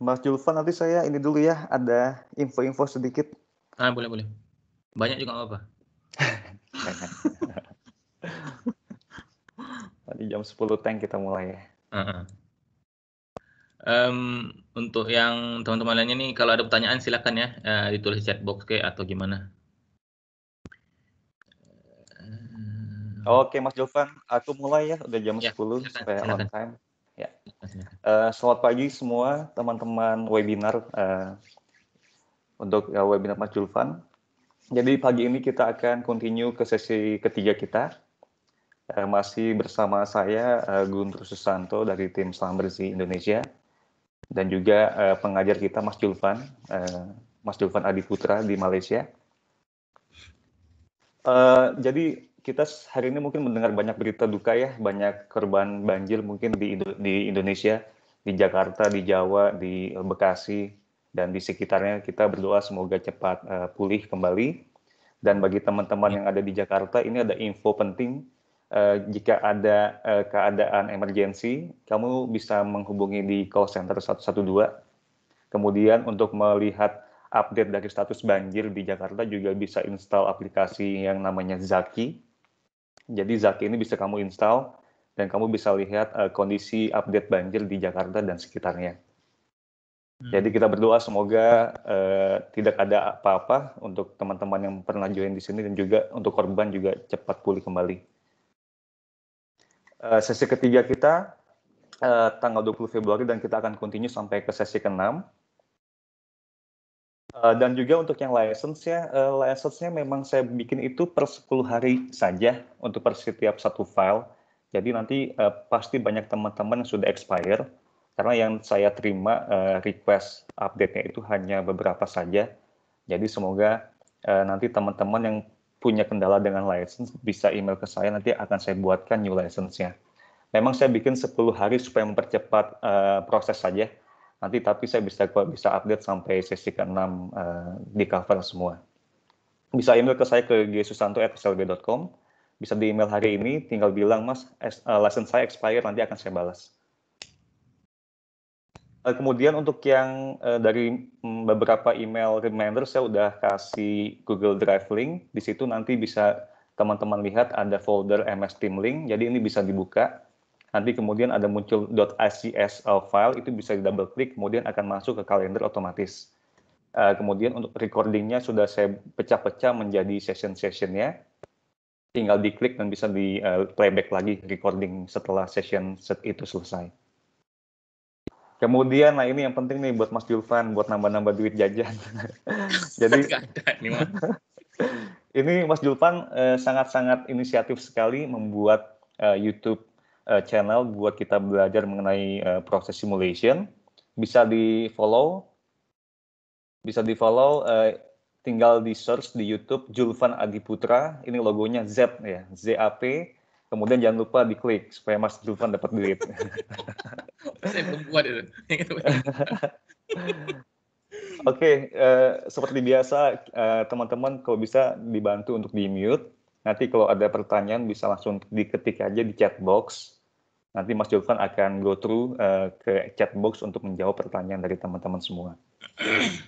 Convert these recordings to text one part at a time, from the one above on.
Mas Julfan nanti saya ini dulu ya ada info-info sedikit. Ah boleh boleh. Banyak juga apa Tadi jam 10 tank kita mulai ya. Uh -huh. um, untuk yang teman-teman lainnya nih kalau ada pertanyaan silakan ya uh, ditulis chat box ke atau gimana. Oke Mas Jovan, aku mulai ya udah jam ya, 10 silakan, sampai silakan. on time. Ya. Uh, selamat pagi semua teman-teman webinar uh, untuk uh, webinar Mas Julvan. Jadi pagi ini kita akan continue ke sesi ketiga kita. Uh, masih bersama saya uh, Guntur Susanto dari tim Selam Bersih Indonesia dan juga uh, pengajar kita Mas Julvan, uh, Mas Julvan Adi Putra di Malaysia. Uh, jadi kita hari ini mungkin mendengar banyak berita duka ya, banyak korban banjir mungkin di Indo di Indonesia, di Jakarta, di Jawa, di eh, Bekasi dan di sekitarnya. Kita berdoa semoga cepat uh, pulih kembali. Dan bagi teman-teman ya. yang ada di Jakarta, ini ada info penting. Uh, jika ada uh, keadaan emergensi, kamu bisa menghubungi di call center 112. Kemudian untuk melihat update dari status banjir di Jakarta juga bisa install aplikasi yang namanya Zaki jadi Zaki ini bisa kamu install dan kamu bisa lihat uh, kondisi update banjir di Jakarta dan sekitarnya. Hmm. Jadi kita berdoa semoga uh, tidak ada apa-apa untuk teman-teman yang pernah join di sini dan juga untuk korban juga cepat pulih kembali. Uh, sesi ketiga kita uh, tanggal 20 Februari dan kita akan continue sampai ke sesi keenam. 6 Eh, dan juga untuk yang license ya, uh, eh, license-nya memang saya bikin itu per 10 hari saja untuk per setiap satu file. Jadi nanti uh, pasti banyak teman-teman yang sudah expire karena yang saya terima uh, request update-nya itu hanya beberapa saja. Jadi semoga uh, nanti teman-teman yang punya kendala dengan license bisa email ke saya nanti akan saya buatkan new license-nya. Memang saya bikin 10 hari supaya mempercepat uh, proses saja nanti tapi saya bisa bisa update sampai sesi ke-6 uh, eh, di cover semua. Bisa email ke saya ke gsusanto@slb.com. Bisa di email hari ini tinggal bilang Mas uh, eh, lesson saya expired, nanti akan saya balas. Eh, kemudian untuk yang dari mm, beberapa email reminder saya udah kasih Google Drive link. Di situ nanti bisa teman-teman lihat ada folder MS Team Link. Jadi ini bisa dibuka nanti kemudian ada muncul .ics uh, file itu bisa di double klik kemudian akan masuk ke kalender otomatis. Uh, kemudian untuk recordingnya sudah saya pecah-pecah menjadi session-sessionnya, tinggal diklik dan bisa di uh, playback lagi recording setelah session set itu selesai. Kemudian, nah ini yang penting nih buat Mas Julvan, buat nambah-nambah duit jajan. Jadi, ini Mas Julvan sangat-sangat inisiatif sekali membuat YouTube uh, channel buat kita belajar mengenai uh, proses simulation. Bisa di follow, bisa di follow. Uh, eh, tinggal di search di YouTube Julvan Adiputra. Ini logonya Z ya, ZAP. Kemudian jangan lupa diklik supaya Mas Julvan dapat duit. Saya belum buat itu. Oke, seperti biasa teman-teman uh, teman -teman kalau bisa dibantu untuk di mute. Nanti kalau ada pertanyaan bisa langsung diketik aja di chat box. Nanti Mas Jovan akan go through uh, ke chat box untuk menjawab pertanyaan dari teman-teman semua.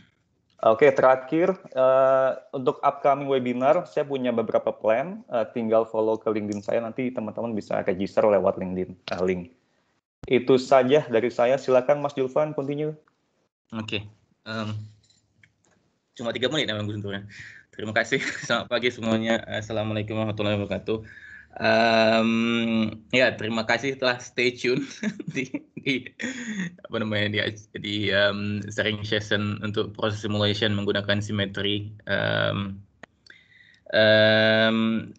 Oke, okay, terakhir uh, untuk upcoming webinar, saya punya beberapa plan. Uh, tinggal follow ke LinkedIn saya nanti teman-teman bisa register lewat LinkedIn uh, link. Itu saja dari saya. Silakan Mas Julvan continue. Oke, okay. um, cuma tiga menit namanya Gus ya. Terima kasih. Selamat pagi semuanya. Assalamualaikum warahmatullahi wabarakatuh. Um, ya terima kasih telah stay tune di, di apa namanya di, di um, sharing session untuk proses simulation menggunakan simetri. Um, um,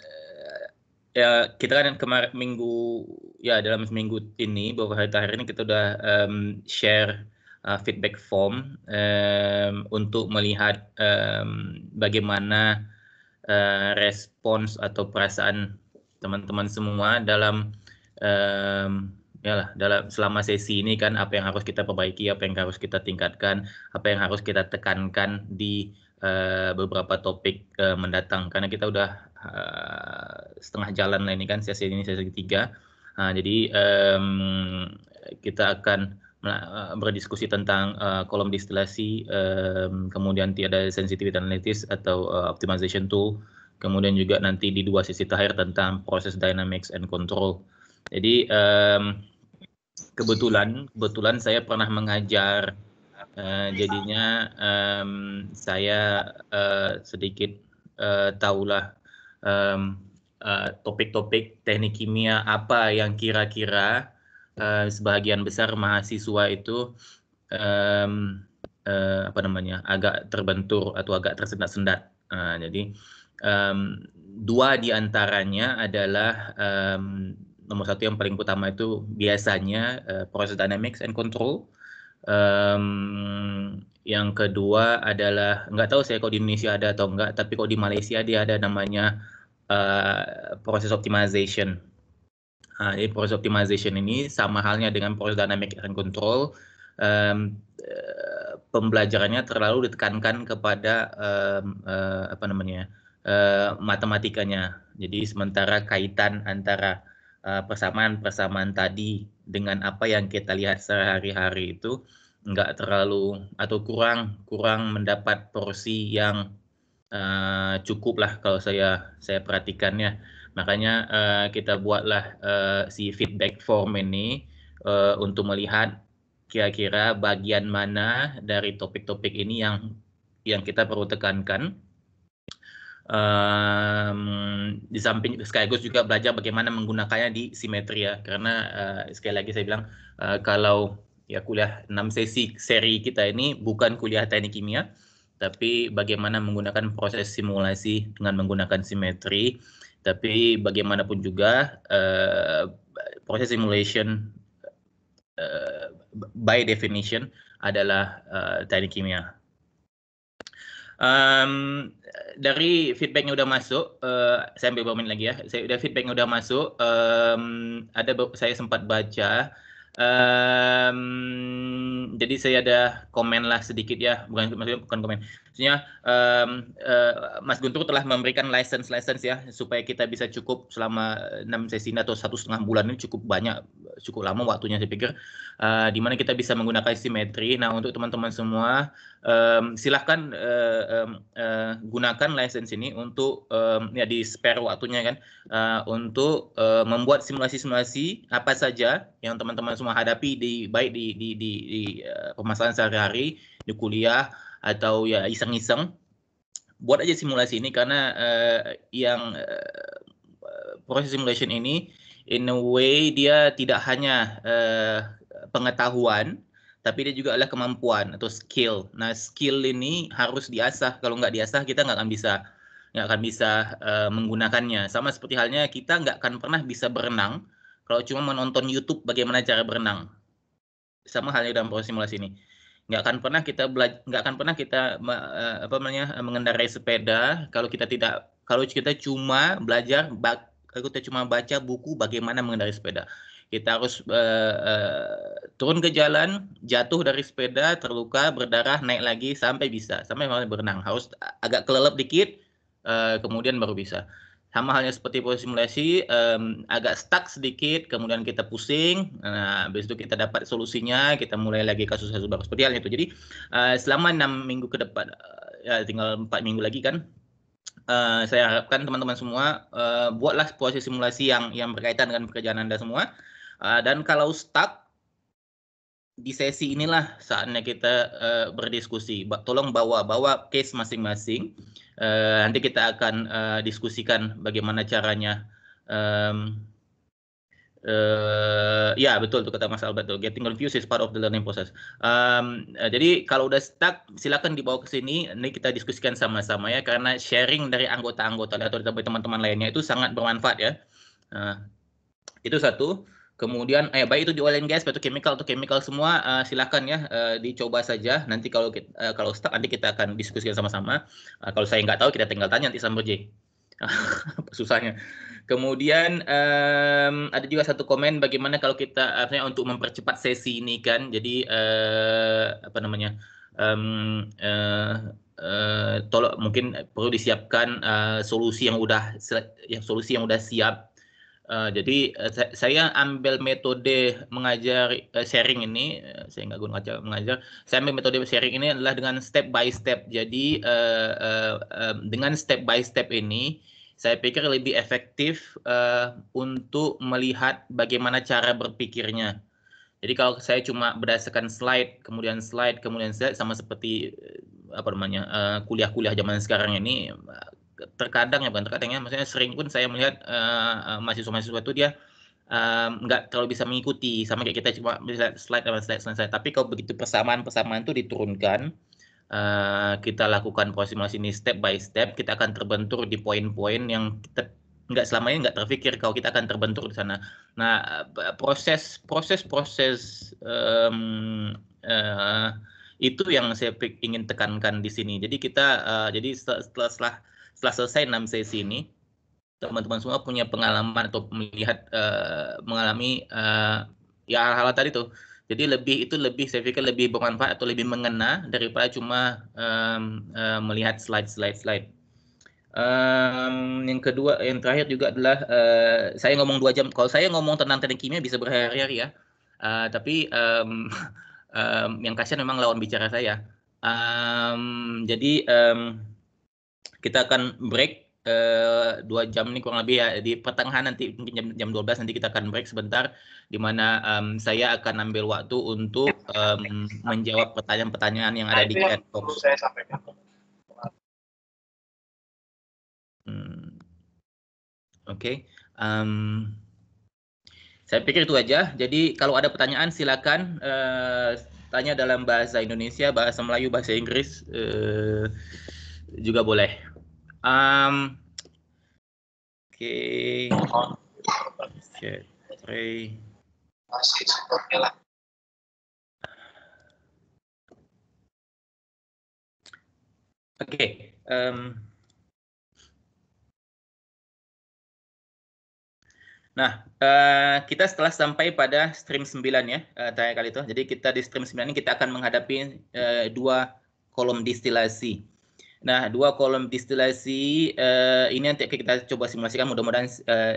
ya kita kan kemarin minggu ya dalam seminggu ini beberapa hari terakhir ini kita udah um, share uh, feedback form um, untuk melihat um, bagaimana uh, respons atau perasaan teman-teman semua dalam um, ya lah dalam selama sesi ini kan apa yang harus kita perbaiki, apa yang harus kita tingkatkan, apa yang harus kita tekankan di uh, beberapa topik uh, mendatang karena kita udah uh, setengah jalan lah ini kan sesi ini sesi ketiga. uh, jadi um, kita akan berdiskusi tentang uh, kolom distilasi, um, kemudian tiada sensitivity analysis atau uh, optimization tool, kemudian juga nanti di dua sisi terakhir tentang proses dynamics and control. Jadi um, kebetulan kebetulan saya pernah mengajar uh, jadinya um, saya uh, sedikit uh, tahulah um, uh, topik-topik teknik kimia apa yang kira-kira uh, sebagian besar mahasiswa itu um, uh, apa namanya agak terbentur atau agak tersendat-sendat. Uh, jadi um, dua antaranya adalah um, nomor satu yang paling utama itu biasanya uh, proses dynamics and control. Um, yang kedua adalah nggak tahu saya kalau di Indonesia ada atau enggak, tapi kalau di Malaysia dia ada namanya uh, proses optimization. Nah, jadi proses optimization ini sama halnya dengan proses dynamic and control. Um, pembelajarannya terlalu ditekankan kepada um, uh, apa namanya Eh, matematikanya. Jadi sementara kaitan antara eh, persamaan-persamaan tadi dengan apa yang kita lihat sehari-hari itu enggak terlalu atau kurang kurang mendapat porsi yang uh, cukup lah kalau saya saya perhatikannya makanya uh, kita buatlah uh, si feedback form ini uh, untuk melihat kira-kira bagian mana dari topik-topik ini yang yang kita perlu tekankan um, di samping sekaligus juga belajar bagaimana menggunakannya di simetri ya karena uh, sekali lagi saya bilang uh, kalau ya kuliah 6 sesi seri kita ini bukan kuliah teknik kimia tapi bagaimana menggunakan proses simulasi dengan menggunakan simetri tapi bagaimanapun juga uh, proses simulation uh, by definition adalah uh, teknik kimia um, dari feedbacknya udah masuk, uh, saya ambil beberapa menit lagi ya. Saya udah feedbacknya udah masuk. Um, ada saya sempat baca. Um, jadi saya ada komen lah sedikit ya, bukan maksudnya bukan komen. Maksudnya um, uh, Mas Guntur telah memberikan license license ya supaya kita bisa cukup selama enam sesi atau satu setengah bulan ini cukup banyak, cukup lama waktunya saya pikir. Uh, di mana kita bisa menggunakan simetri. Nah untuk teman-teman semua um, silahkan uh, um, uh, gunakan license ini untuk um, ya di spare waktunya kan uh, untuk uh, membuat simulasi-simulasi apa saja yang teman-teman semua hadapi di baik di di di, di uh, permasalahan sehari-hari di kuliah atau ya iseng-iseng buat aja simulasi ini karena uh, yang uh, proses simulation ini in a way dia tidak hanya uh, pengetahuan tapi dia juga adalah kemampuan atau skill. Nah, skill ini harus diasah. Kalau nggak diasah, kita nggak akan bisa nggak akan bisa uh, menggunakannya. Sama seperti halnya kita nggak akan pernah bisa berenang kalau cuma menonton YouTube bagaimana cara berenang. Sama halnya dalam proses simulasi ini. Nggak akan pernah kita nggak akan pernah kita uh, apa namanya eh, mengendarai sepeda kalau kita tidak kalau kita cuma belajar kalau kita cuma baca buku bagaimana mengendarai sepeda kita harus uh, uh, turun ke jalan, jatuh dari sepeda, terluka, berdarah, naik lagi sampai bisa, sampai mau berenang. Harus agak kelelep dikit, uh, kemudian baru bisa. Sama halnya seperti posisi simulasi, um, agak stuck sedikit, kemudian kita pusing, nah, habis itu kita dapat solusinya, kita mulai lagi kasus-kasus baru seperti halnya itu. Jadi uh, selama enam minggu ke depan, uh, ya tinggal empat minggu lagi kan, uh, saya harapkan teman-teman semua uh, buatlah posisi simulasi yang yang berkaitan dengan pekerjaan anda semua Ah, dan kalau stuck di sesi inilah saatnya kita uh, berdiskusi. Ba tolong bawa bawa case masing-masing. Uh, nanti kita akan uh, diskusikan bagaimana caranya. Um, uh, ya betul tuh kata Mas Albert tuh getting confused is part of the learning process. Um, uh, jadi kalau udah stuck silakan dibawa ke sini ini kita diskusikan sama-sama ya karena sharing dari anggota-anggota atau dari teman-teman lainnya itu sangat bermanfaat ya. Uh, itu satu. Kemudian eh baik itu di oil and gas, batu chemical atau chemical semua uh, silakan ya uh, dicoba saja. Nanti kalau uh, kalau stuck nanti kita akan diskusikan sama-sama. Uh, kalau saya nggak tahu kita tinggal tanya nanti sama J. Susahnya. Kemudian um, ada juga satu komen bagaimana kalau kita artinya untuk mempercepat sesi ini kan, jadi uh, apa namanya um, uh, uh, tolong mungkin perlu disiapkan uh, solusi yang udah yang solusi yang udah siap Eh, jadi uh, saya ambil metode mengajar uh, sharing ini, saya nggak guna ngajar, mengajar. Saya ambil metode sharing ini adalah dengan step by step. Jadi uh, uh, uh, dengan step by step ini, saya pikir lebih efektif uh, untuk melihat bagaimana cara berpikirnya. Jadi kalau saya cuma berdasarkan slide, kemudian slide, kemudian slide, sama seperti apa namanya kuliah-kuliah zaman sekarang ini terkadang ya bukan ya. maksudnya sering pun saya melihat mahasiswa eh, eh, mahasiswa-mahasiswa itu dia eh, nggak um, terlalu bisa mengikuti sama kayak kita cuma bisa slide sama slide slide, tapi kalau begitu persamaan-persamaan itu diturunkan uh, kita lakukan proses ini step by step kita akan terbentur di poin-poin yang kita nggak selama ini nggak terpikir kalau kita akan terbentur di sana nah proses proses proses um, uh, itu yang saya ingin tekankan di sini jadi kita uh, jadi setelah, setelah setelah selesai 6 sesi ini, teman-teman semua punya pengalaman atau melihat uh, mengalami uh, ya hal-hal tadi tuh. Jadi lebih itu lebih saya pikir lebih bermanfaat atau lebih mengena daripada cuma um, uh, melihat slide-slide slide. Um, yang kedua, yang terakhir juga adalah uh, saya ngomong dua jam. Kalau saya ngomong tentang teknik kimia bisa berhari-hari ya. Uh, tapi um, um, yang kasihan memang lawan bicara saya. Um, jadi um, kita akan break eh, dua jam ini kurang lebih ya di pertengahan nanti mungkin jam jam 12 nanti kita akan break sebentar di mana um, saya akan ambil waktu untuk um, menjawab pertanyaan-pertanyaan yang ada di chat box. Hmm. Oke. saya pikir itu aja. Jadi kalau ada pertanyaan silakan uh, tanya dalam bahasa Indonesia, bahasa Melayu, bahasa Inggris uh, juga boleh. Um, Oke. Okay. Oke. Okay. Um, Nah, uh, kita setelah sampai pada stream 9 ya, uh, eh, tanya kali itu. Jadi kita di stream 9 ini kita akan menghadapi uh, dua kolom distilasi. Nah, dua kolom distilasi uh, ini nanti kita coba simulasikan mudah-mudahan uh,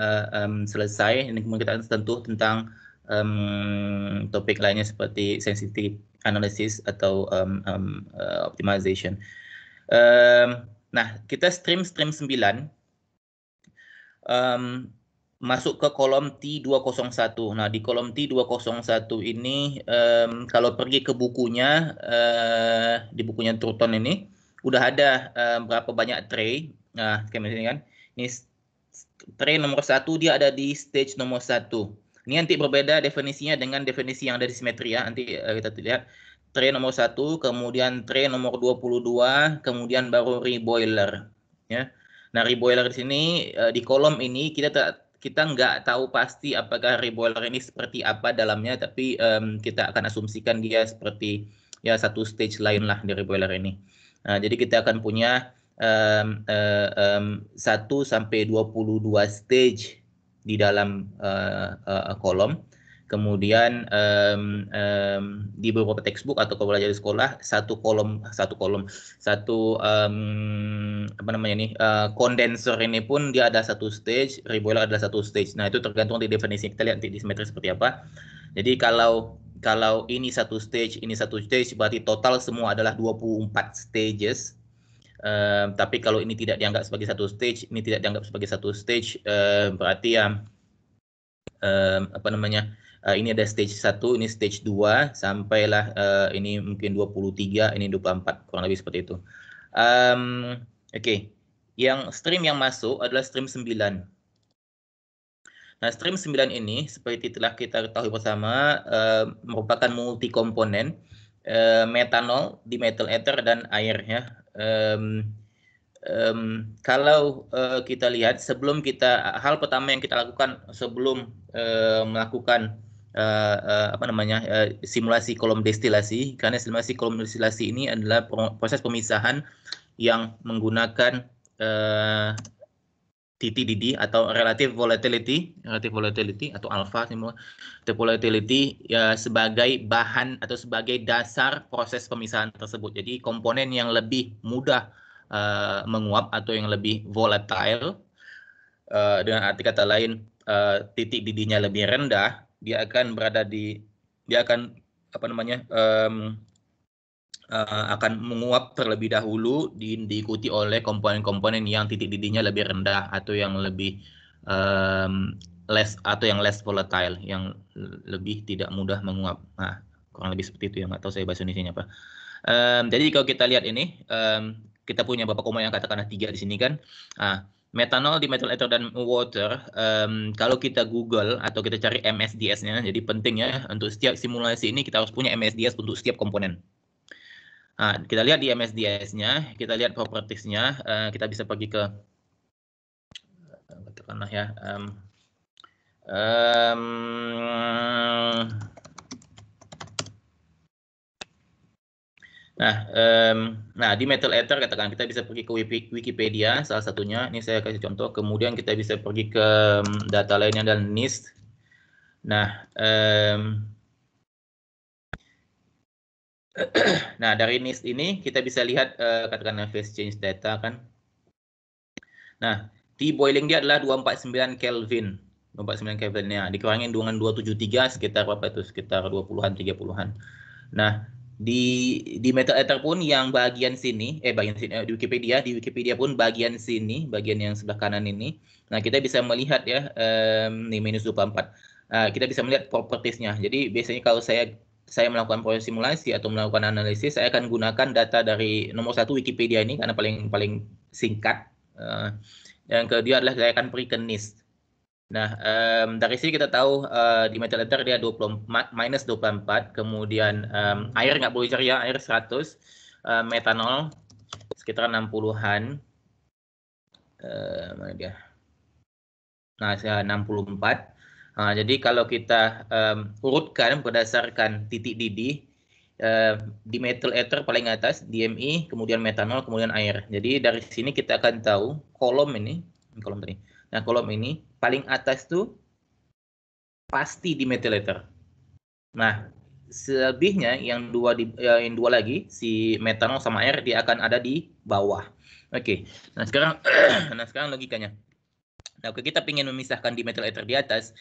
uh, um, selesai dan kemudian kita tentu tentang um, topik lainnya seperti sensitive analysis atau um, um, uh, optimization. Um, nah, kita stream stream 9 um, masuk ke kolom T201. Nah, di kolom T201 ini um, kalau pergi ke bukunya uh, di bukunya Truton ini udah ada uh, berapa banyak tray. Nah, kayak ini kan. Ini tray nomor satu dia ada di stage nomor satu. Ini nanti berbeda definisinya dengan definisi yang dari di simetri ya. Nanti uh, kita lihat tray nomor satu, kemudian tray nomor 22, kemudian baru reboiler ya. Nah, reboiler di sini uh, di kolom ini kita tak kita nggak tahu pasti apakah reboiler ini seperti apa dalamnya, tapi um, kita akan asumsikan dia seperti ya satu stage lain lah di reboiler ini. Nah, jadi kita akan punya um, uh, um, 1 sampai 22 stage di dalam uh, uh, kolom. Kemudian um, um, di beberapa textbook atau kalau belajar di sekolah satu kolom satu kolom satu um, apa namanya nih uh, eh, kondensor ini pun dia ada satu stage, reboiler ada satu stage. Nah itu tergantung di definisi kita lihat di simetri seperti apa. Jadi kalau kalau ini satu stage, ini satu stage, berarti total semua adalah 24 stages. Uh, tapi kalau ini tidak dianggap sebagai satu stage, ini tidak dianggap sebagai satu stage, uh, berarti ya um, apa namanya? Uh, ini ada stage 1, ini stage 2, sampailah uh, ini mungkin 23, ini 24, kurang lebih seperti itu. Um, Oke, okay. yang stream yang masuk adalah stream 9. Nah, stream 9 ini seperti telah kita ketahui bersama uh, merupakan multi komponen uh, eh, metanol, metal ether dan air ya. Um, um, kalau uh, kita lihat sebelum kita hal pertama yang kita lakukan sebelum uh, melakukan uh, uh, apa namanya uh, simulasi kolom destilasi karena simulasi kolom destilasi ini adalah proses pemisahan yang menggunakan TTDD atau relative volatility, relative volatility atau alpha semua, relative volatility ya, sebagai bahan atau sebagai dasar proses pemisahan tersebut. Jadi komponen yang lebih mudah uh, menguap atau yang lebih volatile uh, dengan arti kata lain uh, eh, titik didihnya lebih rendah, dia akan berada di dia akan apa namanya um, Eh, akan menguap terlebih dahulu di, diikuti oleh komponen-komponen yang titik didihnya lebih rendah atau yang lebih um, less atau yang less volatile yang lebih tidak mudah menguap. Nah, kurang lebih seperti itu ya nggak saya bahas Indonesia apa. Um, jadi kalau kita lihat ini um, kita punya bapak komponen yang katakanlah tiga di sini kan. Ah, metanol di metal ether dan water um, kalau kita google atau kita cari MSDS-nya jadi penting ya untuk setiap simulasi ini kita harus punya MSDS untuk setiap komponen Nah, kita lihat di MSDS-nya, kita lihat properties-nya, uh, kita bisa pergi ke eh, katakanlah ya um, um, Nah, um, nah di metal ether katakan kita bisa pergi ke Wikipedia salah satunya. Ini saya kasih contoh. Kemudian kita bisa pergi ke data lainnya dan NIST. Nah, um, nah dari NIST ini kita bisa lihat uh, eh, katakanlah phase change data kan. Nah, T boiling dia adalah 249 Kelvin. 249 Kelvin ya, dikurangin dengan 273 sekitar berapa itu? Sekitar 20-an, 30-an. Nah, di di ether pun yang bagian sini eh bagian sini eh, di Wikipedia di Wikipedia pun bagian sini bagian yang sebelah kanan ini nah kita bisa melihat ya um, ini minus 24 uh, nah, kita bisa melihat propertiesnya jadi biasanya kalau saya saya melakukan proses simulasi atau melakukan analisis, saya akan gunakan data dari nomor satu Wikipedia ini karena paling paling singkat. Uh, yang kedua adalah saya akan perikan NIST. Nah, um, dari sini kita tahu uh, di metal letter dia 20, minus 24, kemudian um, air nggak boleh ceria, air 100, uh, eh, metanol sekitar 60-an, uh, mana dia? Nah, 64, Nah, jadi kalau kita um, urutkan berdasarkan titik didih, uh, di metal ether paling atas, DMI, kemudian metanol, kemudian air. Jadi dari sini kita akan tahu kolom ini, kolom tadi. Nah, kolom ini paling atas tuh pasti di metal ether. Nah, selebihnya yang dua di, eh, yang dua lagi si metanol sama air dia akan ada di bawah. Oke. Okay. Nah, sekarang nah sekarang logikanya. Nah, kita ingin memisahkan di metal ether di atas,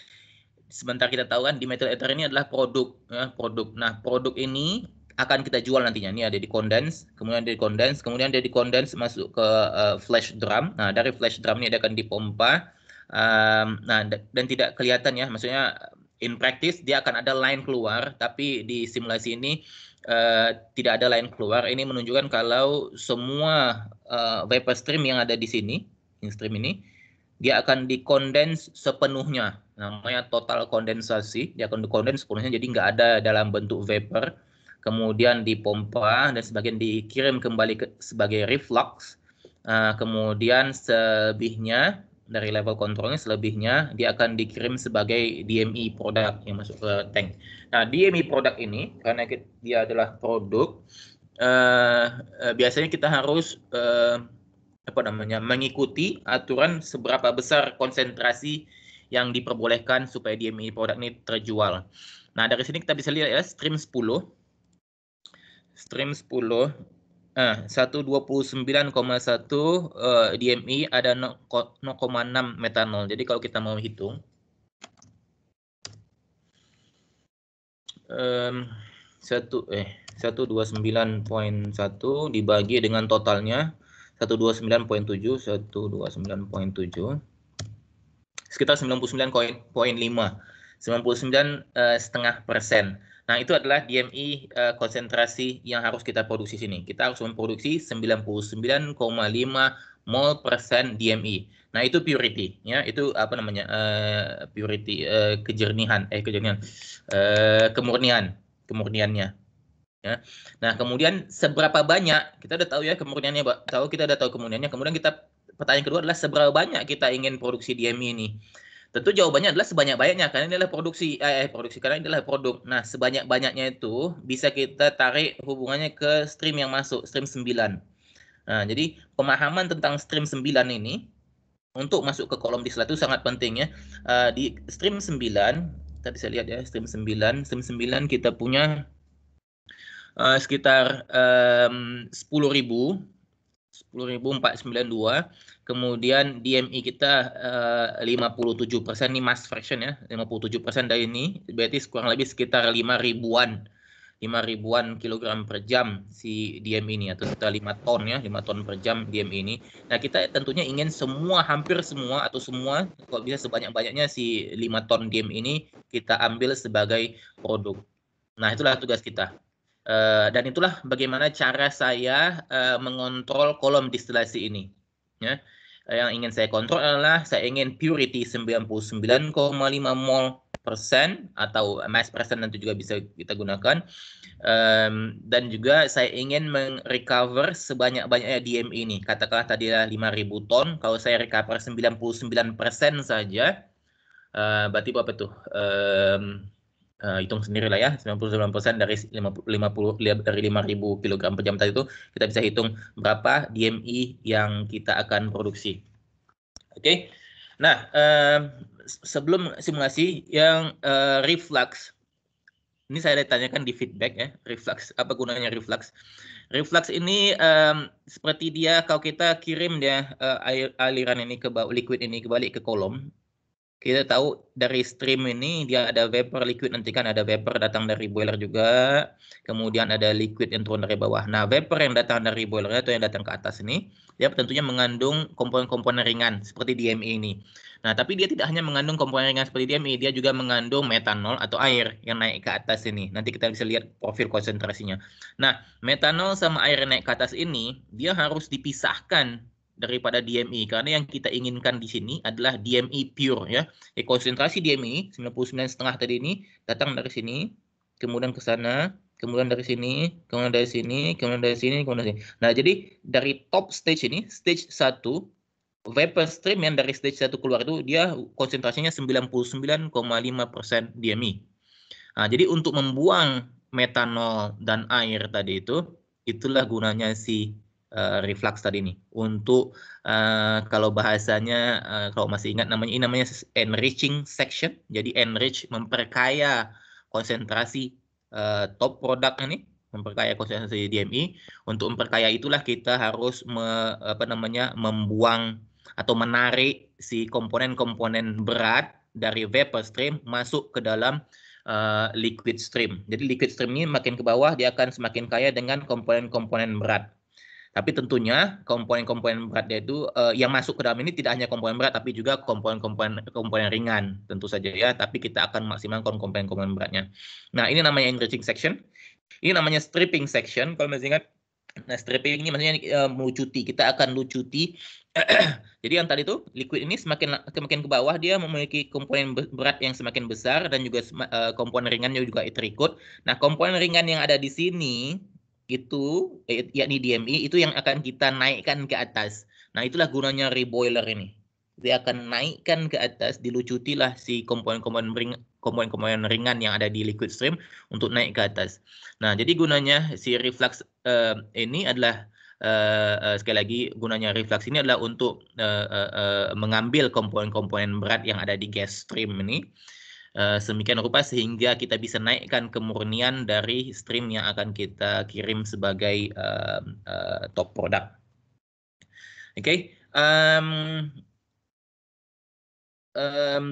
sebentar kita tahu kan di methyl ether ini adalah produk ya, produk. Nah, produk ini akan kita jual nantinya. Ini ada di kondens kemudian ada di kondens kemudian ada di kondens masuk ke uh, flash drum. Nah, dari flash drum ini dia akan dipompa. Um, nah, dan tidak kelihatan ya, maksudnya in practice dia akan ada line keluar, tapi di simulasi ini uh, tidak ada line keluar. Ini menunjukkan kalau semua uh, eh, vapor stream yang ada di sini, in stream ini, dia akan dikondens sepenuhnya namanya total kondensasi ya akan sepenuhnya jadi nggak ada dalam bentuk vapor kemudian dipompa dan sebagian dikirim kembali ke, sebagai reflux uh, kemudian selebihnya dari level kontrolnya selebihnya dia akan dikirim sebagai DME produk yang masuk ke tank nah DME produk ini karena dia adalah produk eh, eh biasanya kita harus uh, apa namanya mengikuti aturan seberapa besar konsentrasi yang diperbolehkan supaya DMI produk ini terjual. Nah, dari sini kita bisa lihat ya stream 10 stream 10 eh 129,1 eh, DMI ada 0,6 metanol. Jadi kalau kita mau hitung um, satu eh 129.1 dibagi dengan totalnya 129.7 129.7 sekitar 99,5 99 eh, setengah persen. Nah itu adalah DMI eh, konsentrasi yang harus kita produksi sini. Kita harus memproduksi 99,5 mol persen DMI. Nah itu purity, ya itu apa namanya uh, purity uh, kejernihan, eh kejernihan, uh, kemurnian, kemurniannya. Ya. Nah kemudian seberapa banyak kita udah tahu ya kemurniannya, tahu kita udah tahu kemurniannya. Kemudian kita pertanyaan kedua adalah seberapa banyak kita ingin produksi DMI e ini. Tentu jawabannya adalah sebanyak-banyaknya karena ini adalah produksi eh, eh produksi karena ini adalah produk. Nah, sebanyak-banyaknya itu bisa kita tarik hubungannya ke stream yang masuk, stream 9. Nah, jadi pemahaman tentang stream 9 ini untuk masuk ke kolom di Disla itu sangat penting ya. Eh, di stream 9 tadi saya lihat ya stream 9, stream 9 kita punya uh, sekitar um, 10.000 10.492. Kemudian DMI kita uh, 57% ini mass fraction ya, 57% dari ini berarti kurang lebih sekitar 5 ribuan. 5 ribuan kilogram per jam si DM ini atau sekitar 5 ton ya 5 ton per jam DM ini. Nah kita tentunya ingin semua hampir semua atau semua kalau bisa sebanyak-banyaknya si 5 ton DM ini kita ambil sebagai produk. Nah itulah tugas kita. Eh, dan itulah bagaimana cara saya uh, mengontrol kolom distilasi ini. Ya. Eh, yang ingin saya kontrol adalah saya ingin purity 99,5 mol persen atau mass persen nanti juga bisa kita gunakan. Um, dan juga saya ingin recover sebanyak-banyaknya DM ini. Katakanlah tadi 5.000 ton, kalau saya recover 99 persen saja, uh, berarti apa tuh? Um, uh, hitung sendiri lah ya 99% dari 50, 50 dari 5000 kg per jam tadi itu kita bisa hitung berapa DMI yang kita akan produksi. Oke. Okay? Nah, uh, sebelum simulasi yang uh, reflux ini saya tanyakan di feedback ya reflux apa gunanya reflux reflux ini um, seperti dia kalau kita kirim dia uh, air aliran ini ke bawah liquid ini kembali ke kolom kita tahu dari stream ini dia ada vapor liquid nanti kan ada vapor datang dari boiler juga kemudian ada liquid yang turun dari bawah nah vapor yang datang dari boiler atau yang datang ke atas ini dia tentunya mengandung komponen-komponen ringan seperti DME ini nah tapi dia tidak hanya mengandung komponen ringan seperti DME dia juga mengandung metanol atau air yang naik ke atas ini nanti kita bisa lihat profil konsentrasinya nah metanol sama air yang naik ke atas ini dia harus dipisahkan daripada DMI e. karena yang kita inginkan di sini adalah DMI e pure ya. Jadi eh, konsentrasi DMI e, 99,5 tadi ini datang dari sini, kemudian ke sana, kemudian dari sini, kemudian dari sini, kemudian dari sini, kemudian dari sini. Nah, jadi dari top stage ini, stage 1 vapor stream yang dari stage 1 keluar itu dia konsentrasinya 99,5% DMI. Nah, jadi untuk membuang metanol dan air tadi itu itulah gunanya si uh, reflux tadi nih untuk uh, kalau bahasanya uh, kalau masih ingat namanya ini namanya enriching section jadi enrich memperkaya konsentrasi uh, top produk ini memperkaya konsentrasi DMI untuk memperkaya itulah kita harus me, apa namanya membuang atau menarik si komponen-komponen berat dari vapor stream masuk ke dalam uh, liquid stream. Jadi liquid stream ini makin ke bawah dia akan semakin kaya dengan komponen-komponen berat. Tapi tentunya komponen-komponen beratnya itu uh, yang masuk ke dalam ini tidak hanya komponen berat tapi juga komponen-komponen komponen ringan tentu saja ya, tapi kita akan maksimalkan komponen-komponen beratnya. Nah, ini namanya enriching section. Ini namanya stripping section. Kalau masih ingat Nah, stripping ini maksudnya uh, Kita akan lucuti. Jadi yang tadi itu liquid ini semakin semakin ke bawah dia memiliki komponen berat yang semakin besar dan juga uh, komponen ringannya juga terikut. Nah, komponen ringan yang ada di sini itu eh, yakni DMI e, itu yang akan kita naikkan ke atas. Nah, itulah gunanya reboiler ini. Dia akan naikkan ke atas, dilucutilah si komponen-komponen ring komponen-komponen ringan yang ada di liquid stream untuk naik ke atas. Nah, jadi gunanya si reflux uh, ini adalah Uh, uh, sekali lagi gunanya reflux ini adalah untuk uh, uh, uh, mengambil komponen-komponen berat yang ada di gas stream ini Eh, semikian rupa sehingga kita bisa naikkan kemurnian dari stream yang akan kita kirim sebagai uh, uh, top product. Oke, okay. um, um,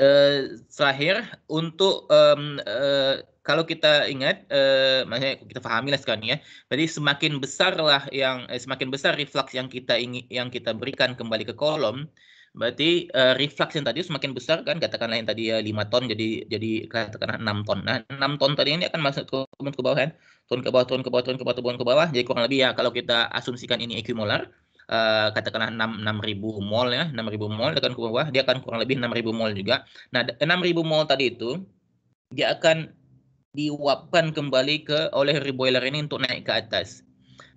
uh, terakhir untuk um, uh, kalau kita ingat, uh, maksudnya kita pahami lah sekarang ya. Berarti semakin besarlah yang eh, semakin besar reflux yang kita ingin yang kita berikan kembali ke kolom, Berarti uh, reflux yang tadi semakin besar kan katakanlah yang tadi ya 5 ton jadi jadi katakanlah 6 ton. Nah, 6 ton tadi ini akan masuk ke turun ke bawah kan. Turun ke bawah, turun ke bawah, turun ke bawah, turun ke bawah. Jadi kurang lebih ya kalau kita asumsikan ini ekumolar uh, eh, katakanlah 6 6000 mol ya, 6000 mol akan ke bawah, dia akan kurang lebih 6000 mol juga. Nah, 6000 mol tadi itu dia akan diuapkan kembali ke oleh reboiler ini untuk naik ke atas.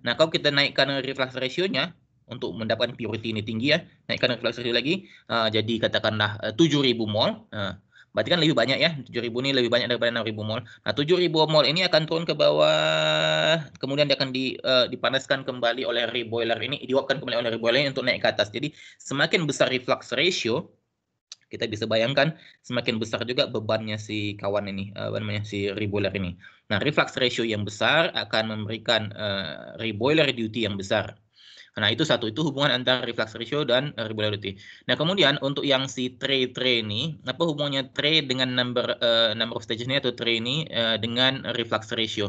Nah, kalau kita naikkan reflux ratio-nya, untuk mendapatkan priority ini tinggi ya naikkan reflex rate lagi uh, jadi katakanlah uh, 7000 mol uh, berarti kan lebih banyak ya 7000 ini lebih banyak daripada 6000 mol nah 7000 mol ini akan turun ke bawah kemudian dia akan di, uh, dipanaskan kembali oleh reboiler ini diuapkan kembali oleh reboiler ini untuk naik ke atas jadi semakin besar reflux ratio kita bisa bayangkan semakin besar juga bebannya si kawan ini, uh, namanya si reboiler ini. Nah, reflux ratio yang besar akan memberikan uh, reboiler duty yang besar. Nah, itu satu itu hubungan antara reflux ratio dan eh, regularity. Nah, kemudian untuk yang si tray tray ini, apa hubungannya tray dengan number uh, number of stages ini atau tray ini uh, dengan reflux ratio.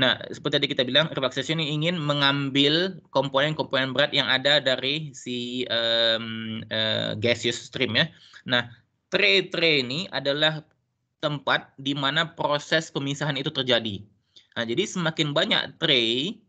Nah, seperti tadi kita bilang reflux ratio ini ingin mengambil komponen-komponen berat yang ada dari si um, uh, gaseous stream ya. Nah, tray tray ini adalah tempat di mana proses pemisahan itu terjadi. Nah, jadi semakin banyak tray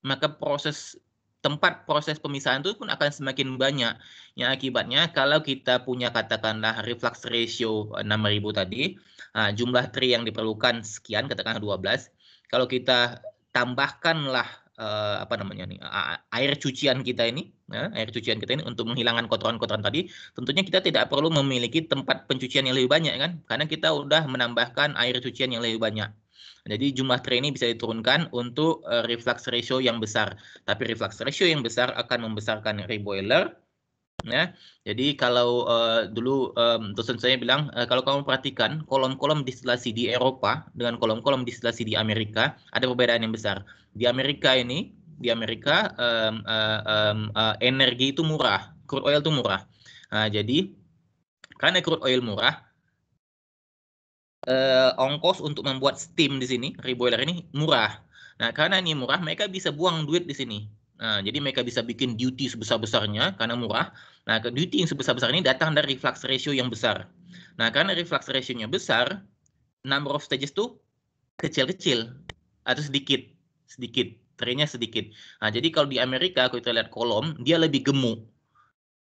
maka proses tempat proses pemisahan itu pun akan semakin banyak. Yang akibatnya kalau kita punya katakanlah reflux ratio 6000 tadi, ah, jumlah tri yang diperlukan sekian katakanlah 12. Kalau kita tambahkanlah eh, apa namanya nih ah, air cucian kita ini, ya, air cucian kita ini untuk menghilangkan kotoran-kotoran tadi, tentunya kita tidak perlu memiliki tempat pencucian yang lebih banyak kan? Karena kita sudah menambahkan air cucian yang lebih banyak. Jadi jumlah tray ini bisa diturunkan untuk uh, reflux ratio yang besar. Tapi reflux ratio yang besar akan membesarkan reboiler. Ya, jadi kalau uh, dulu um, dosen saya bilang uh, kalau kamu perhatikan kolom-kolom distilasi di Eropa dengan kolom-kolom distilasi di Amerika ada perbedaan yang besar. Di Amerika ini, di Amerika um, uh, um, uh, energi itu murah, crude oil itu murah. Nah, jadi karena crude oil murah, uh, ongkos untuk membuat steam di sini reboiler ini murah. Nah karena ini murah mereka bisa buang duit di sini. Nah, jadi mereka bisa bikin duty sebesar-besarnya karena murah. Nah, duty yang sebesar-besar ini datang dari reflux ratio yang besar. Nah, karena reflux ratio-nya besar, number of stages tuh kecil-kecil atau sedikit, sedikit, trennya sedikit. Nah, jadi kalau di Amerika, kalau kita lihat kolom, dia lebih gemuk.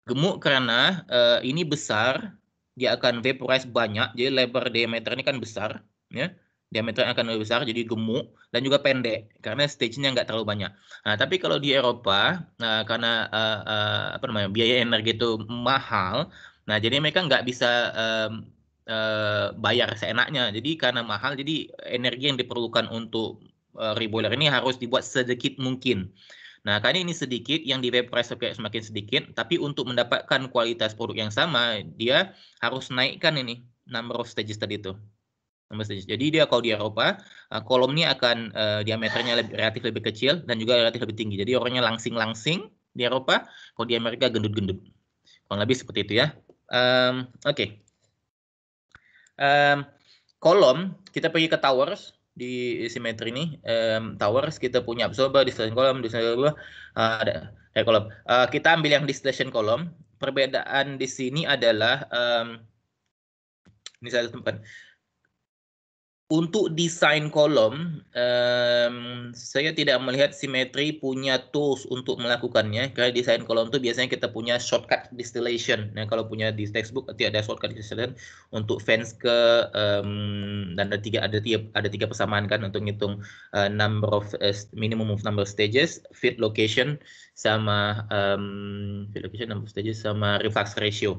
Gemuk karena uh, ini besar, dia akan vaporize banyak jadi lebar diameter ini kan besar ya diameternya akan lebih besar jadi gemuk dan juga pendek karena stage-nya nggak terlalu banyak. Nah, tapi kalau di Eropa nah, karena uh, uh, apa namanya biaya energi itu mahal, nah jadi mereka nggak bisa um, uh, bayar seenaknya. Jadi karena mahal, jadi energi yang diperlukan untuk uh, reboiler ini harus dibuat sedikit mungkin. Nah, karena ini sedikit, yang di price kayak semakin sedikit, tapi untuk mendapatkan kualitas produk yang sama, dia harus naikkan ini number of stages tadi itu. Number stages. Jadi dia kalau di Eropa, eh, kolomnya akan uh, diameternya lebih, relatif lebih kecil dan juga relatif lebih tinggi. Jadi orangnya langsing-langsing di Eropa, kalau di Amerika gendut-gendut. Kurang lebih seperti itu ya. Um, Oke. Okay. Um, kolom, kita pergi ke towers di simetri ini um, towers kita punya absorber distillation column distillation column uh, eh, ada eh, kolom uh, kita ambil yang di distillation column perbedaan di sini adalah um, ini saya tempat untuk desain kolom, um, saya tidak melihat simetri punya tools untuk melakukannya. Karena desain kolom itu biasanya kita punya shortcut distillation. Nah, kalau punya di textbook nanti ada shortcut distillation untuk fans ke um, dan ada tiga ada tiga ada tiga persamaan kan untuk ngitung uh, number of uh, minimum of number of stages, fit location sama um, fit location number of stages sama reflux ratio.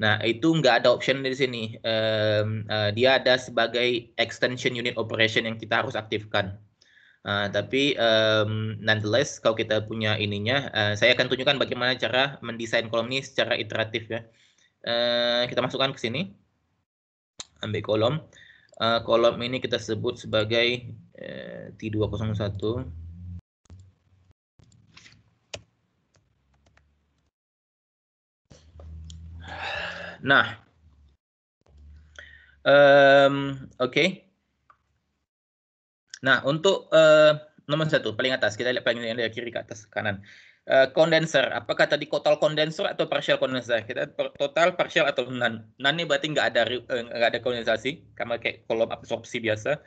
Nah, itu nggak ada option di sini. Um, uh, dia ada sebagai extension unit operation yang kita harus aktifkan. Uh, tapi um, nonetheless, kalau kita punya ininya, uh, saya akan tunjukkan bagaimana cara mendesain kolom ini secara iteratif ya. Uh, kita masukkan ke sini, ambil kolom. Uh, kolom ini kita sebut sebagai uh, T201. Nah, um, oke. Okay. Nah, untuk uh, nomor satu paling atas kita lihat paling dari kiri ke atas kanan. Uh, apakah tadi total condenser atau partial condenser? Kita total, partial atau non. Non ini berarti nggak ada eh, nggak uh, ada kondensasi, karena kayak kolom absorpsi biasa.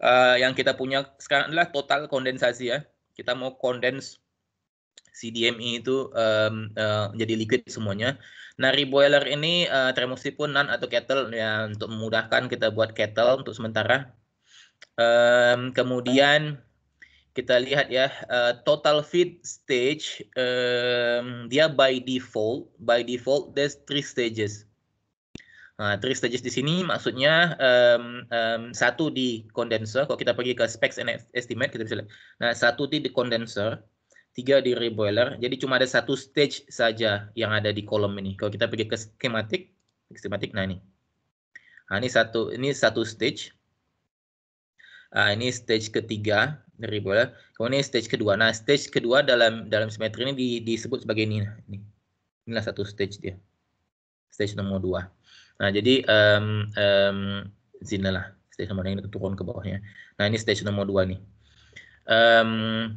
Uh, yang kita punya sekarang adalah total kondensasi ya. Kita mau kondens CDMI e itu um, uh, jadi liquid semuanya. Nari boiler ini uh, eh, pun nan atau kettle ya untuk memudahkan kita buat kettle untuk sementara. Um, kemudian kita lihat ya uh, total feed stage um, dia by default by default there's three stages. Nah, three stages di sini maksudnya um, um, satu di condenser. Kalau kita pergi ke specs and estimate kita bisa lihat. Nah, satu di, di condenser tiga di reboiler. Jadi cuma ada satu stage saja yang ada di kolom ini. Kalau kita pergi ke skematik, skematik nah ini. Nah, ini satu ini satu stage. Nah, ini stage ketiga dari reboiler. Kemudian ini stage kedua. Nah, stage kedua dalam dalam simetri ini di, disebut sebagai ini. ini. Inilah satu stage dia. Stage nomor dua. Nah, jadi um, um, zinalah. stage nomor yang turun ke bawahnya. Nah, ini stage nomor dua nih. Um,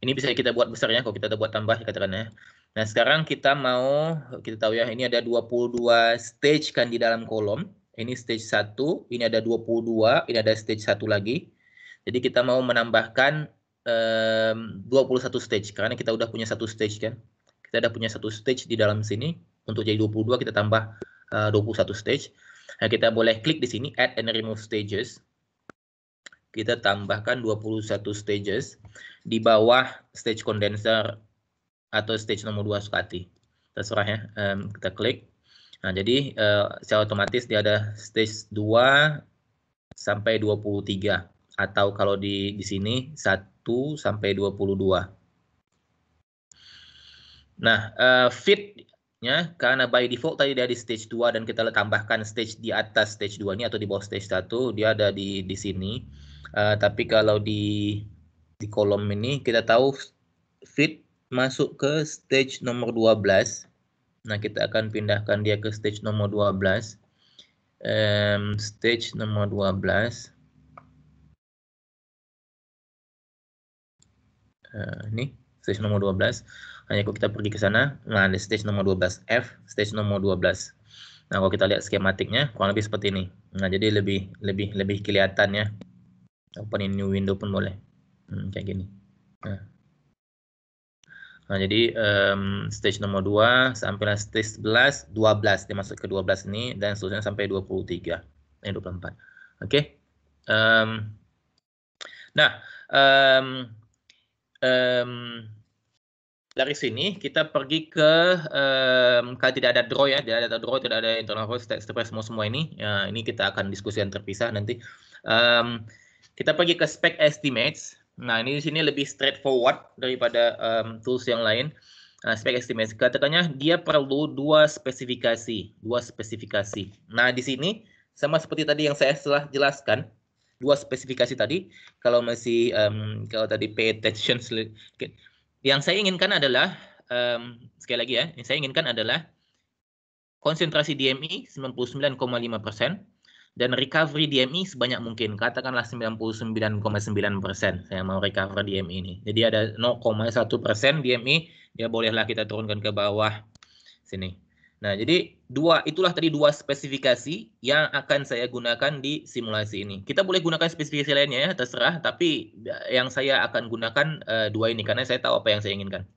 ini bisa kita buat besar ya kalau kita buat tambah ya katakan ya. Nah, sekarang kita mau kita tahu ya ini ada 22 stage kan di dalam kolom. Ini stage 1, ini ada 22, ini ada stage 1 lagi. Jadi kita mau menambahkan um, 21 stage karena kita udah punya satu stage kan. Kita udah punya satu stage di dalam sini untuk jadi 22 kita tambah eh, uh, 21 stage. Nah, kita boleh klik di sini add and remove stages kita tambahkan 21 stages di bawah stage condenser atau stage nomor 2 Sukati. Terserah ya, um, kita klik. Nah, jadi uh, secara otomatis dia ada stage 2 sampai 23 atau kalau di di sini 1 sampai 22. Nah, uh, eh, fit ya karena by default tadi dia di stage 2 dan kita tambahkan stage di atas stage 2 ini atau di bawah stage 1 dia ada di di sini. Uh, tapi kalau di di kolom ini kita tahu fit masuk ke stage nomor 12. Nah, kita akan pindahkan dia ke stage nomor 12. Um, stage nomor 12. Uh, eh, ini stage nomor 12. Hanya kalau kita pergi ke sana, nah ada stage nomor 12 F, stage nomor 12. Nah, kalau kita lihat skematiknya kurang lebih seperti ini. Nah, jadi lebih lebih lebih kelihatan ya open in new window pun boleh hmm, kayak gini nah. nah jadi um, stage nomor 2 sampailah stage 11 12 dia masuk ke 12 ini dan seterusnya sampai 23 ini 24 oke okay? um, nah um, um, dari sini kita pergi ke um, kalau tidak ada draw ya, tidak ada draw, tidak ada internal voice, text semua semua ini. Ya, ini kita akan diskusi yang terpisah nanti. Um, kita pergi ke spec estimates. Nah, ini di sini lebih straightforward daripada um, tools yang lain. Nah, spec estimates katakannya dia perlu dua spesifikasi, dua spesifikasi. Nah, di sini sama seperti tadi yang saya telah jelaskan, dua spesifikasi tadi kalau masih um, kalau tadi pay attention yang saya inginkan adalah um, sekali lagi ya, yang saya inginkan adalah konsentrasi DMI 99,5 dan recovery DMI sebanyak mungkin katakanlah 99,9 persen saya mau recover DMI ini jadi ada 0,1 persen DMI ya bolehlah kita turunkan ke bawah sini nah jadi dua itulah tadi dua spesifikasi yang akan saya gunakan di simulasi ini kita boleh gunakan spesifikasi lainnya ya terserah tapi yang saya akan gunakan uh, dua ini karena saya tahu apa yang saya inginkan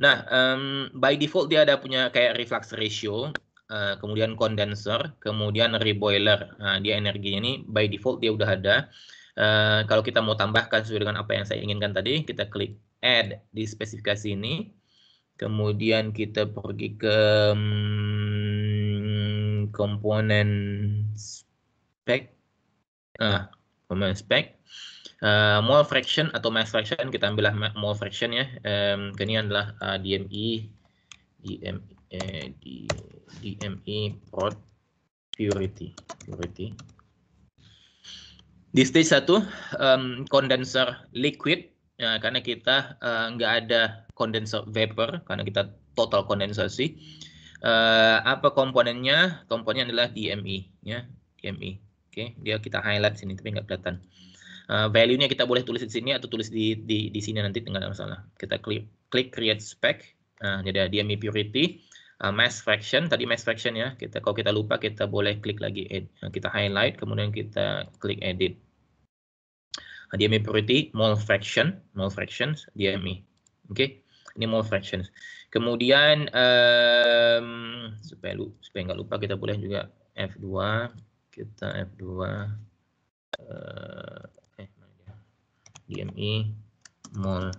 nah um, by default dia ada punya kayak reflux ratio Eh, kemudian kondenser, kemudian reboiler. Nah, dia energinya ini by default dia udah ada. Uh, kalau kita mau tambahkan sesuai dengan apa yang saya inginkan tadi, kita klik add di spesifikasi ini. Kemudian kita pergi ke hmm, komponen spek. Ah, komponen spek. Uh, mole fraction atau mass fraction kita ambillah mole fraction ya. Um, ini adalah uh, ah, DMI, DMI, eh, DME port purity purity di stage 1 um, condenser liquid ya, karena kita uh, nggak ada condenser vapor karena kita total kondensasi uh, apa komponennya komponennya adalah DME ya DME oke okay. dia kita highlight sini tapi nggak kelihatan uh, value-nya kita boleh tulis di sini atau tulis di di, di sini nanti nggak ada masalah kita klik klik create spec nah, jadi ada DME purity uh, mass fraction tadi mass fraction ya kita kalau kita lupa kita boleh klik lagi add. Eh, kita highlight kemudian kita klik edit uh, ah, DME property mole fraction mole fractions DME oke okay? ini mole fractions kemudian um, supaya lu supaya nggak lupa kita boleh juga F2 kita F2 uh, eh, DME mole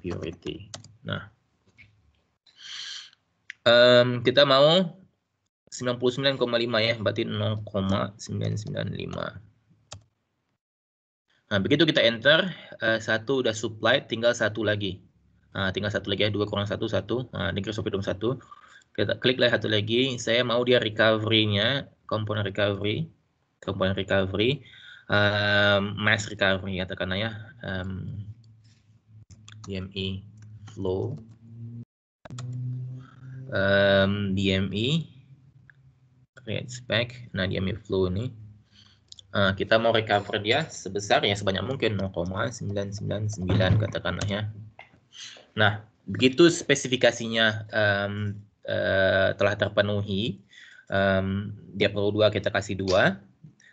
purity nah um, kita mau 99,5 ya, berarti 0,995. Nah, begitu kita enter, uh, satu udah supply, tinggal satu lagi. Nah, tinggal satu lagi ya, 2 kurang satu satu, Nah, di Microsoft satu Kita klik lagi satu lagi, saya mau dia recovery-nya, komponen recovery, komponen recovery, um, mass recovery katakanlah ya, um, DME flow um, DME create spec nah DME flow ini uh, kita mau recover dia sebesar ya sebanyak mungkin 0,999 katakanlah ya nah begitu spesifikasinya um, uh, telah terpenuhi um, dia perlu dua kita kasih dua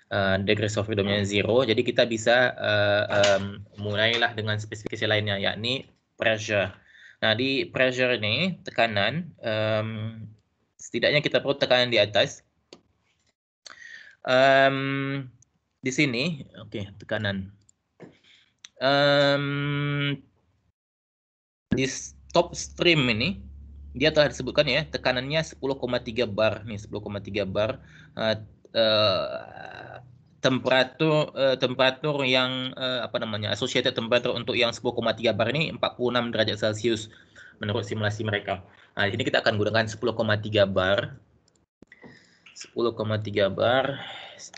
Uh, eh, degree of freedomnya zero, jadi kita bisa uh, um, mulailah dengan spesifikasi lainnya, yakni pressure. Nah, di pressure ini, tekanan, um, setidaknya kita perlu tekanan di atas. Um, di sini, oke, okay, tekanan. Um, di top stream ini, dia telah disebutkan ya, tekanannya 10,3 bar. Nih, 10,3 bar. Uh, uh, temperatur uh, eh, temperatur yang uh, apa namanya associated temperatur untuk yang 10,3 bar ini 46 derajat Celcius menurut simulasi mereka. Nah, ini kita akan gunakan 10,3 bar. 10,3 bar,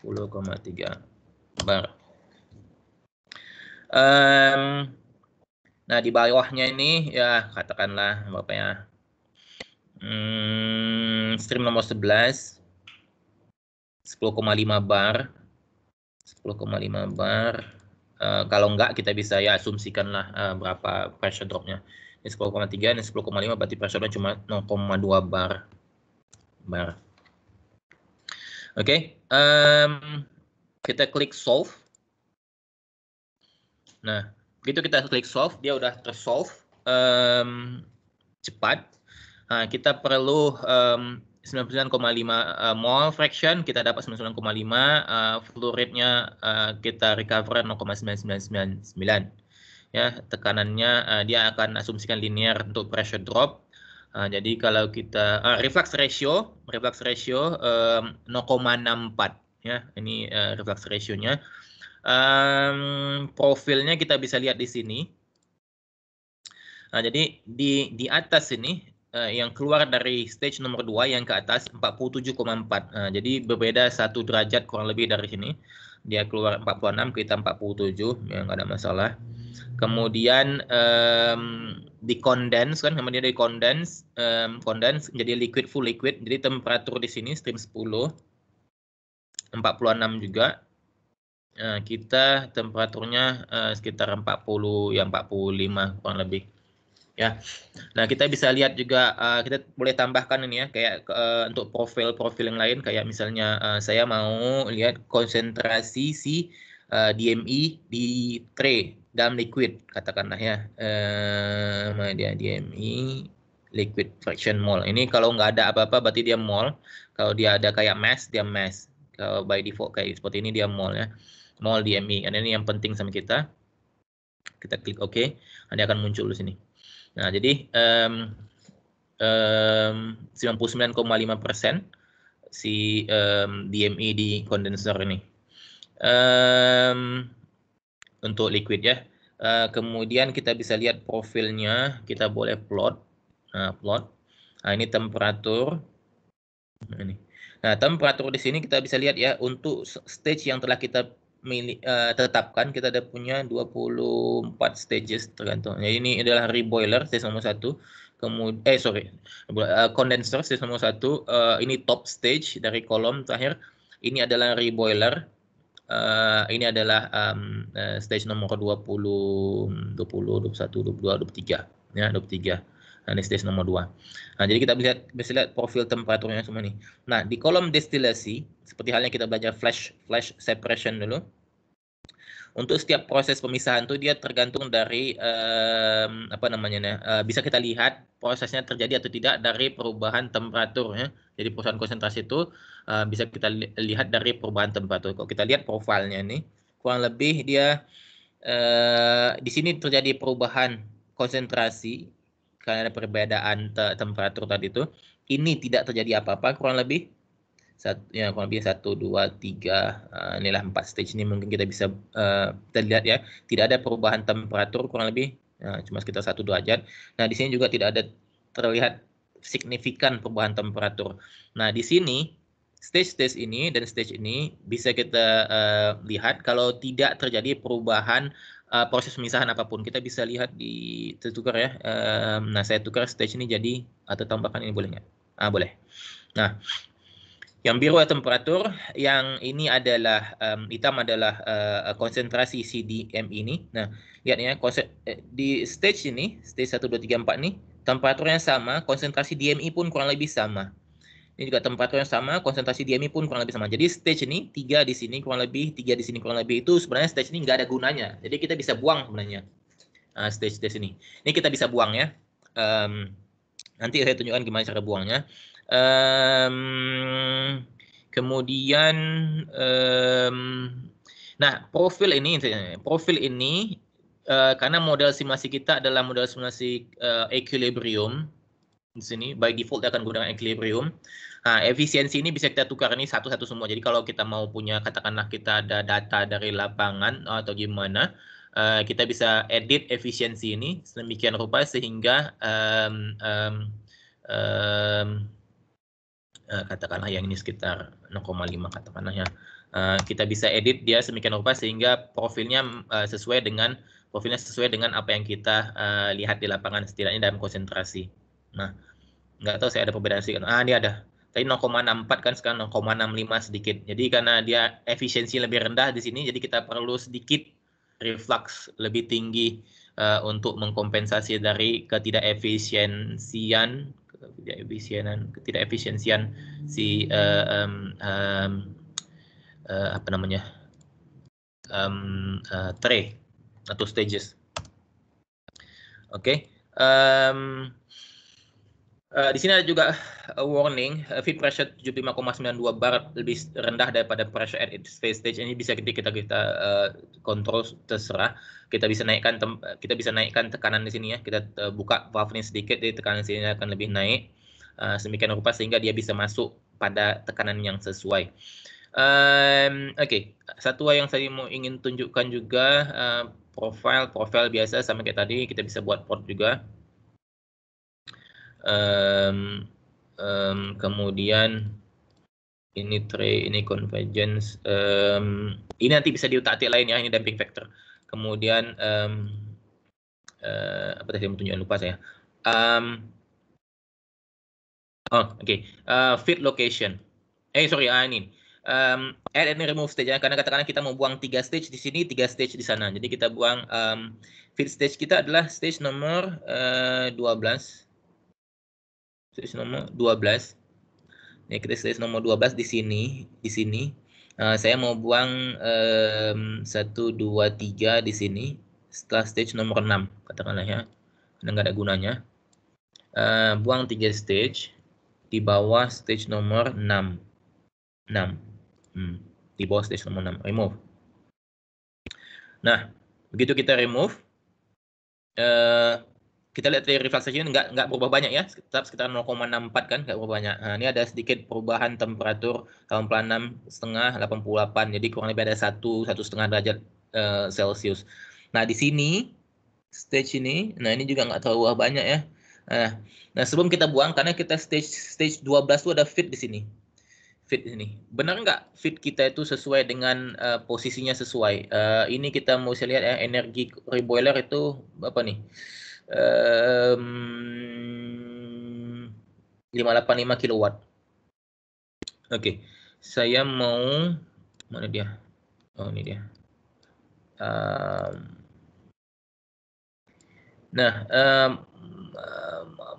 10,3 bar. Um, nah, di bawahnya ini ya katakanlah berapa ya? Hmm, stream nomor 11 10,5 bar 10,5 bar. Uh, kalau enggak kita bisa ya asumsikanlah uh, berapa pressure dropnya. Ini 10,3, ini 10,5 berarti pressure drop cuma 0,2 bar. Bar. Oke, okay. um, kita klik solve. Nah, begitu kita klik solve, dia udah tersolve um, cepat. Nah, kita perlu um, 99,5 mol eh, mole fraction kita dapat 99,5 uh, eh, flow rate-nya uh, kita recover 0,999 ya tekanannya uh, dia akan asumsikan linear untuk pressure drop uh, jadi kalau kita uh, reflux ratio reflux ratio um, 0,64 ya ini uh, reflux ratio-nya um, profilnya kita bisa lihat di sini Nah, jadi di di atas ini Eh, yang keluar dari stage nomor 2 yang ke atas 47,4. Uh, eh, jadi berbeda satu derajat kurang lebih dari sini. Dia keluar 46, kita 47, ya nggak ada masalah. Kemudian um, di kondens kan, kemudian di kondens um, condense jadi liquid full liquid. Jadi temperatur di sini stream 10, 46 juga. Nah, kita temperaturnya uh, sekitar 40 ya 45 kurang lebih ya. Nah, kita bisa lihat juga uh, kita boleh tambahkan ini ya kayak uh, untuk profil-profil yang lain kayak misalnya uh, saya mau lihat konsentrasi si uh, DMI di tray dalam liquid katakanlah ya. uh, dia DMI liquid fraction mole. Ini kalau nggak ada apa-apa berarti dia mole. Kalau dia ada kayak mass dia mass. Kalau by default kayak seperti ini dia mole ya. Mole DMI. Dan ini yang penting sama kita. Kita klik OK. Nanti akan muncul di sini. Nah, jadi um, um, 99,5 persen si um, DME di kondenser ini. Um, untuk liquid ya. Uh, kemudian kita bisa lihat profilnya, kita boleh plot. Nah, plot. Nah, ini temperatur. Ini. Nah, temperatur di sini kita bisa lihat ya untuk stage yang telah kita mili, uh, eh, tetapkan kita ada punya 24 stages tergantung. Jadi ini adalah reboiler stage nomor 1. kemudian eh sorry uh, condenser stage nomor 1. uh, eh, ini top stage dari kolom terakhir. Ini adalah reboiler. Uh, ini adalah um, uh, stage nomor 20 20 21 22 23 ya 23 anesthes nah, nomor 2. Nah, jadi kita bisa bisa lihat profil temperaturnya semua nih. Nah, di kolom destilasi seperti halnya kita belajar flash flash separation dulu. Untuk setiap proses pemisahan itu dia tergantung dari um, apa namanya nah, uh, bisa kita lihat prosesnya terjadi atau tidak dari perubahan temperatur ya. Jadi perubahan konsentrasi itu uh, bisa kita li lihat dari perubahan temperatur. Kalau kita lihat profilnya nih kurang lebih dia uh, di sini terjadi perubahan konsentrasi karena ada perbedaan te temperatur tadi itu ini tidak terjadi apa-apa kurang lebih satu ya kurang lebih satu dua tiga uh, inilah empat stage ini mungkin kita bisa uh, eh, terlihat ya tidak ada perubahan temperatur kurang lebih ya, cuma sekitar satu dua derajat nah di sini juga tidak ada terlihat signifikan perubahan temperatur nah di sini stage-stage ini dan stage ini bisa kita uh, lihat kalau tidak terjadi perubahan uh, proses pemisahan apapun. Kita bisa lihat di tukar ya. Um, nah, saya tukar stage ini jadi atau tambahkan ini boleh nggak? Ah, boleh. Nah, yang biru adalah temperatur, yang ini adalah um, hitam adalah uh, konsentrasi CDM ini. Nah, lihat ya, konsep, uh, eh, di stage ini, stage 1 2 3 4 ini, temperaturnya sama, konsentrasi DMI pun kurang lebih sama. Ini juga tempatnya yang sama, konsentrasi DME pun kurang lebih sama. Jadi stage ini tiga di sini kurang lebih, tiga di sini kurang lebih itu sebenarnya stage ini nggak ada gunanya. Jadi kita bisa buang sebenarnya uh, ah, stage stage ini. Ini kita bisa buang ya. Um, nanti saya tunjukkan gimana cara buangnya. Um, kemudian, um, nah profil ini, profil ini Uh, karena model simulasi kita adalah model simulasi uh, equilibrium di sini by default akan gunakan equilibrium Nah, efisiensi ini bisa kita tukar ini satu-satu semua. Jadi kalau kita mau punya katakanlah kita ada data dari lapangan oh, atau gimana, eh, kita bisa edit efisiensi ini sedemikian rupa sehingga um, um, um, katakanlah yang ini sekitar 0,5 katakanlah ya. Uh, kita bisa edit dia semikian rupa sehingga profilnya uh, sesuai dengan profilnya sesuai dengan apa yang kita uh, lihat di lapangan setidaknya dalam konsentrasi. Nah, nggak tahu saya ada perbedaan sih. Ah, ini ada tadi 0,64 kan sekarang 0,65 sedikit. Jadi karena dia efisiensi lebih rendah di sini, jadi kita perlu sedikit reflux lebih tinggi uh, untuk mengkompensasi dari ketidakefisiensian ketidakefisienan ketidakefisiensian si uh, um, um, uh, apa namanya um, uh, tray atau stages. Oke, okay. um, Uh, di sini ada juga uh, warning, uh, feed pressure 75,92 bar lebih rendah daripada pressure at its phase stage. Ini bisa kita kita, kita uh, kontrol terserah. Kita bisa naikkan kita bisa naikkan tekanan di sini ya. Kita uh, buka valve ini sedikit, jadi tekanan di sini akan lebih naik. Uh, semikian rupa sehingga dia bisa masuk pada tekanan yang sesuai. Um, Oke, okay. satu yang saya mau ingin tunjukkan juga uh, profile profile biasa sama kayak tadi kita bisa buat port juga um, um, kemudian ini tray ini convergence um, ini nanti bisa diutak-atik lain ya ini damping factor kemudian um, uh, apa tadi yang tunjukkan lupa saya um, oh oke okay. uh, fit location eh sorry ah, ini um, add and remove stage ya. karena katakanlah kita mau buang tiga stage di sini tiga stage di sana jadi kita buang um, fit stage kita adalah stage nomor uh, eh, 12 series nomor 12. Ini kita nomor 12 di sini, di sini. Uh, saya mau buang um, 1 2 3 di sini setelah stage nomor 6 katakanlah ya. Karena nggak ada gunanya. Uh, buang 3 stage di bawah stage nomor 6. 6. Hmm, di bawah stage nomor 6, remove. Nah, begitu kita remove, eh, uh, kita lihat dari ini nggak nggak berubah banyak ya, tetap sekitar 0,64 kan, nggak berubah banyak. Nah, ini ada sedikit perubahan temperatur 86 setengah 88, jadi kurang lebih ada satu satu setengah derajat uh, eh, Celcius. Nah, di sini stage ini, nah ini juga nggak terlalu banyak ya. Nah, nah, sebelum kita buang karena kita stage stage 12 itu ada fit di sini. Fit ini. Benar nggak fit kita itu sesuai dengan uh, posisinya sesuai. Uh, ini kita mau saya lihat ya energi reboiler itu apa nih? 585 kilowatt. Oke, okay. saya mau mana dia? Oh ini dia. Um, nah, um,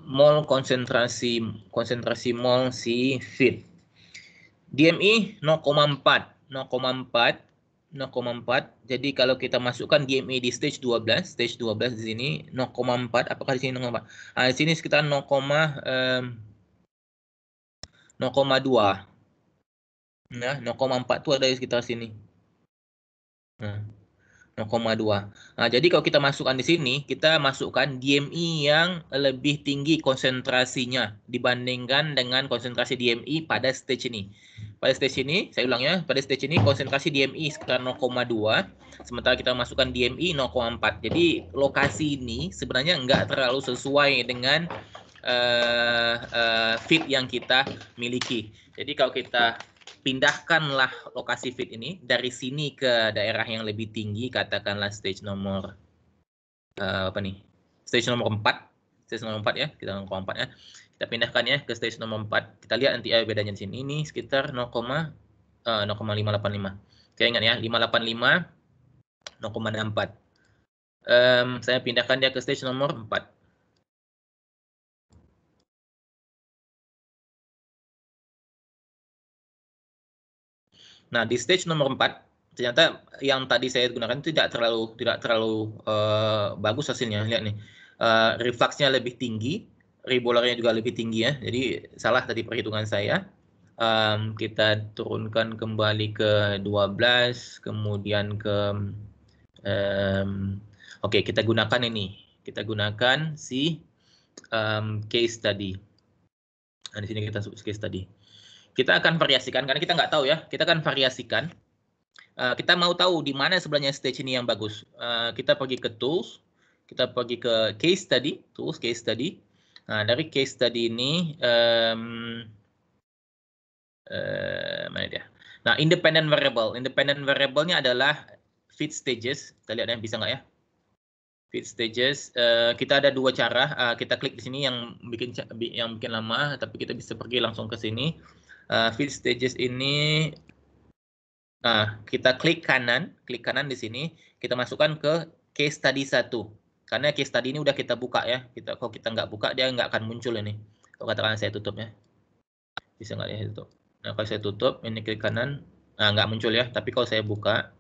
mol konsentrasi konsentrasi mol si fit. DMI 0,4 0,4 0,4. Jadi kalau kita masukkan DMA di stage 12, stage 12 di sini 0,4. Apakah di sini 0,4? Nah, di sini sekitar 0,2. Nah, 0,4 itu ada di sekitar sini. Nah, 0,2. Nah, jadi kalau kita masukkan di sini, kita masukkan DMI yang lebih tinggi konsentrasinya dibandingkan dengan konsentrasi DMI pada stage ini. Pada stage ini, saya ya, pada stage ini konsentrasi DMI sekitar 0,2, sementara kita masukkan DMI 0,4. Jadi lokasi ini sebenarnya nggak terlalu sesuai dengan uh, uh, fit yang kita miliki. Jadi kalau kita pindahkanlah lokasi fit ini dari sini ke daerah yang lebih tinggi, katakanlah stage nomor uh, apa nih? Stage nomor 4 stage nomor 4 ya, kita nomor 4 ya. Kita pindahkan ya ke stage nomor 4. Kita lihat nanti ya bedanya di sini. Ini sekitar 0, uh, 0,585. Oke, ingat ya, 585 0,64. Um, saya pindahkan dia ke stage nomor 4. Nah, di stage nomor 4, ternyata yang tadi saya gunakan itu tidak terlalu tidak terlalu uh, bagus hasilnya. Lihat nih, uh, eh, refleksnya lebih tinggi, ribolernya juga lebih tinggi ya. Jadi salah tadi perhitungan saya. Um, kita turunkan kembali ke 12, kemudian ke um, oke okay, kita gunakan ini. Kita gunakan si um, case tadi. Nah, di sini kita case tadi. Kita akan variasikan karena kita nggak tahu ya. Kita akan variasikan. Uh, kita mau tahu di mana sebenarnya stage ini yang bagus. Uh, kita pergi ke tools, kita pergi ke case tadi, tools case tadi Nah, dari case tadi ini, um, uh, mana dia? Nah, independent variable. Independent variable-nya adalah fit stages. Kita lihat yang bisa nggak ya? Fit stages. Uh, kita ada dua cara. Uh, kita klik di sini yang bikin yang bikin lama, tapi kita bisa pergi langsung ke sini. Uh, feed stages ini uh, kita klik kanan, klik kanan di sini. Kita masukkan ke case tadi satu. Karena case tadi ini udah kita buka ya. Kita kalau kita nggak buka dia nggak akan muncul ini. Kalau katakan saya tutup ya. Bisa nggak ya tutup. Nah kalau saya tutup ini klik kanan nah, nggak muncul ya. Tapi kalau saya buka,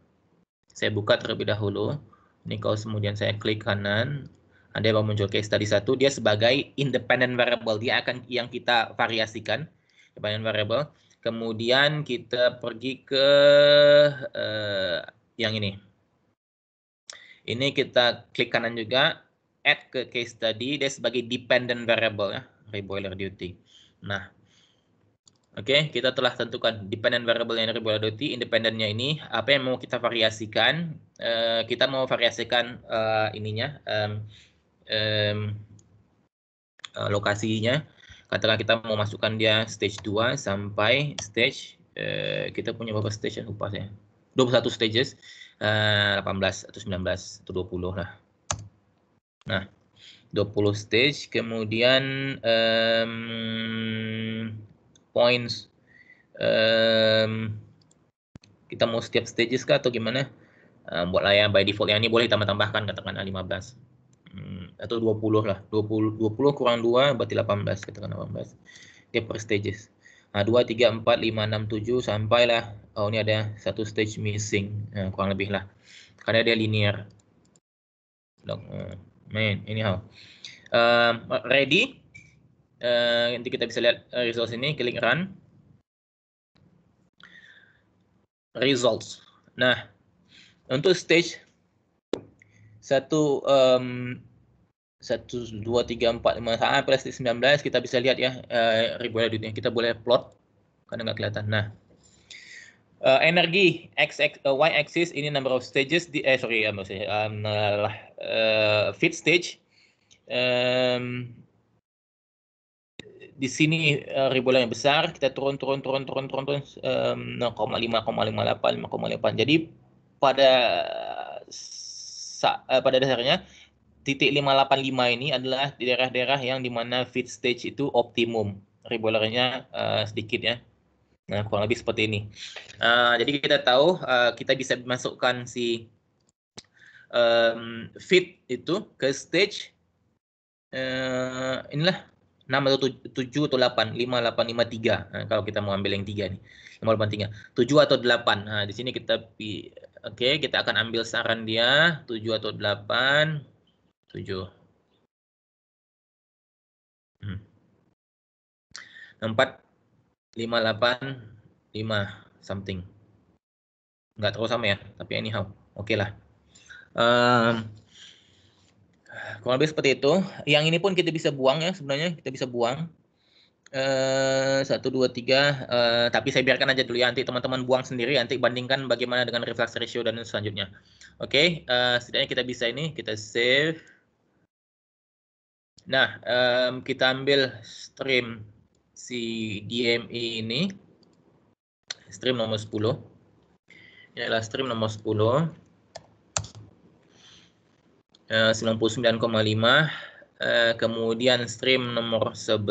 saya buka terlebih dahulu. Ini kalau kemudian saya klik kanan, ada yang muncul case tadi satu. Dia sebagai independent variable. Dia akan yang kita variasikan independent variable. Kemudian kita pergi ke uh, yang ini ini kita klik kanan juga, add ke case study, dia sebagai dependent variable ya, reboiler duty. Nah, oke, okay, kita telah tentukan dependent variable yang reboiler duty, independennya ini, apa yang mau kita variasikan, uh, kita mau variasikan uh, ininya, um, um, uh, lokasinya, katakan kita mau masukkan dia stage 2 sampai stage, uh, kita punya berapa stage ya, lupa saya, 21 stages, 18 eh, atau 19 atau 20 lah. Nah, 20 stage kemudian um, points um, kita mau setiap stages kah atau gimana? Um, buat layar by default yang ini boleh tambah-tambahkan katakanlah 15. Hmm, atau 20 lah. 20 20 kurang 2 berarti 18 katakan 18. Dia per stages. Nah, 2, 3, 4, 5, 6, 7 sampailah oh ini ada satu stage missing nah, kurang lebih lah karena dia linear ah, main anyhow uh, ready uh, nanti kita bisa lihat results ini klik run results nah untuk stage satu um, satu dua tiga empat lima sampai plastik 19 kita bisa lihat ya uh, ribuan duitnya kita boleh plot karena nggak kelihatan nah uh, energi x, x uh, y axis ini number of stages di eh sorry ya maksudnya um, uh, fit stage um, di sini uh, ribuan yang besar kita turun turun turun turun turun turun um, 0,5 0,58 0,8 jadi pada sa, uh, pada dasarnya titik 585 ini adalah di daerah-daerah yang dimana feed stage itu optimum ribolernya uh, eh, sedikit ya nah kurang lebih seperti ini uh, jadi kita tahu uh, kita bisa masukkan si um, feed itu ke stage uh, inilah 6 atau 7 atau 8, 5, 8, 5, 3. Nah, kalau kita mau ambil yang 3 nih. 5, 8, 3. 7 atau 8. Nah, di sini kita oke, okay, kita akan ambil saran dia 7 atau 8 tujuh. Hmm. Empat, lima, delapan, lima, something. Nggak terlalu sama ya, tapi anyhow, oke okay lah. Um, kurang lebih seperti itu. Yang ini pun kita bisa buang ya, sebenarnya kita bisa buang. Eh, satu, dua, tiga. Eh, tapi saya biarkan aja dulu ya, nanti teman-teman buang sendiri, nanti bandingkan bagaimana dengan reflex ratio dan selanjutnya. Oke, okay? uh, eh, setidaknya kita bisa ini, kita save. Nah, um, kita ambil stream si DME ini. Stream nomor 10. Ini adalah stream nomor 10. Uh, 99,5. Uh, kemudian stream nomor 11.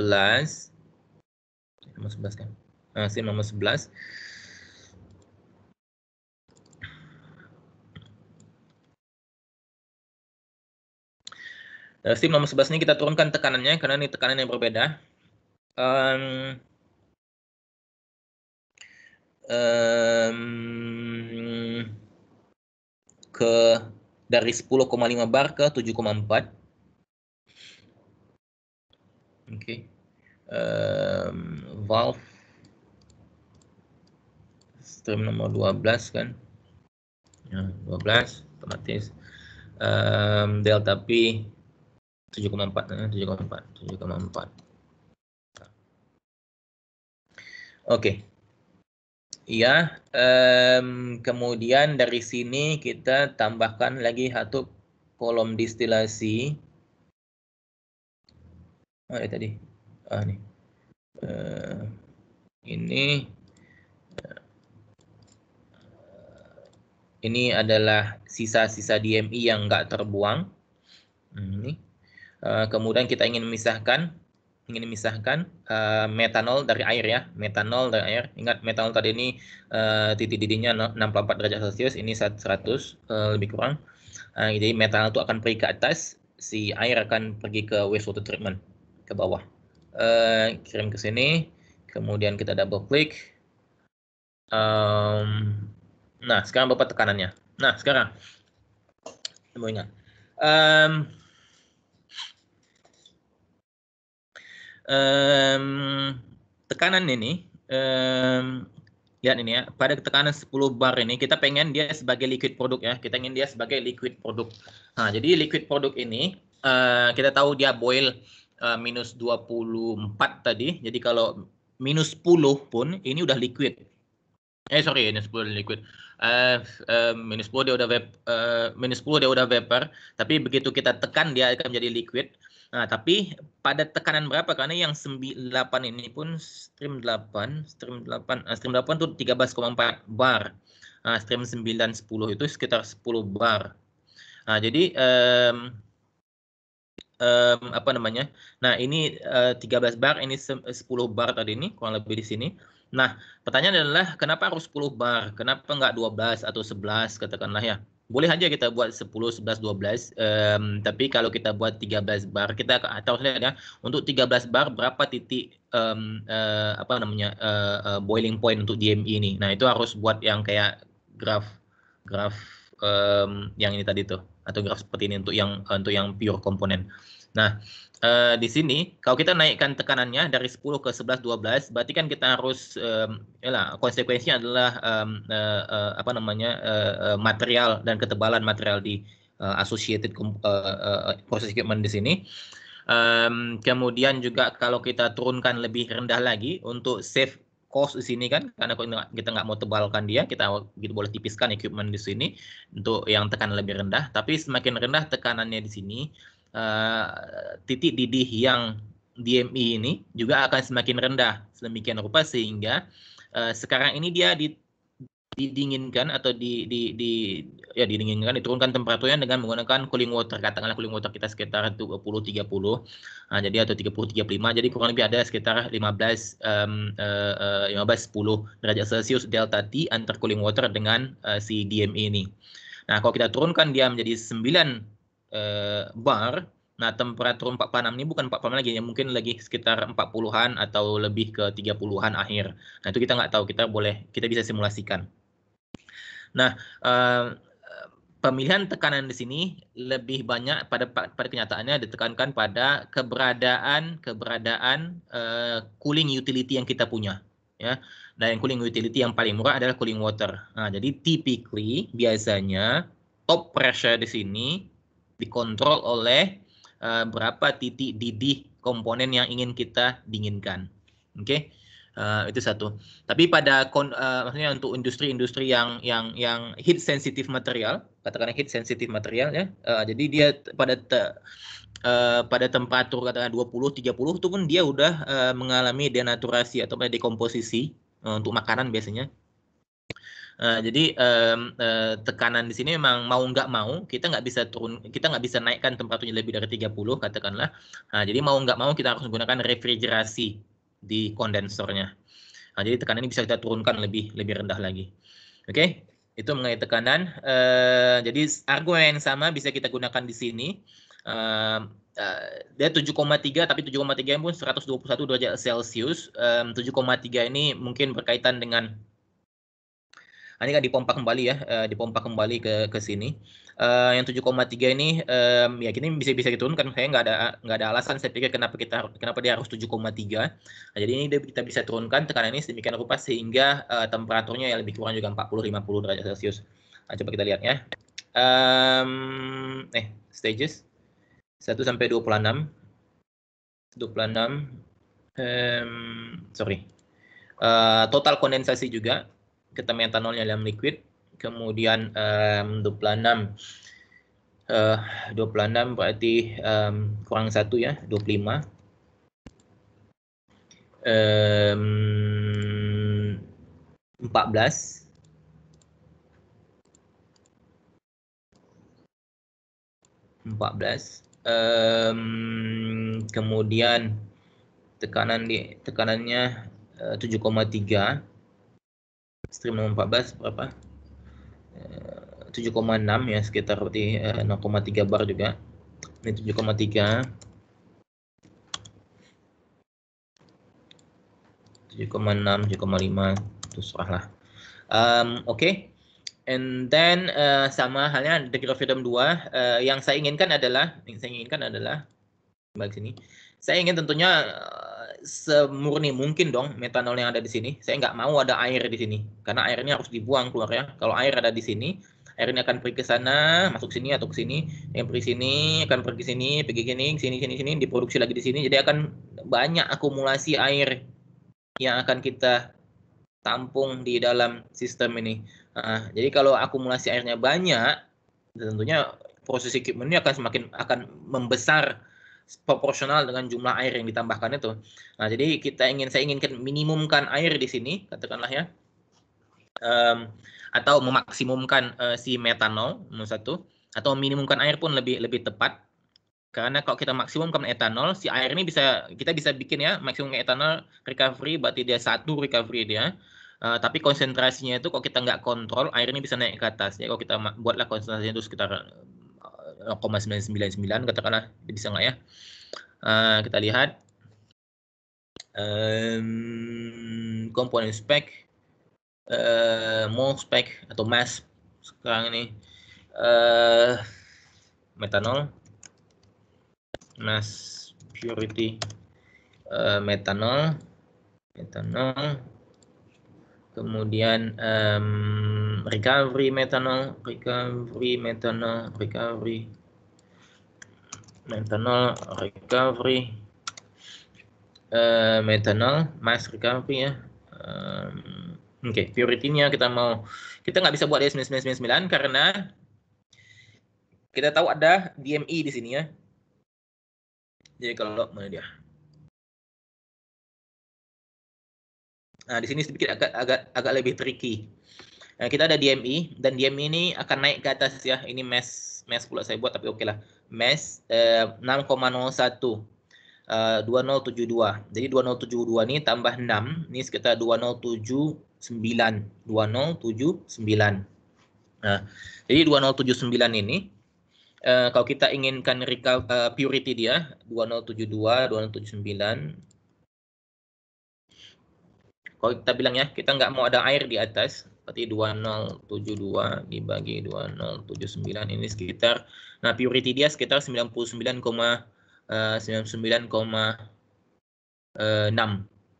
Nomor 11 kan? Uh, stream nomor 11. Dari eh, steam nomor 11 ini kita turunkan tekanannya karena ini tekanan yang berbeda. Um, um, ke dari 10,5 bar ke 7,4. Oke. Okay. Um, valve stream nomor 12 kan. Ya, 12 otomatis um, delta P 7,4 eh, oke Iya. kemudian dari sini kita tambahkan lagi satu kolom distilasi oh ya tadi ah nih uh, ini eh, ini adalah sisa-sisa DMI yang nggak terbuang ini hmm, Eh, kemudian kita ingin memisahkan ingin memisahkan uh, eh, metanol dari air ya, metanol dari air. Ingat metanol tadi ini uh, titik didihnya 64 derajat Celcius, ini 100 uh, lebih kurang. Uh, jadi metanol itu akan pergi ke atas, si air akan pergi ke wastewater treatment ke bawah. Uh, kirim ke sini, kemudian kita double klik. Um, nah, sekarang berapa tekanannya? Nah, sekarang, Ingat. Um, um, tekanan ini um, lihat ini ya pada tekanan 10 bar ini kita pengen dia sebagai liquid produk ya kita ingin dia sebagai liquid produk nah jadi liquid produk ini uh, kita tahu dia boil uh, minus 24 tadi jadi kalau minus 10 pun ini udah liquid eh sorry eh, minus 10 liquid uh, uh, minus 10 dia udah vap, uh, minus 10 dia udah vapor tapi begitu kita tekan dia akan menjadi liquid Nah, tapi pada tekanan berapa? Karena yang 8 ini pun stream 8, stream 8, uh, eh, stream 8 itu 13,4 bar. Nah, stream 9 10 itu sekitar 10 bar. Nah, jadi um, um, apa namanya? Nah, ini uh, eh, 13 bar, ini 10 bar tadi ini kurang lebih di sini. Nah, pertanyaan adalah kenapa harus 10 bar? Kenapa nggak 12 atau 11 katakanlah ya? boleh aja kita buat 10, 11, 12 um, tapi kalau kita buat 13 bar kita atau saya ada untuk 13 bar berapa titik um, uh, apa namanya uh, uh, boiling point untuk DME ini nah itu harus buat yang kayak graf graf um, yang ini tadi tuh atau graf seperti ini untuk yang untuk yang pure komponen nah uh, di sini kalau kita naikkan tekanannya dari 10 ke 11 12 berarti kan kita harus um, yalah, konsekuensinya adalah um, uh, uh, apa namanya uh, uh, material dan ketebalan material di uh, associated uh, uh, process equipment di sini. Um, kemudian juga kalau kita turunkan lebih rendah lagi untuk save cost di sini kan karena kita nggak mau tebalkan dia kita gitu boleh tipiskan equipment di sini untuk yang tekanan lebih rendah tapi semakin rendah tekanannya di sini uh, titik didih yang DMI ini juga akan semakin rendah sedemikian rupa sehingga uh, sekarang ini dia di, didinginkan atau di, di, di ya didinginkan diturunkan temperaturnya dengan menggunakan cooling water katakanlah cooling water kita sekitar 20 30 nah, jadi atau 30 35 jadi kurang lebih ada sekitar 15 um, uh, 15 10 derajat celcius delta T antar cooling water dengan uh, si DME ini nah kalau kita turunkan dia menjadi 9 uh, bar. Nah, temperatur 46 ini bukan 46 lagi, ya mungkin lagi sekitar 40-an atau lebih ke 30-an akhir. Nah, itu kita nggak tahu, kita boleh, kita bisa simulasikan. Nah, uh, pemilihan tekanan di sini lebih banyak pada pada kenyataannya ditekankan pada keberadaan keberadaan uh, cooling utility yang kita punya ya dan nah, yang cooling utility yang paling murah adalah cooling water nah jadi typically biasanya top pressure di sini dikontrol oleh uh, berapa titik didih komponen yang ingin kita dinginkan. Oke. Okay? Uh, eh, itu satu. Tapi pada kon, uh, maksudnya untuk industri-industri yang yang yang heat sensitive material, katakanlah heat sensitive material ya. Uh, jadi dia pada te, uh, pada temperatur katakanlah 20 30 itu pun dia udah uh, mengalami denaturasi atau dekomposisi uh, untuk makanan biasanya Uh, jadi um, uh, tekanan di sini memang mau nggak mau kita nggak bisa turun kita nggak bisa naikkan temperaturnya lebih dari 30 katakanlah. Nah, jadi mau nggak mau kita harus menggunakan refrigerasi di kondensornya. Nah, jadi tekanan ini bisa kita turunkan lebih lebih rendah lagi. Oke, okay? itu mengenai tekanan. Uh, jadi argumen yang sama bisa kita gunakan di sini. Uh, dia 7,3 tapi 7,3 pun 121 derajat Celcius. koma 7,3 ini mungkin berkaitan dengan Nah, ini kan dipompa kembali ya, uh, dipompa kembali ke ke sini. Uh, yang 7,3 ini um, ya kini bisa bisa diturunkan. Saya nggak ada nggak ada alasan saya pikir kenapa kita kenapa dia harus 7,3. Nah, jadi ini kita bisa turunkan tekanan ini sedemikian rupa sehingga uh, temperaturnya ya lebih kurang juga 40 50 derajat Celcius. Nah, coba kita lihat ya. Um, eh stages 1 sampai 26 26 um, sorry uh, total kondensasi juga kita metanolnya dalam liquid kemudian um, 26 uh, 26 berarti um, kurang satu ya 25 um, 14 14 um, kemudian tekanan di tekanannya eh, uh, 7,3 streaming 14 berapa 7,6 ya sekitar berarti 0,3 eh, bar juga ini 7,3 7,6 7,5 terserah lah um, oke okay. and then uh, sama halnya degree of freedom 2 uh, eh, yang saya inginkan adalah yang saya inginkan adalah balik sini saya ingin tentunya semurni mungkin dong metanol yang ada di sini. Saya nggak mau ada air di sini karena air ini harus dibuang keluar ya. Kalau air ada di sini, air ini akan pergi ke sana, masuk sini atau ke sini, yang pergi sini, akan pergi sini, pergi sini, sini, sini, sini, diproduksi lagi di sini. Jadi akan banyak akumulasi air yang akan kita tampung di dalam sistem ini. Nah, jadi kalau akumulasi airnya banyak, tentunya proses equipment ini akan semakin akan membesar proporsional dengan jumlah air yang ditambahkan itu. Nah, jadi kita ingin saya inginkan minimumkan air di sini, katakanlah ya, um, atau memaksimumkan uh, si metanol nomor satu, atau minimumkan air pun lebih lebih tepat. Karena kalau kita maksimumkan etanol, si air ini bisa kita bisa bikin ya maksimum etanol recovery berarti dia satu recovery dia. Uh, tapi konsentrasinya itu kalau kita nggak kontrol air ini bisa naik ke atas ya kalau kita buatlah konsentrasinya itu sekitar 0,999 katakanlah bisa nggak ya? Uh, kita lihat um, komponen spek, uh, eh, mole spek atau mass sekarang ini uh, metanol, mass purity uh, metanol, metanol kemudian um, recovery metanol, recovery metanol, recovery metanol, recovery uh, eh, metanol, mass recovery ya. Um, Oke, okay, purity-nya kita mau kita nggak bisa buat d 999 karena kita tahu ada DMI e di sini ya. Jadi kalau mana dia? Nah, di sini sedikit agak agak agak lebih tricky. Nah, kita ada DMI e, dan DMI e ini akan naik ke atas ya. Ini mes mes pula saya buat tapi oke okay lah. mes eh, 6,01 eh, 2072. Jadi 2072 ini tambah 6 ini sekitar 2079 2079. Nah, jadi 2079 ini eh, kalau kita inginkan recall, eh, purity dia 2072 2079 kalau kita bilang ya kita nggak mau ada air di atas berarti 2072 dibagi 2079 ini sekitar nah purity dia sekitar 99,99,6 99,6 eh,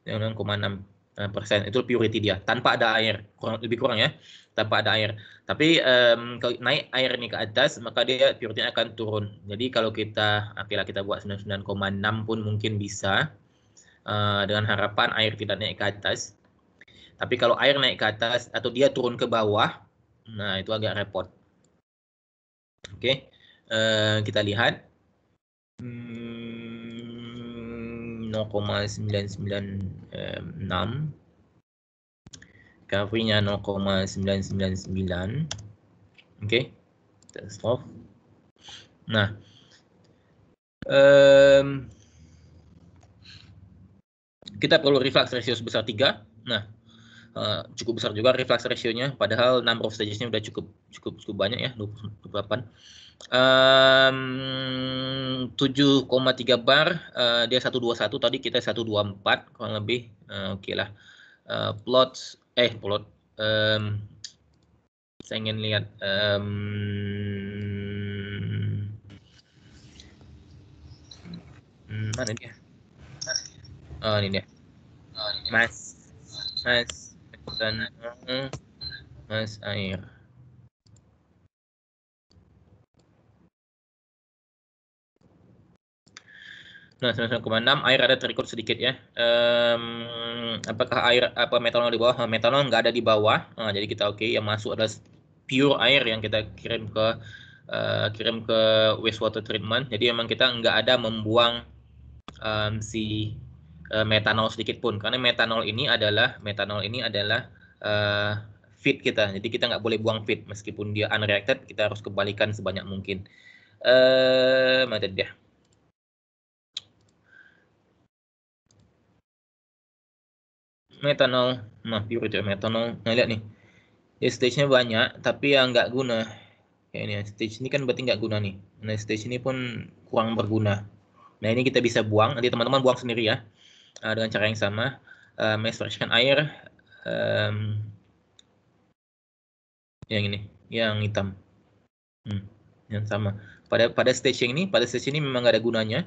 eh, eh, persen itu purity dia tanpa ada air kurang lebih kurang ya tanpa ada air tapi um, kalau naik air ini ke atas maka dia purity akan turun jadi kalau kita akhirnya kita buat 99,6 pun mungkin bisa Eh, dengan harapan air tidak naik ke atas. Tapi kalau air naik ke atas atau dia turun ke bawah, nah itu agak repot. Oke, okay. uh, eh, kita lihat. Hmm, 0,996 Kafinya 0,999 Oke, okay. kita stop. Nah, um, kita perlu reflux ratio sebesar 3. Nah, uh, cukup besar juga reflux ratio-nya padahal number of stages-nya udah cukup cukup cukup banyak ya 28. Um, 7,3 bar uh, dia 121 tadi kita 124 kurang lebih uh, oke okay lah uh, plot eh plot um, saya ingin lihat um, mana dia Oh, ini dia. Mas. Mas. Dan Mas Air. Nah, 99,6 air ada terikut sedikit ya. Um, apakah air apa metanol di bawah? Nah, metanol nggak ada di bawah. Nah, jadi kita oke okay. yang masuk adalah pure air yang kita kirim ke uh, kirim ke wastewater treatment. Jadi memang kita nggak ada membuang um, si uh, eh, metanol sedikit pun karena metanol ini adalah metanol ini adalah uh, feed kita jadi kita nggak boleh buang feed meskipun dia unreacted kita harus kembalikan sebanyak mungkin eh uh, mana dia metanol nah pure metanol nah lihat nih ya stage-nya banyak tapi yang nggak guna kayak ini ya, stage ini kan berarti nggak guna nih nah stage ini pun kurang berguna nah ini kita bisa buang nanti teman-teman buang sendiri ya uh, dengan cara yang sama uh, eh, menstruasikan air um, yang ini yang hitam hmm, yang sama pada pada stage ini pada stage ini memang gak ada gunanya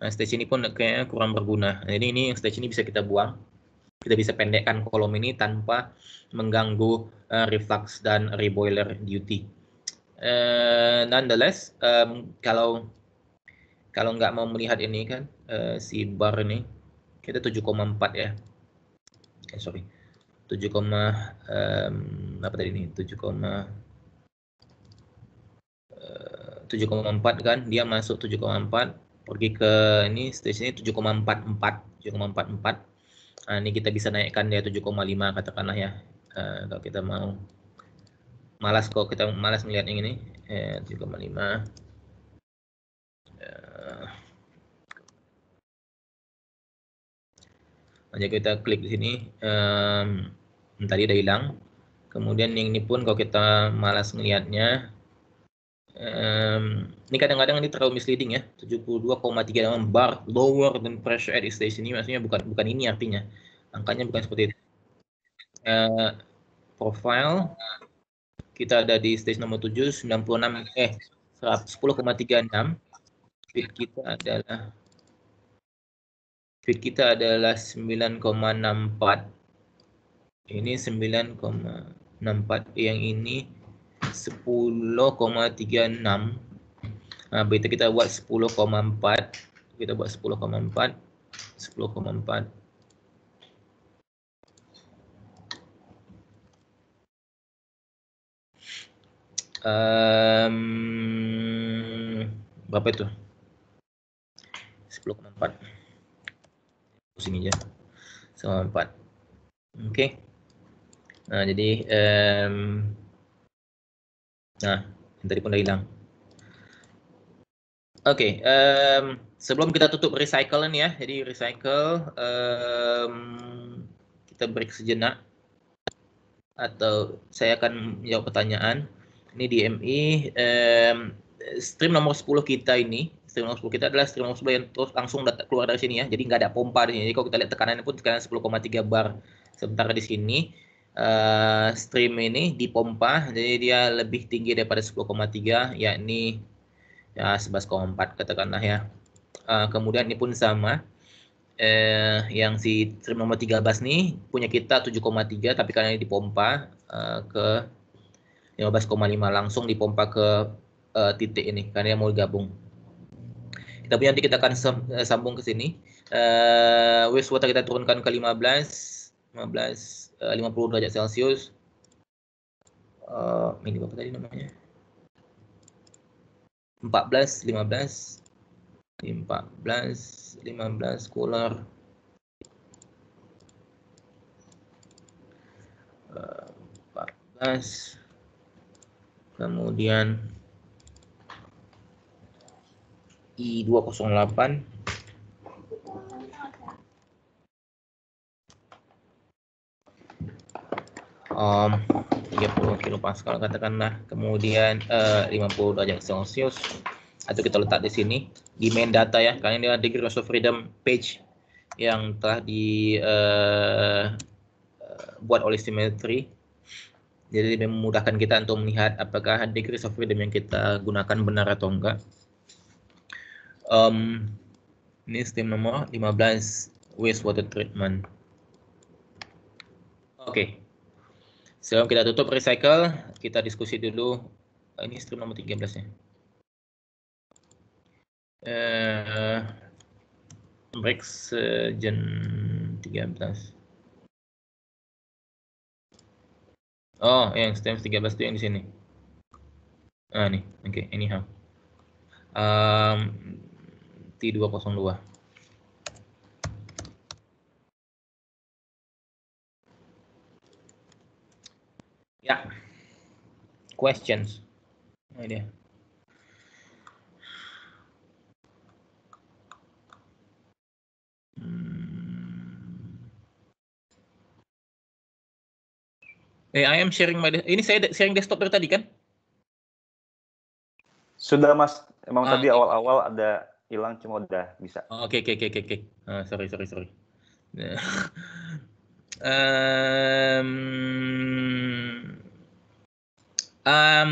nah, stage ini pun kayaknya kurang berguna jadi nah, ini stage ini bisa kita buang kita bisa pendekkan kolom ini tanpa mengganggu uh, reflux dan reboiler duty uh, nonetheless um, kalau kalau nggak mau melihat ini kan uh, si bar ini kita 7,4 ya eh sorry 7, um, apa tadi ini 7, uh, 7,4 kan dia masuk 7,4 pergi ke ini stage ini 7,44 7,44 Nah, ini kita bisa naikkan dia 7,5 katakanlah ya. Uh, kalau kita mau malas kok kita malas melihat yang ini eh, 7,5 Jadi kita klik di sini, um, tadi udah hilang. Kemudian yang ini pun kalau kita malas melihatnya, um, ini kadang-kadang ini terlalu misleading ya. 72,36 bar lower than pressure at station ini maksudnya bukan bukan ini artinya. Angkanya bukan seperti itu. Uh, profile kita ada di stage nomor 7 96 eh 10,36 speed kita adalah Fit kita adalah 9,64. Ini 9,64. Yang ini 10,36. Nah, berita kita buat 10,4. Kita buat 10,4. 10,4. Um, berapa itu? 10,4 sini aja sama 4 oke Ha, nah jadi um, nah yang tadi pun dah hilang oke um, sebelum kita tutup recycle ya jadi recycle um, kita break sejenak atau saya akan jawab pertanyaan ini di MI um, e, stream nomor 10 kita ini Stream Oxbow kita adalah Stream Oxbow yang terus langsung datang keluar dari sini ya. Jadi nggak ada pompa di sini. Jadi kalau kita lihat tekanannya pun tekanan 10,3 bar. sebentar di sini uh, stream ini dipompa. Jadi dia lebih tinggi daripada 10,3 yakni ya 11,4 katakanlah ya. Uh, kemudian ini pun sama. Eh, yang si stream nomor 13 nih punya kita 7,3 tapi karena ini dipompa uh, ke 15,5 langsung dipompa ke uh, titik ini karena dia mau gabung tapi nanti kita akan eh, sambung ke sini. Uh, wastewater kita turunkan ke 15 15 uh, 50 derajat Celcius. Uh, eh, ini berapa tadi namanya? 14 15 14 15 cooler 14 kemudian I208 um, 30 kilopascal katakanlah kemudian eh, uh, 50 derajat celcius atau kita letak di sini di main data ya karena ini adalah degree of freedom page yang telah dibuat eh, uh, oleh simetri jadi memudahkan kita untuk melihat apakah degree of freedom yang kita gunakan benar atau enggak um, ini steam nomor 15 wastewater treatment oke okay. sebelum kita tutup recycle kita diskusi dulu uh, ini stream nomor 13 nya uh, break sejen 13 Oh, yang stream 13 itu yang di sini. Ah, nih. Oke, okay, anyhow. Um, T202. Ya. Questions. Nah, ini dia. Hmm. Eh, I am sharing my ini saya sharing desktop dari tadi kan? Sudah mas, emang ah, tadi iya. awal-awal ada hilang cuma udah bisa. Oh, oke oke oke oke. Ah, sorry sorry sorry. um, um,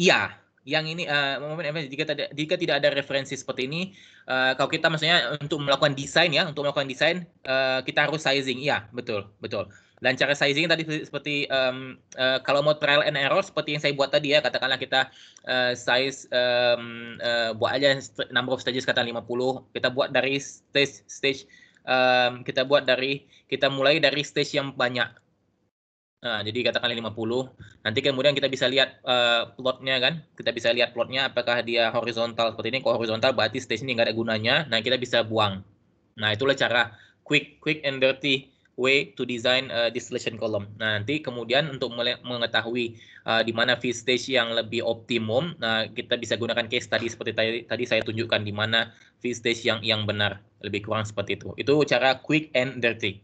iya yang ini uh, eh, momen event jika tidak jika tidak ada referensi seperti ini uh, kalau kita maksudnya untuk melakukan desain ya untuk melakukan desain uh, kita harus sizing ya betul betul dan cara sizing tadi seperti um, uh, kalau mau trial and error seperti yang saya buat tadi ya katakanlah kita uh, size um, uh, buat aja number of stages kata 50 kita buat dari stage stage um, kita buat dari kita mulai dari stage yang banyak Nah, jadi katakanlah 50. Nanti kemudian kita bisa lihat uh, plotnya kan. Kita bisa lihat plotnya apakah dia horizontal seperti ini. Kalau horizontal berarti stage ini nggak ada gunanya. Nah, kita bisa buang. Nah, itulah cara quick quick and dirty way to design uh, distillation column. Nah, nanti kemudian untuk mengetahui uh, di mana feed stage yang lebih optimum, nah kita bisa gunakan case tadi seperti tadi, tadi saya tunjukkan di mana feed stage yang yang benar. Lebih kurang seperti itu. Itu cara quick and dirty.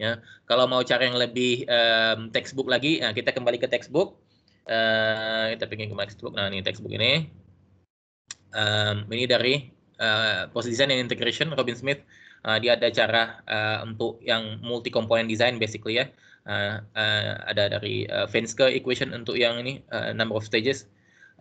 Ya, kalau mau cara yang lebih um, textbook lagi, nah kita kembali ke textbook. Uh, kita pingin ke textbook. Nah, ini textbook ini. Um, ini dari uh, eh, post design and integration Robin Smith. Uh, dia ada cara uh, untuk yang multi component design basically ya. Uh, uh, ada dari uh, Fenske equation untuk yang ini uh, number of stages.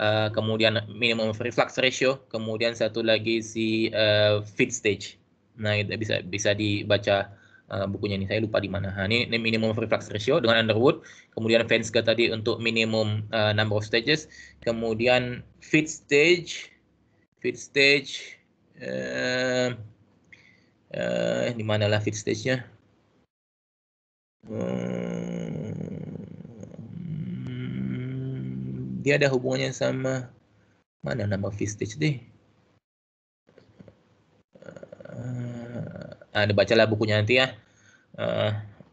Uh, kemudian minimum reflux ratio, kemudian satu lagi si uh, feed stage. Nah, itu bisa bisa dibaca Eh, bukunya ini saya lupa di mana. Nah, ini, minimum reflux ratio dengan Underwood, kemudian Fenske tadi untuk minimum uh, number of stages, kemudian fit stage, fit stage, uh, uh, di lah fit stage-nya? Hmm, dia ada hubungannya sama mana nama fit stage deh? ada bacalah bukunya nanti ya uh,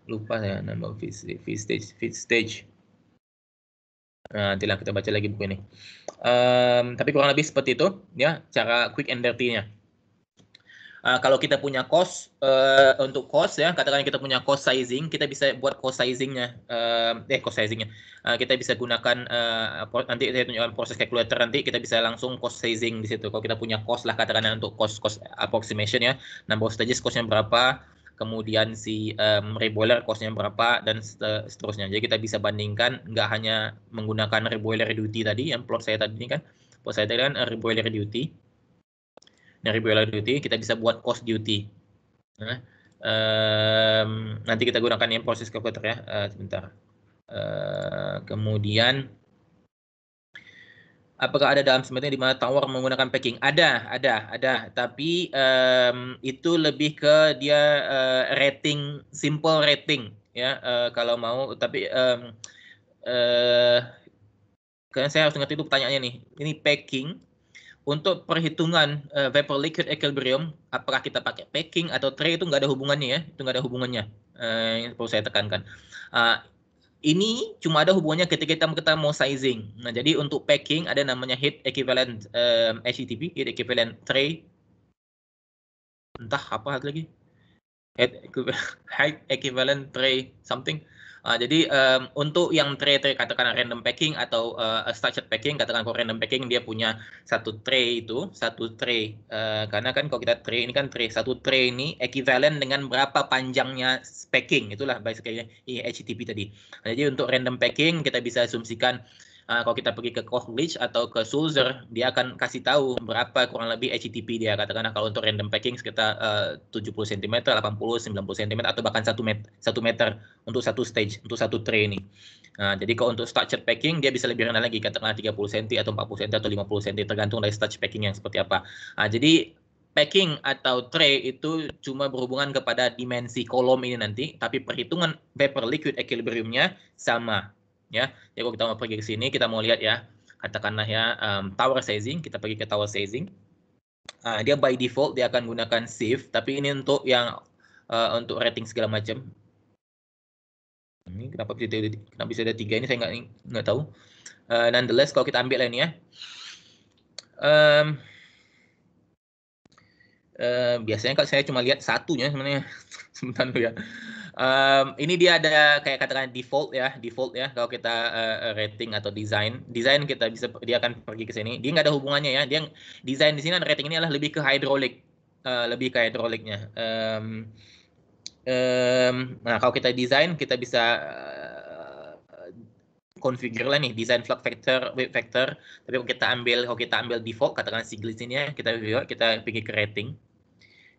lupa ya nama fifth stage fifth stage nah, nanti lah kita baca lagi buku ini. Um, tapi kurang lebih seperti itu, ya, cara quick and dirty-nya. Uh, kalau kita punya cost, uh, eh, untuk cost ya, katakan kita punya cost sizing, kita bisa buat cost sizingnya, uh, eh cost sizingnya. Uh, kita bisa gunakan, uh, nanti saya tunjukkan proses calculator nanti, kita bisa langsung cost sizing di situ. Kalau kita punya cost lah, katakan untuk cost, cost approximation ya, number of stages costnya berapa, kemudian si um, reboiler costnya berapa dan seterusnya. Jadi kita bisa bandingkan nggak hanya menggunakan reboiler duty tadi yang plot saya tadi ini kan, plot saya tadi kan eh, reboiler duty. Nah, reboiler duty kita bisa buat cost duty. Nah, um, nanti kita gunakan yang proses calculator ya, uh, sebentar. Uh, kemudian Apakah ada dalam semeting di mana tawar menggunakan packing? Ada, ada, ada. Tapi um, itu lebih ke dia uh, rating, simple rating ya uh, kalau mau. Tapi um, uh, karena saya harus ngerti itu pertanyaannya nih. Ini packing untuk perhitungan uh, vapor liquid equilibrium, apakah kita pakai packing atau tray itu nggak ada hubungannya ya? Itu nggak ada hubungannya. Uh, yang perlu saya tekankan. Uh, ini cuma ada hubungannya ketika kita kita mau sizing. Nah, jadi untuk packing ada namanya heat equivalent um, ehm, HETP, heat equivalent tray. Entah apa lagi. Heat heat equivalent tray something. Uh, jadi um, untuk yang tray tray katakan random packing atau uh, structured packing katakan kalau random packing dia punya satu tray itu satu tray uh, karena kan kalau kita tray ini kan tray satu tray ini equivalent dengan berapa panjangnya packing itulah basically HTTP eh, tadi. Nah, jadi untuk random packing kita bisa asumsikan uh, kalau kita pergi ke Roglic atau ke Sulzer, dia akan kasih tahu berapa kurang lebih HTTP dia. Katakanlah kalau untuk random packing sekitar uh, 70 cm, 80, 90 cm, atau bahkan 1 meter, 1 meter untuk satu stage, untuk satu tray ini. Ah, jadi kalau untuk structured packing, dia bisa lebih rendah lagi, katakanlah 30 cm, atau 40 cm, atau 50 cm, tergantung dari structure packing yang seperti apa. Uh, jadi packing atau tray itu cuma berhubungan kepada dimensi kolom ini nanti, tapi perhitungan vapor liquid equilibriumnya sama ya. Jadi kalau kita mau pergi ke sini, kita mau lihat ya, katakanlah ya um, tower sizing, kita pergi ke tower sizing. Uh, ah, dia by default dia akan gunakan shift, tapi ini untuk yang uh, untuk rating segala macam. Ini kenapa bisa ada, kenapa bisa ada tiga ini saya nggak nggak tahu. Uh, nonetheless kalau kita ambil ini ya. Um, Eh, biasanya kalau saya cuma lihat satunya sebenarnya sebentar dulu ya. Um, ini dia ada kayak katakan default ya, default ya kalau kita uh, rating atau design. Design kita bisa dia akan pergi ke sini. Dia nggak ada hubungannya ya. Dia design di sini dan rating ini adalah lebih ke hidrolik uh, eh, lebih ke hidroliknya Um, um, nah kalau kita design kita bisa uh, configure lah nih design flux factor weight factor tapi kalau kita ambil kalau kita ambil default katakan sigil sini ya kita kita pergi ke rating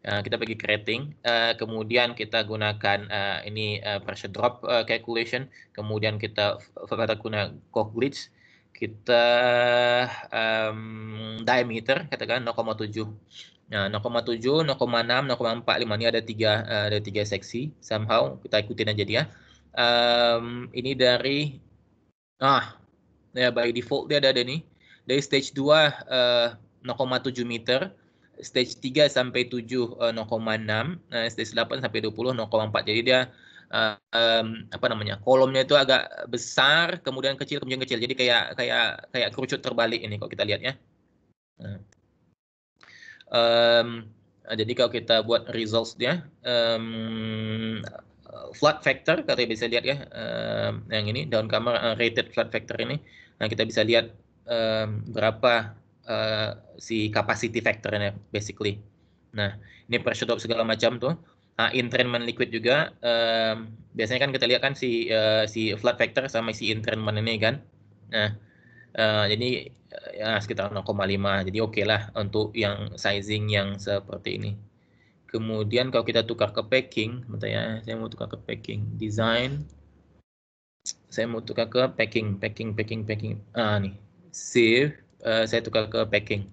Eh, kita pergi ke rating, uh, kemudian kita gunakan uh, ini uh, pressure drop uh, calculation, kemudian kita kita guna Koch blitz, kita um, diameter katakan 0,7. Nah, 0,7, 0,6, 0,45 ini ada tiga uh, ada tiga seksi somehow kita ikutin aja dia. Um, ini dari ah ya by default dia ada, ada nih dari stage 2 uh, 0,7 meter stage 3 sampai 7 uh, 0,6, stage 8 sampai 20 0,4. Jadi dia uh, um, apa namanya? kolomnya itu agak besar, kemudian kecil, kemudian kecil. Jadi kayak kayak kayak kerucut terbalik ini kalau kita lihat ya. Um, jadi kalau kita buat resultsnya um, flood factor kita bisa lihat ya um, yang ini down camera uh, eh, rated flood factor ini. Nah, kita bisa lihat um, berapa Eh, si capacity factor ini basically. Nah, ini pressure drop segala macam tuh. Nah, entrainment liquid juga um, biasanya kan kita lihat kan si uh, si flood factor sama si entrainment ini kan. Nah, uh, jadi ya sekitar 0,5. Jadi oke okay lah untuk yang sizing yang seperti ini. Kemudian kalau kita tukar ke packing, bentar ya, saya mau tukar ke packing design. Saya mau tukar ke packing, packing, packing, packing. Ah nih, save Eh, saya tukar ke packing.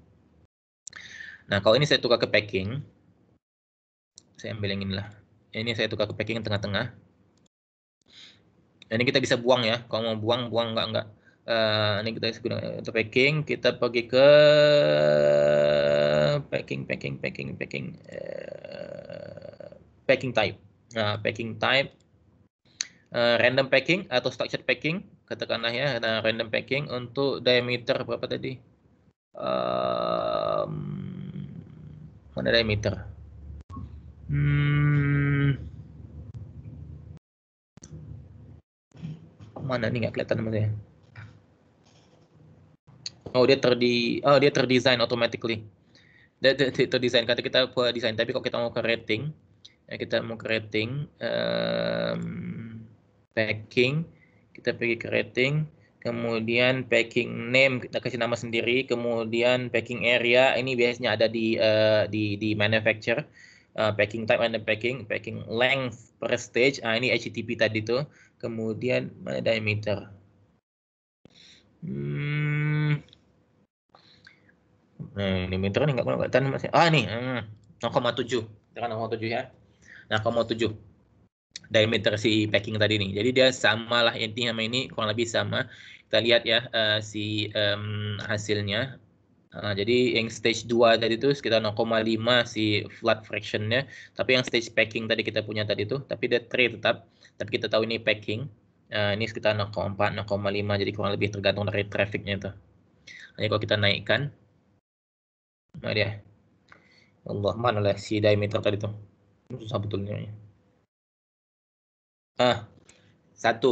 Nah, kalau ini saya tukar ke packing, saya ambil yang inilah. Ini saya tukar ke packing tengah-tengah. Ini kita bisa buang ya, kalau mau buang, buang enggak enggak. Uh, ini kita gunakan untuk packing, kita pergi ke packing, packing, packing, packing, uh, packing type. Nah, packing type, uh, random packing atau structured packing katakanlah ya nah, random packing untuk diameter berapa tadi um, mana diameter hmm, mana nih nggak kelihatan maksudnya oh dia terdi oh dia terdesain automatically dia, dia, dia terdesain kata kita buat desain tapi kalau kita mau ke rating ya kita mau ke rating um, packing kita pergi ke rating kemudian packing name kita kasih nama sendiri kemudian packing area ini biasanya ada di uh, di di manufacture uh, packing type and packing packing length per stage uh, ini HTTP tadi tuh kemudian mana diameter hmm. nah ini meter nih nggak kelihatan masih ah nih hmm. 0,7 jangan 0,7 ya 0,7 diameter si packing tadi nih. Jadi dia samalah intinya sama ini kurang lebih sama. Kita lihat ya uh, si um, hasilnya. Uh, jadi yang stage 2 tadi itu sekitar 0,5 si flat fractionnya. Tapi yang stage packing tadi kita punya tadi itu, tapi dia tray tetap. Tapi kita tahu ini packing. Uh, ini sekitar 0,4, 0,5. Jadi kurang lebih tergantung dari trafficnya itu. Jadi kalau kita naikkan, Nah dia? Ya. Allah mana lah si diameter tadi itu. Susah betulnya. Ah, satu.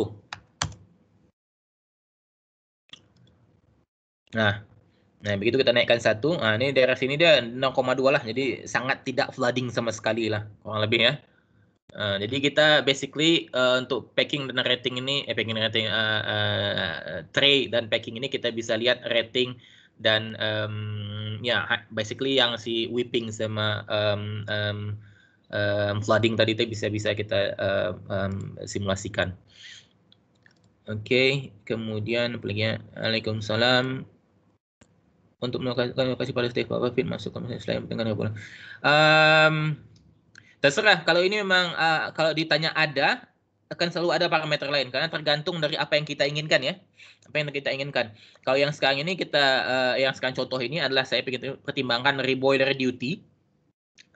Nah, nah begitu kita naikkan satu, nah ini daerah sini dia 0,2 lah, jadi sangat tidak flooding sama sekali lah, kurang lebih ya. Uh, jadi kita basically uh, untuk packing dan rating ini, eh packing dan rating, uh, uh, tray dan packing ini kita bisa lihat rating dan um, ya yeah, basically yang si whipping sama um, um, um, flooding tadi itu bisa-bisa kita um, um, simulasikan. Oke, okay. kemudian apalagi Waalaikumsalam. Untuk melakukan lokasi pada setiap apa fit masuk ke selain dengan apa? Um, terserah kalau ini memang uh, kalau ditanya ada akan selalu ada parameter lain karena tergantung dari apa yang kita inginkan ya apa yang kita inginkan kalau yang sekarang ini kita uh, yang sekarang contoh ini adalah saya pikir pertimbangkan reboiler duty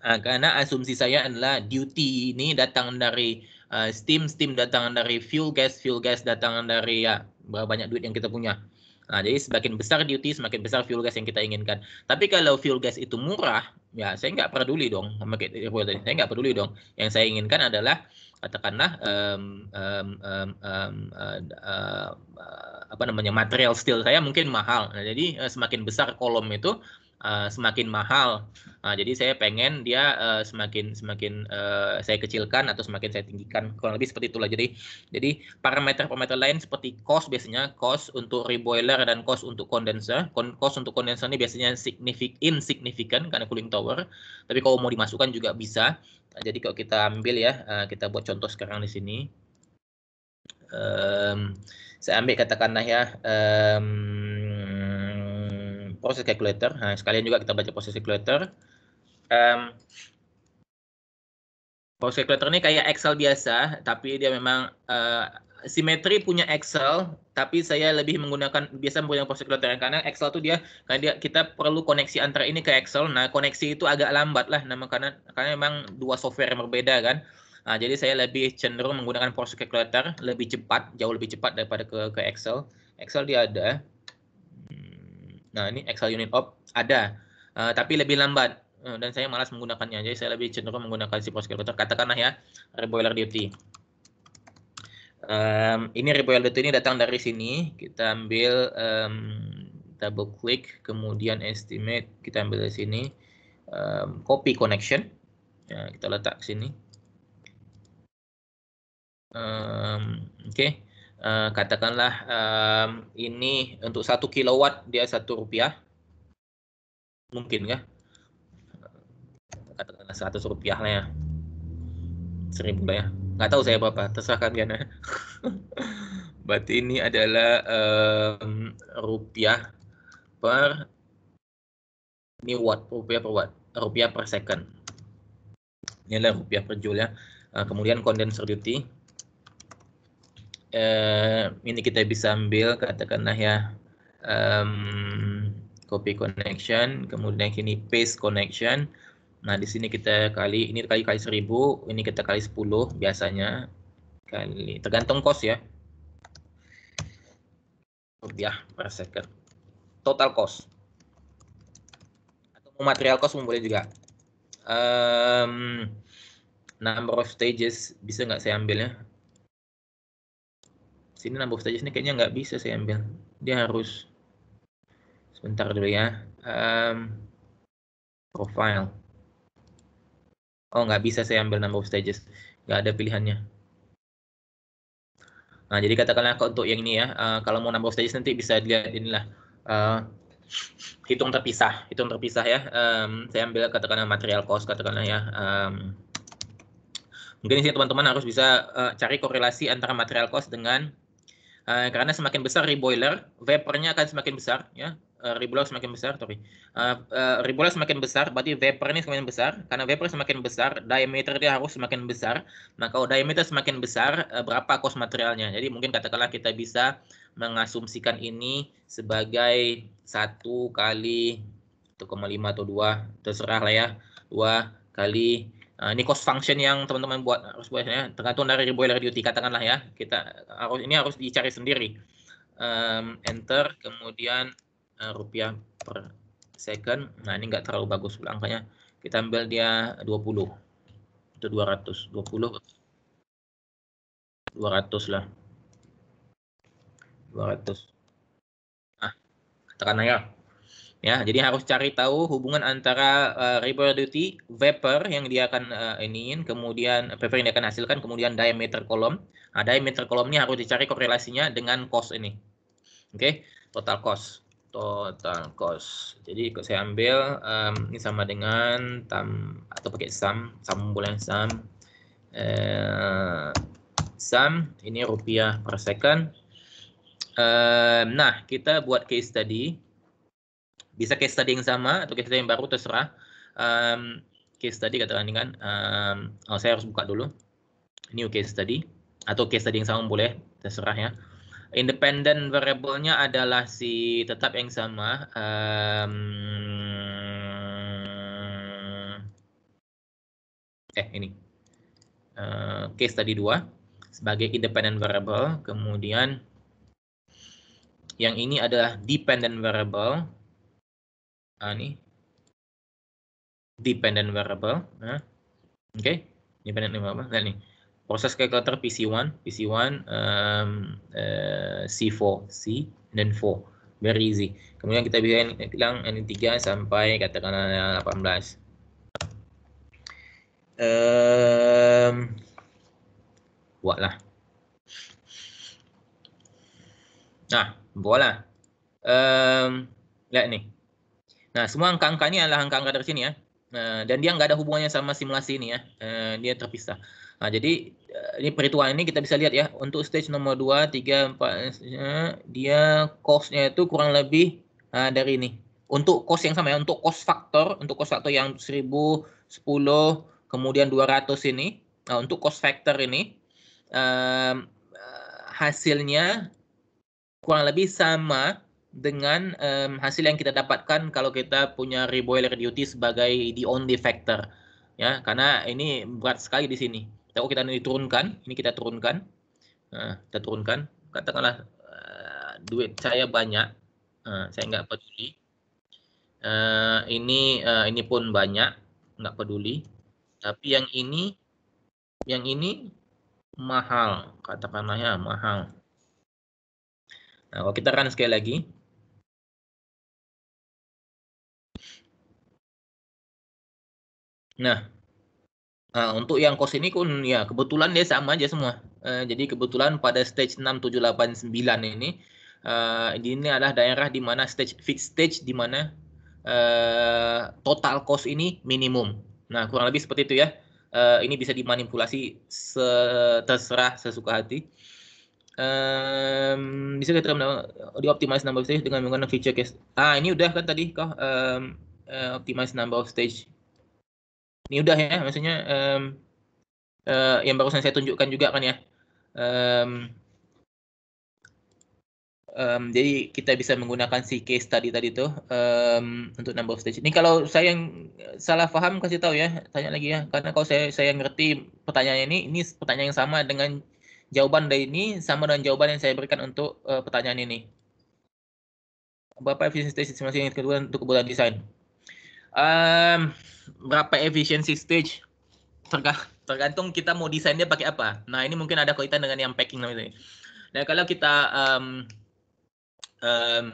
Ha, ah, karena asumsi saya adalah duty ini datang dari uh, steam, steam datang dari fuel gas, fuel gas datang dari ya berapa banyak duit yang kita punya. Nah, jadi semakin besar duty, semakin besar fuel gas yang kita inginkan. Tapi kalau fuel gas itu murah, ya saya nggak peduli dong. Saya nggak peduli dong. Yang saya inginkan adalah katakanlah um, um, um, um, uh, uh, apa namanya material steel saya mungkin mahal. Nah, jadi uh, semakin besar kolom itu, uh, semakin mahal. Nah, jadi saya pengen dia uh, semakin semakin uh, saya kecilkan atau semakin saya tinggikan kurang lebih seperti itulah. Jadi jadi parameter-parameter lain seperti cost biasanya cost untuk reboiler dan cost untuk kondenser. cost untuk kondensor ini biasanya signifikan insignificant karena cooling tower. Tapi kalau mau dimasukkan juga bisa. Nah, jadi kalau kita ambil ya, uh, kita buat contoh sekarang di sini. Um, saya ambil katakanlah ya um, proses calculator. Nah, sekalian juga kita baca proses calculator. Um, proses calculator ini kayak Excel biasa, tapi dia memang uh, simetri punya Excel, tapi saya lebih menggunakan biasa menggunakan proses calculator karena Excel tuh dia karena dia kita perlu koneksi antara ini ke Excel. Nah, koneksi itu agak lambat lah, nama karena karena memang dua software yang berbeda kan. Nah, jadi saya lebih cenderung menggunakan proses calculator, lebih cepat, jauh lebih cepat daripada ke, ke Excel. Excel dia ada. Nah, ini Excel Unit Op ada, uh, tapi lebih lambat eh, dan saya malas menggunakannya. Jadi saya lebih cenderung menggunakan si Post Katakanlah ya, Reboiler Duty. Um, ini Reboiler Duty ini datang dari sini. Kita ambil um, double click, kemudian estimate kita ambil dari sini. Um, copy connection. Ya, kita letak sini. Um, Oke. Okay Eh, katakanlah um, ini untuk satu kilowatt dia satu rupiah mungkin ya katakanlah seratus rupiah lah ya seribu lah ya nggak tahu saya berapa terserah kalian ya berarti ini adalah um, rupiah per ini watt rupiah per watt rupiah per second ini adalah rupiah per joule ya. Eh, kemudian condenser duty Eh, ini kita bisa ambil katakanlah ya um, copy connection, kemudian sini paste connection. Nah, di sini kita kali ini kali kali 1000, ini kita kali 10 biasanya kali tergantung cost ya. Rupiah per second. Total cost. Atau material cost boleh juga. Um, number of stages bisa nggak saya ambil ya sini nambah stages ini kayaknya nggak bisa saya ambil dia harus sebentar dulu ya um, profile oh nggak bisa saya ambil nambah stages nggak ada pilihannya nah jadi katakanlah untuk yang ini ya uh, kalau mau nambah stages nanti bisa dilihat inilah uh, hitung terpisah hitung terpisah ya um, saya ambil katakanlah material cost katakanlah ya um, mungkin sih teman-teman harus bisa uh, cari korelasi antara material cost dengan Uh, karena semakin besar reboiler, vapornya akan semakin besar, ya. Uh, reboiler semakin besar, sorry. Uh, uh, reboiler semakin besar, berarti vapor ini semakin besar. Karena vapor semakin besar, diameter dia harus semakin besar. Nah, kalau diameter semakin besar, uh, berapa kos materialnya? Jadi mungkin katakanlah kita bisa mengasumsikan ini sebagai satu kali 1,5 atau 2, terserah lah ya. 2 kali uh, ini cost function yang teman-teman buat harus ya, tergantung dari boiler duty katakanlah ya kita harus ini harus dicari sendiri um, enter kemudian uh, rupiah per second nah ini nggak terlalu bagus angkanya kita ambil dia 20 itu 200 20 200 lah 200 ah katakan ya ya jadi harus cari tahu hubungan antara uh, river duty vapor yang dia akan uh, iniin kemudian eh, vapor yang dia akan hasilkan kemudian diameter kolom nah, diameter kolom ini harus dicari korelasinya dengan cost ini oke okay? total cost total cost jadi saya ambil um, ini sama dengan tam atau pakai sum sum boleh sum eh, sum ini rupiah per second uh, nah kita buat case tadi bisa case study yang sama atau case study yang baru terserah um, case study katakan dengan um, oh, saya harus buka dulu new case study atau case study yang sama boleh terserah ya independent variable-nya adalah si tetap yang sama um, eh ini uh, case study dua sebagai independent variable kemudian yang ini adalah dependent variable uh, ni dependent variable ha uh, okey dependent variable lihat ni proses calculator pc1 pc1 um, uh, c4 c then 4 very easy kemudian kita bilang bilang n3 sampai katakanlah 18 um, buatlah nah buatlah um, lihat ni Nah, semua angka-angka ini adalah angka-angka dari sini ya. Nah, dan dia nggak ada hubungannya sama simulasi ini ya. Eh, dia terpisah. Nah, jadi eh, ini perhitungan ini kita bisa lihat ya. Untuk stage nomor 2, 3, 4, dia cost-nya itu kurang lebih nah, dari ini. Untuk cost yang sama ya, untuk cost faktor, untuk cost faktor yang 1000, 10, kemudian 200 ini. Nah, untuk cost faktor ini, hasilnya kurang lebih sama dengan um, hasil yang kita dapatkan kalau kita punya reboiler duty sebagai the only factor ya karena ini berat sekali di sini kalau oh, kita ini turunkan ini kita turunkan nah, kita turunkan katakanlah uh, duit saya banyak uh, saya nggak peduli uh, ini uh, ini pun banyak nggak peduli tapi yang ini yang ini mahal katakanlah ya mahal nah kalau kita kan sekali lagi Nah, Nah, untuk yang kos ini pun ya kebetulan dia sama aja semua. Uh, jadi kebetulan pada stage 6, 7, 8, 9 ini uh, ini adalah daerah di mana stage fixed stage di mana uh, total cost ini minimum. Nah, kurang lebih seperti itu ya. Uh, ini bisa dimanipulasi se terserah sesuka hati. Um, bisa kita dioptimize number of stage dengan menggunakan feature case. Ah, ini udah kan tadi kok um, uh, optimize number of stage ini udah ya maksudnya um, uh, yang barusan saya tunjukkan juga kan ya um, um, jadi kita bisa menggunakan si case tadi tadi tuh um, untuk number of stage. Ini kalau saya yang salah paham kasih tahu ya, tanya lagi ya. Karena kalau saya saya ngerti pertanyaan ini, ini pertanyaan yang sama dengan jawaban dari ini sama dengan jawaban yang saya berikan untuk uh, pertanyaan ini. Berapa efisiensi yang kedua untuk kebutuhan desain? Um, berapa efisiensi stage tergantung kita mau desainnya pakai apa. Nah ini mungkin ada kaitan dengan yang packing namanya. Nah kalau kita um, um,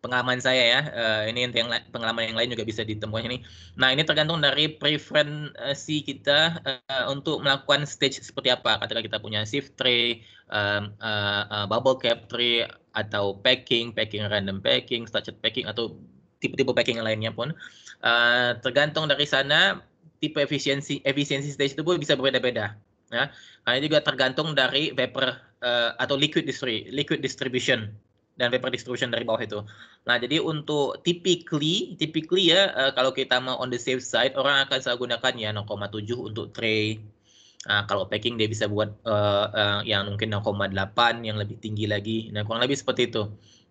pengalaman saya ya, uh, ini yang pengalaman yang lain juga bisa ditemukan ini. Nah ini tergantung dari preferensi kita uh, untuk melakukan stage seperti apa. Katakan kita punya shift tray, um, uh, eh, uh, bubble cap tray, atau packing, packing random packing, structured packing, atau tipe-tipe packing lainnya pun. Uh, tergantung dari sana tipe efisiensi efisiensi stage itu pun bisa berbeda-beda. Ya. Karena juga tergantung dari vapor uh, atau liquid distri liquid distribution dan vapor distribution dari bawah itu. Nah, jadi untuk typically, typically ya uh, kalau kita mau on the safe side, orang akan saya gunakan ya 0,7 untuk tray. Nah, kalau packing dia bisa buat uh, uh, yang mungkin 0,8 yang lebih tinggi lagi. Nah, kurang lebih seperti itu.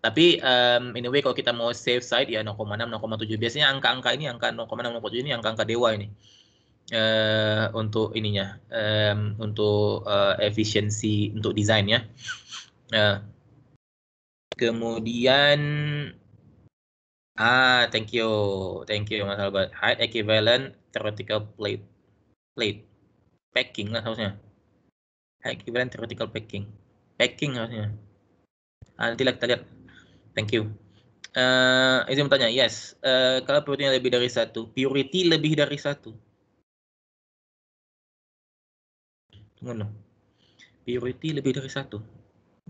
Tapi um, way kalau kita mau safe side ya 0,6, 0,7. Biasanya angka-angka ini, angka 0,6, 0,7 ini angka-angka dewa ini. Uh, untuk ininya, um, untuk uh, efisiensi untuk desain ya. Uh, kemudian ah thank you, thank you Mas Albert. Height equivalent theoretical plate plate packing lah harusnya. Height equivalent theoretical packing packing harusnya. Ah, nanti nanti kita lihat Thank you. Uh, eh, izin bertanya, yes. Uh, kalau protein lebih dari satu, purity lebih dari satu. Tunggu dong, Purity lebih dari satu.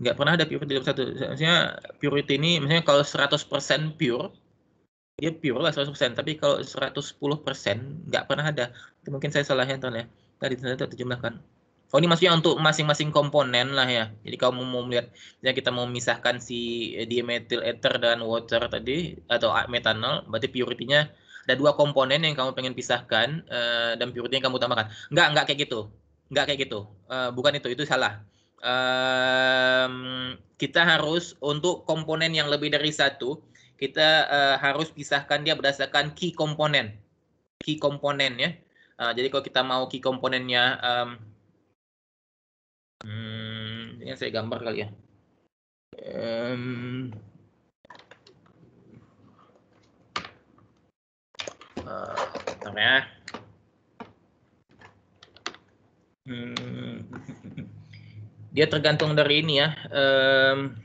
Nggak pernah ada purity lebih dari satu. Maksudnya purity ini, maksudnya kalau 100% pure, dia pure lah 100%, tapi kalau 110% nggak pernah ada. Itu mungkin saya salah ya, Anton ya. Tadi ternyata terjemahkan. Oh ini maksudnya untuk masing-masing komponen lah ya. Jadi kalau mau melihat, ya kita mau memisahkan si eh, dimethyl ether dan water tadi atau metanol, berarti purity-nya ada dua komponen yang kamu pengen pisahkan uh, dan purity-nya kamu tambahkan. Enggak, enggak kayak gitu. Enggak kayak gitu. Uh, bukan itu, itu salah. Um, kita harus untuk komponen yang lebih dari satu, kita uh, harus pisahkan dia berdasarkan key komponen. Key komponen ya. Uh, jadi kalau kita mau key komponennya um, ini saya gambar kali ya. Um, bentar ya. Hmm. Dia tergantung dari ini ya. Um,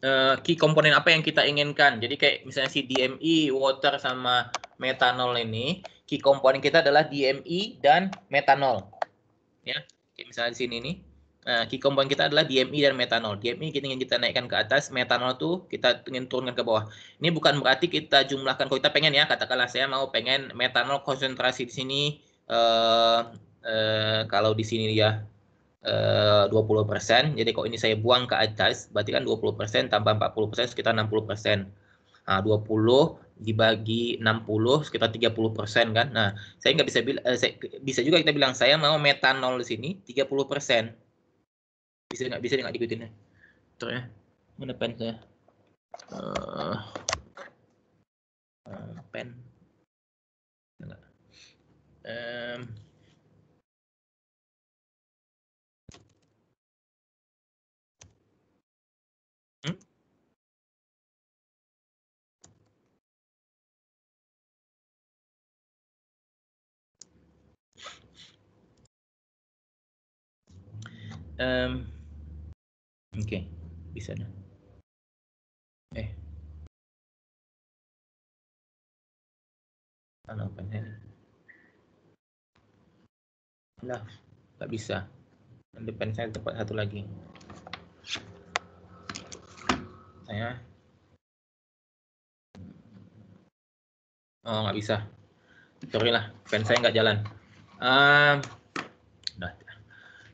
uh, key komponen apa yang kita inginkan. Jadi kayak misalnya si DMI, e, water sama metanol ini, key komponen kita adalah DMI e dan metanol. Ya, kayak misalnya di sini nih. Nah, key compound kita adalah DMI e dan metanol. DMI e kita ingin kita naikkan ke atas, metanol tuh kita ingin turunkan ke bawah. Ini bukan berarti kita jumlahkan kalau kita pengen ya, katakanlah saya mau pengen metanol konsentrasi di sini eh, eh, kalau di sini ya eh, 20%. Jadi kalau ini saya buang ke atas, berarti kan 20% tambah 40% sekitar 60%. Nah, 20 dibagi 60 sekitar 30 persen kan. Nah, saya nggak bisa eh, bisa juga kita bilang saya mau metanol di sini 30 persen bisa nggak bisa nggak diikutin ya tuh ya mana pen saya uh, eh, uh, eh, pen enggak um, um, Oke, eh. okay. Nah, bisa dah. Eh. Halo, open hand. Lah, tak bisa. Depan saya tempat satu lagi. Saya. Oh, nggak bisa. Sorry lah, pen saya nggak jalan. Um, nah.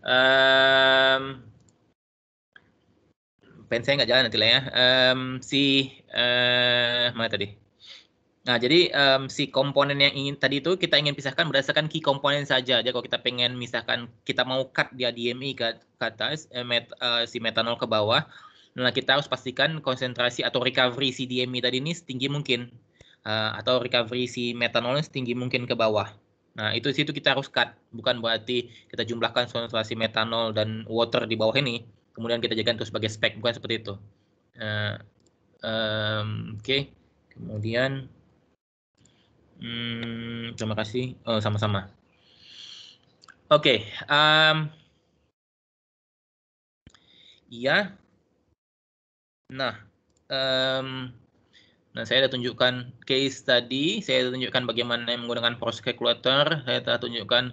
Um, pen saya nggak jalan nanti lah ya. Um, si uh, mana tadi? Nah, jadi um, si komponen yang ingin tadi itu kita ingin pisahkan berdasarkan key komponen saja. Jadi kalau kita pengen misalkan kita mau cut dia DMI ke, ke atas, eh, met, uh, si metanol ke bawah, nah kita harus pastikan konsentrasi atau recovery si DMI tadi ini setinggi mungkin. Uh, atau recovery si metanol setinggi mungkin ke bawah. Nah, itu situ kita harus cut. Bukan berarti kita jumlahkan konsentrasi metanol dan water di bawah ini kemudian kita jadikan itu sebagai spek bukan seperti itu uh, um, oke okay. kemudian hmm, terima kasih oh, sama-sama oke okay, um, iya nah um, Nah, saya sudah tunjukkan case tadi, saya sudah tunjukkan bagaimana menggunakan force calculator, saya telah tunjukkan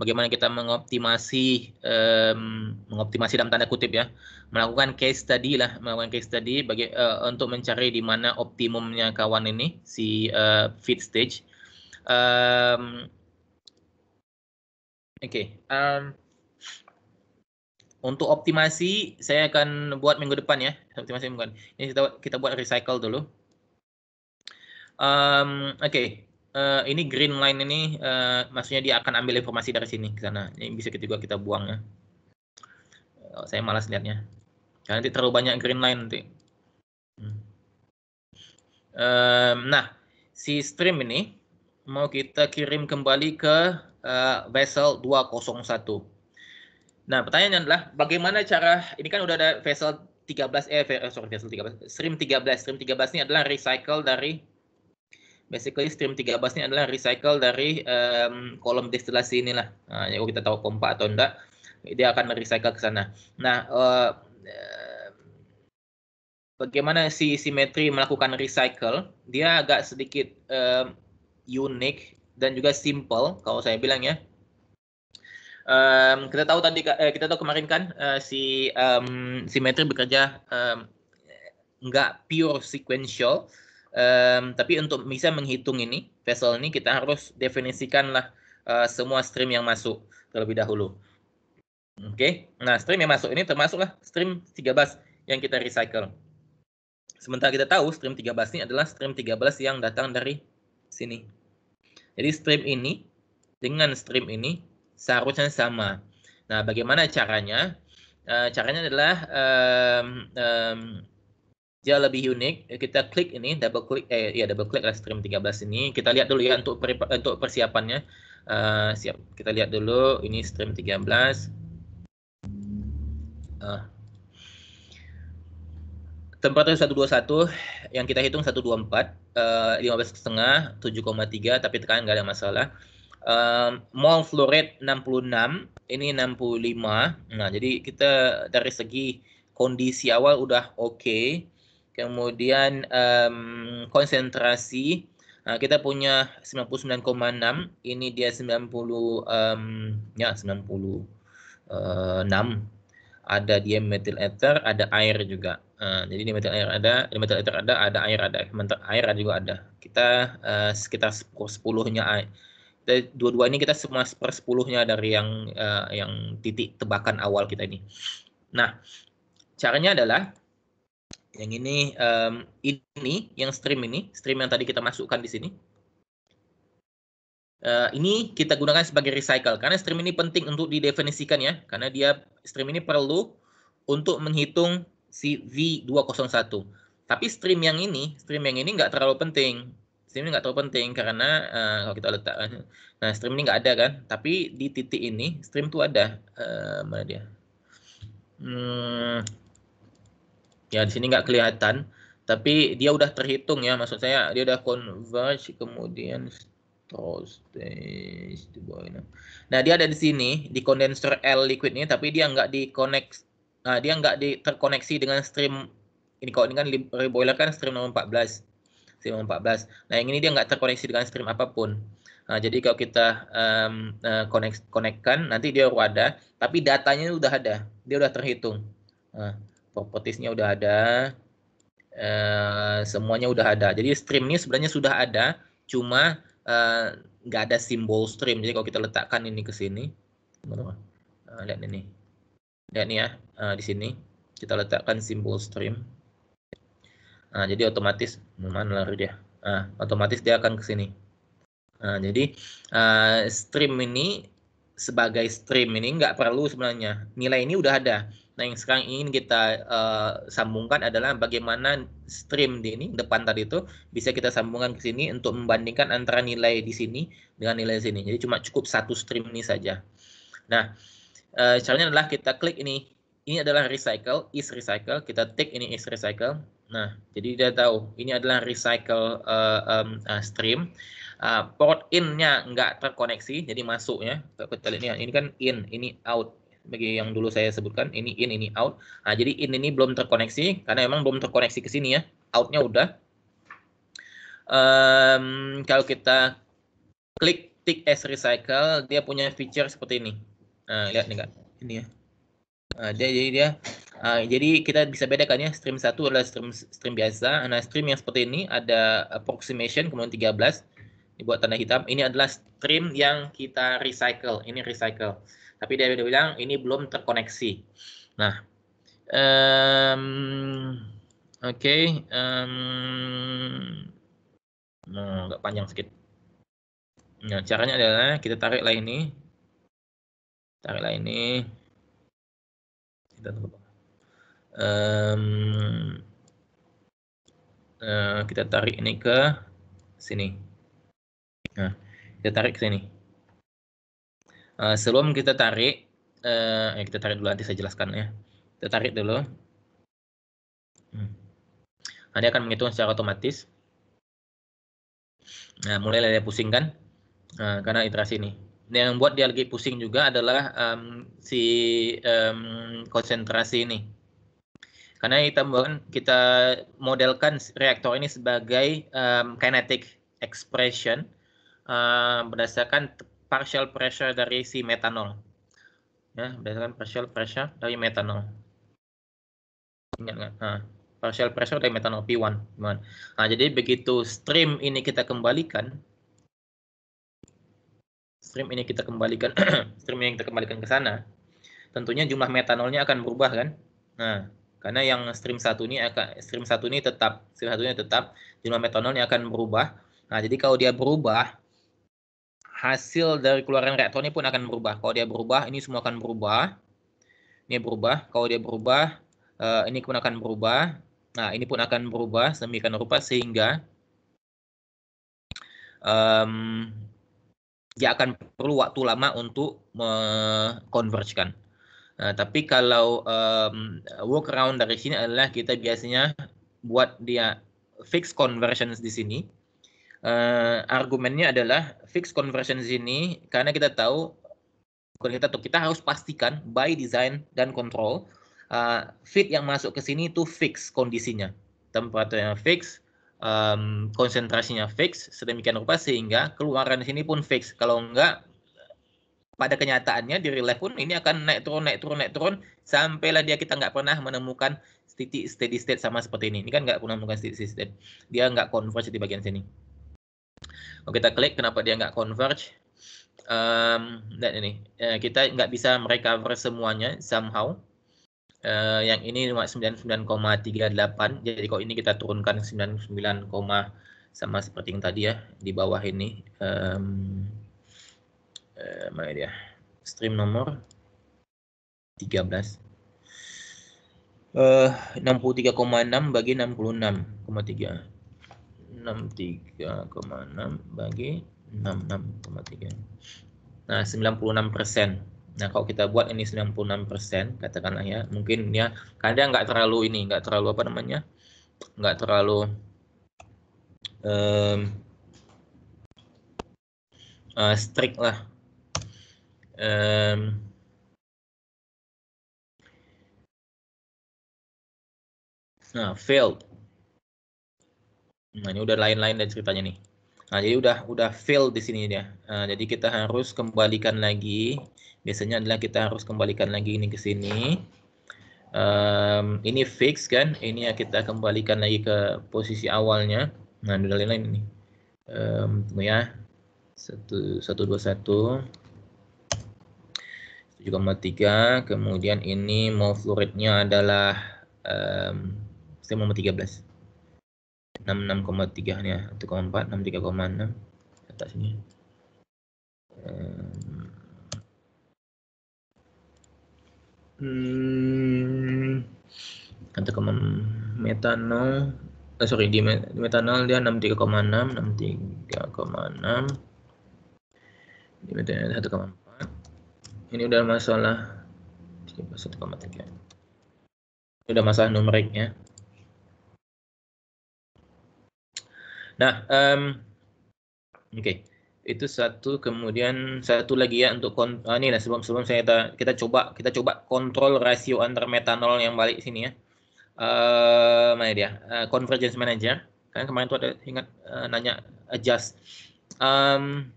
bagaimana kita mengoptimasi um, mengoptimasi dalam tanda kutip ya melakukan case study lah melakukan case study bagi uh, untuk mencari di mana optimumnya kawan ini si uh, fit stage um, oke okay. um, untuk optimasi saya akan buat minggu depan ya optimasi minggu ini kita kita buat recycle dulu um, oke okay uh, ini green line ini uh, maksudnya dia akan ambil informasi dari sini ke sana. Ini bisa kita juga kita buang ya. Oh, saya malas lihatnya. Karena nanti terlalu banyak green line nanti. Hmm. Uh, nah, si stream ini mau kita kirim kembali ke uh, vessel 201. Nah, pertanyaannya adalah bagaimana cara ini kan udah ada vessel 13 eh sorry vessel 13 stream 13 stream 13 ini adalah recycle dari basically stream 13 ini adalah recycle dari um, kolom destilasi inilah. Nah, ya kita tahu pompa atau enggak, dia akan recycle ke sana. Nah, uh, bagaimana si simetri melakukan recycle? Dia agak sedikit um, unik dan juga simple kalau saya bilang ya. Um, kita tahu tadi eh, kita tahu kemarin kan uh, si um, simetri bekerja um, nggak pure sequential Um, tapi untuk bisa menghitung ini, vessel ini kita harus definisikanlah uh, semua stream yang masuk terlebih dahulu. Oke, okay? nah stream yang masuk ini termasuklah stream 13 yang kita recycle. Sementara kita tahu stream 13 ini adalah stream 13 yang datang dari sini. Jadi stream ini dengan stream ini seharusnya sama. Nah, bagaimana caranya? Uh, caranya adalah um, um, jauh lebih unik. Eh, kita klik ini, double klik, eh ya double klik stream 13 ini. Kita lihat dulu ya untuk per, untuk persiapannya. Uh, siap, kita lihat dulu ini stream 13. Uh, Tempatnya 121 yang kita hitung 124, uh, 15 setengah, 7,3 tapi tekanan nggak ada masalah. Um, mall flow rate 66, ini 65. Nah, jadi kita dari segi kondisi awal udah oke. Okay kemudian um, konsentrasi uh, kita punya 99,6 ini dia 90 um, ya 96 eh, ada dia metil ether ada air juga uh, jadi di metil air ada di metil ether ada ada air ada air ada juga ada kita uh, sekitar 10 nya air dua-dua ini kita semua per sepuluhnya dari yang uh, yang titik tebakan awal kita ini. Nah, caranya adalah yang ini um, ini yang stream ini stream yang tadi kita masukkan di sini uh, ini kita gunakan sebagai recycle karena stream ini penting untuk didefinisikan ya karena dia stream ini perlu untuk menghitung si V201 tapi stream yang ini stream yang ini nggak terlalu penting stream ini nggak terlalu penting karena uh, kalau kita letak eh, nah stream ini nggak ada kan tapi di titik ini stream itu ada uh, mana dia hmm, ya di sini nggak kelihatan tapi dia udah terhitung ya maksud saya dia udah converge kemudian nah dia ada di sini di kondensor L liquid ini tapi dia nggak di nah, dia nggak di, terkoneksi dengan stream ini kalau ini kan reboiler kan stream nomor 14 stream nomor 14 nah yang ini dia nggak terkoneksi dengan stream apapun Nah, jadi kalau kita um, uh, connect konekkan nanti dia ada, tapi datanya udah ada, dia udah terhitung. Nah, propertiesnya udah ada, uh, semuanya udah ada. Jadi stream ini sebenarnya sudah ada, cuma eh, nggak uh, ada simbol stream. Jadi kalau kita letakkan ini ke sini, uh, lihat ini, lihat ini ya, uh, di sini kita letakkan simbol stream. Uh, jadi otomatis mana lari dia? Uh, otomatis dia akan ke sini. Uh, jadi uh, stream ini sebagai stream ini nggak perlu sebenarnya nilai ini udah ada. Nah, yang sekarang ingin kita uh, sambungkan adalah bagaimana stream di ini depan tadi itu bisa kita sambungkan ke sini untuk membandingkan antara nilai di sini dengan nilai di sini. Jadi cuma cukup satu stream ini saja. Nah, uh, caranya adalah kita klik ini. Ini adalah recycle, is recycle. Kita take ini is recycle. Nah, jadi dia tahu ini adalah recycle uh, um, uh, stream. Uh, port in-nya nggak terkoneksi, jadi masuknya. Kita lihat ini, ini kan in, ini out bagi yang dulu saya sebutkan ini in ini out. Nah, jadi in ini belum terkoneksi karena memang belum terkoneksi ke sini ya. Outnya udah. Um, kalau kita klik tick as recycle, dia punya feature seperti ini. Nah, lihat nih kan. Ini ya. Nah, dia, jadi dia uh, jadi kita bisa bedakan ya stream 1 adalah stream stream biasa. Nah, stream yang seperti ini ada approximation kemudian 13 dibuat tanda hitam. Ini adalah stream yang kita recycle. Ini recycle. Tapi dia bilang ini belum terkoneksi. Nah, um, oke, okay, um, nah, panjang sedikit. Nah, caranya adalah kita tariklah ini, tariklah ini, kita um, uh, kita tarik ini ke sini. Nah, kita tarik ke sini. Eh, sebelum kita tarik, uh, ya kita tarik dulu nanti saya jelaskan ya. Kita tarik dulu. Hmm. Nanti akan menghitung secara otomatis. Nah, mulai dari pusing kan? Uh, karena iterasi ini. yang buat dia lagi pusing juga adalah um, si um, konsentrasi ini. Karena kita kita modelkan reaktor ini sebagai um, kinetic expression uh, berdasarkan partial pressure dari si metanol. Ya, berdasarkan partial pressure dari metanol. Ingat nggak? Nah, partial pressure dari metanol P1. Nah, jadi begitu stream ini kita kembalikan, stream ini kita kembalikan, stream yang kita kembalikan ke sana, tentunya jumlah metanolnya akan berubah kan? Nah, karena yang stream satu ini akan stream satu ini tetap stream satunya tetap jumlah metanolnya akan berubah. Nah, jadi kalau dia berubah, hasil dari keluaran reaktornya pun akan berubah. Kalau dia berubah, ini semua akan berubah. Ini berubah. Kalau dia berubah, eh, ini pun akan berubah. Nah, ini pun akan berubah semikian rupa sehingga um, dia akan perlu waktu lama untuk mengkonversikan. Nah, tapi kalau um, workaround dari sini adalah kita biasanya buat dia fix conversions di sini uh, argumennya adalah fix conversion ini karena kita tahu kita tahu kita harus pastikan by design dan control uh, fit yang masuk ke sini itu fix kondisinya temperaturnya fix um, konsentrasinya fix sedemikian rupa sehingga keluaran sini pun fix kalau enggak pada kenyataannya di relay pun ini akan naik turun naik turun naik turun sampailah dia kita nggak pernah menemukan titik steady state sama seperti ini ini kan nggak pernah menemukan steady state dia nggak converge di bagian sini kalau kita klik kenapa dia nggak converge? Um, dan ini uh, kita nggak bisa merecover semuanya somehow. Uh, yang ini 99,38 jadi kalau ini kita turunkan 99, sama seperti yang tadi ya di bawah ini um, uh, mana dia stream nomor 13 uh, 63,6 bagi 66,3 63,6 bagi 66,3. Nah, 96 persen. Nah, kalau kita buat ini 96 persen, katakanlah ya, mungkin ya kadang nggak terlalu ini, nggak terlalu apa namanya, nggak terlalu um, uh, strict lah. Um, nah, failed Nah, ini udah lain-lain dari ceritanya nih. Nah, jadi udah udah fail di sini ya. Nah, jadi kita harus kembalikan lagi. Biasanya adalah kita harus kembalikan lagi ini ke sini. Um, ini fix kan? Ini ya kita kembalikan lagi ke posisi awalnya. Nah, udah lain-lain ini. Um, tunggu ya. Satu satu dua satu. Juga tiga. kemudian ini mau flow adalah um, saya mau 13 66,3 nih ya 1,4 63,6 atas sini hmm, kata metanol eh, sorry di metanol dia 63,6 63,6 di metanol 1,4 ini udah masalah 1,3 ini udah masalah numeriknya Nah, um, oke. Okay. Itu satu, kemudian satu lagi ya untuk kon ah, ini lah sebelum sebelum saya ta, kita coba kita coba kontrol rasio antar metanol yang balik sini ya. Uh, mana dia? Uh, convergence manager. Kan kemarin tuh ada ingat uh, nanya adjust. Um,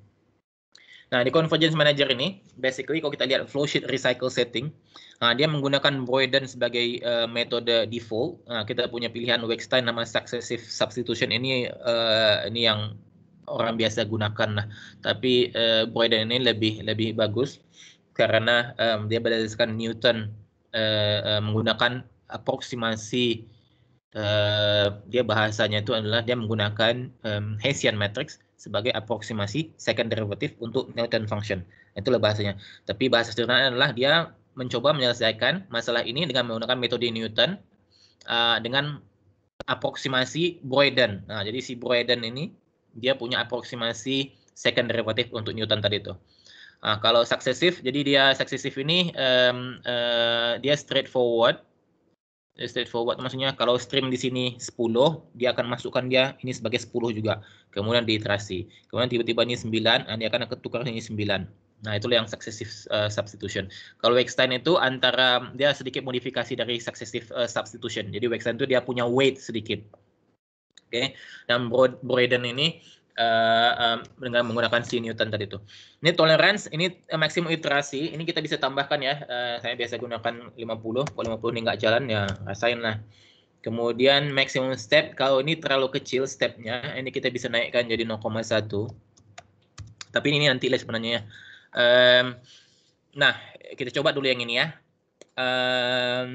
Nah, di Convergence Manager ini, basically kalau kita lihat flow sheet recycle setting, nah, dia menggunakan Boyden sebagai uh, metode default. Nah, kita punya pilihan Wegstein nama successive substitution ini uh, ini yang orang biasa gunakan lah. Tapi uh, ini lebih lebih bagus karena um, dia berdasarkan Newton uh, uh, menggunakan aproksimasi uh, dia bahasanya itu adalah dia menggunakan um, Hessian matrix sebagai aproksimasi second derivative untuk Newton function. Itulah bahasanya. Tapi bahasa sederhana adalah dia mencoba menyelesaikan masalah ini dengan menggunakan metode Newton uh, dengan aproksimasi Boyden. Nah, jadi si Boyden ini dia punya aproksimasi second derivative untuk Newton tadi itu. Nah, kalau suksesif, jadi dia suksesif ini um, uh, dia straightforward straightforward maksudnya kalau stream di sini 10 dia akan masukkan dia ini sebagai 10 juga kemudian diiterasi kemudian tiba-tiba ini 9 nah, dia akan ketukar ini 9 nah itulah yang successive uh, substitution kalau extend itu antara dia sedikit modifikasi dari successive uh, substitution jadi extend itu dia punya weight sedikit oke okay? dan Broaden ini uh, dengan menggunakan si Newton tadi itu. Ini tolerance, ini uh, maksimum iterasi, ini kita bisa tambahkan ya. Uh, saya biasa gunakan 50, kalau 50 ini nggak jalan ya rasain lah. Kemudian maximum step, kalau ini terlalu kecil stepnya, ini kita bisa naikkan jadi 0,1. Tapi ini nanti lah sebenarnya ya. Um, nah, kita coba dulu yang ini ya. Um,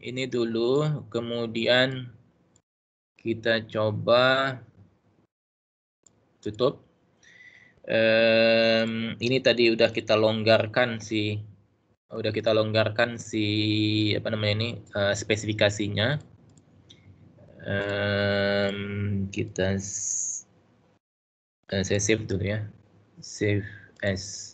ini dulu, kemudian kita coba tutup. Um, ini tadi udah kita longgarkan si, udah kita longgarkan si apa namanya ini uh, spesifikasinya. Um, kita uh, saya save dulu ya, save as.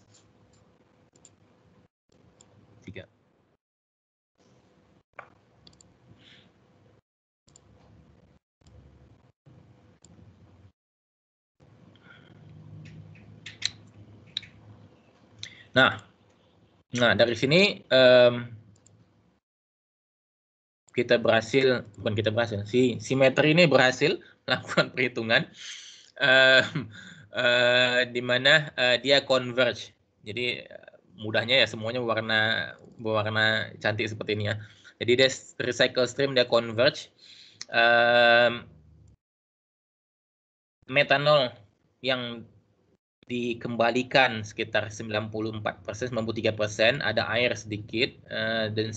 Nah, nah dari sini um, kita berhasil, bukan kita berhasil, si simetri ini berhasil melakukan perhitungan um, uh, di mana uh, dia converge. Jadi eh, mudahnya ya semuanya warna warna cantik seperti ini ya. Jadi dia recycle stream dia converge. Um, metanol yang dikembalikan sekitar 94 persen, 93 persen, ada air sedikit uh, dan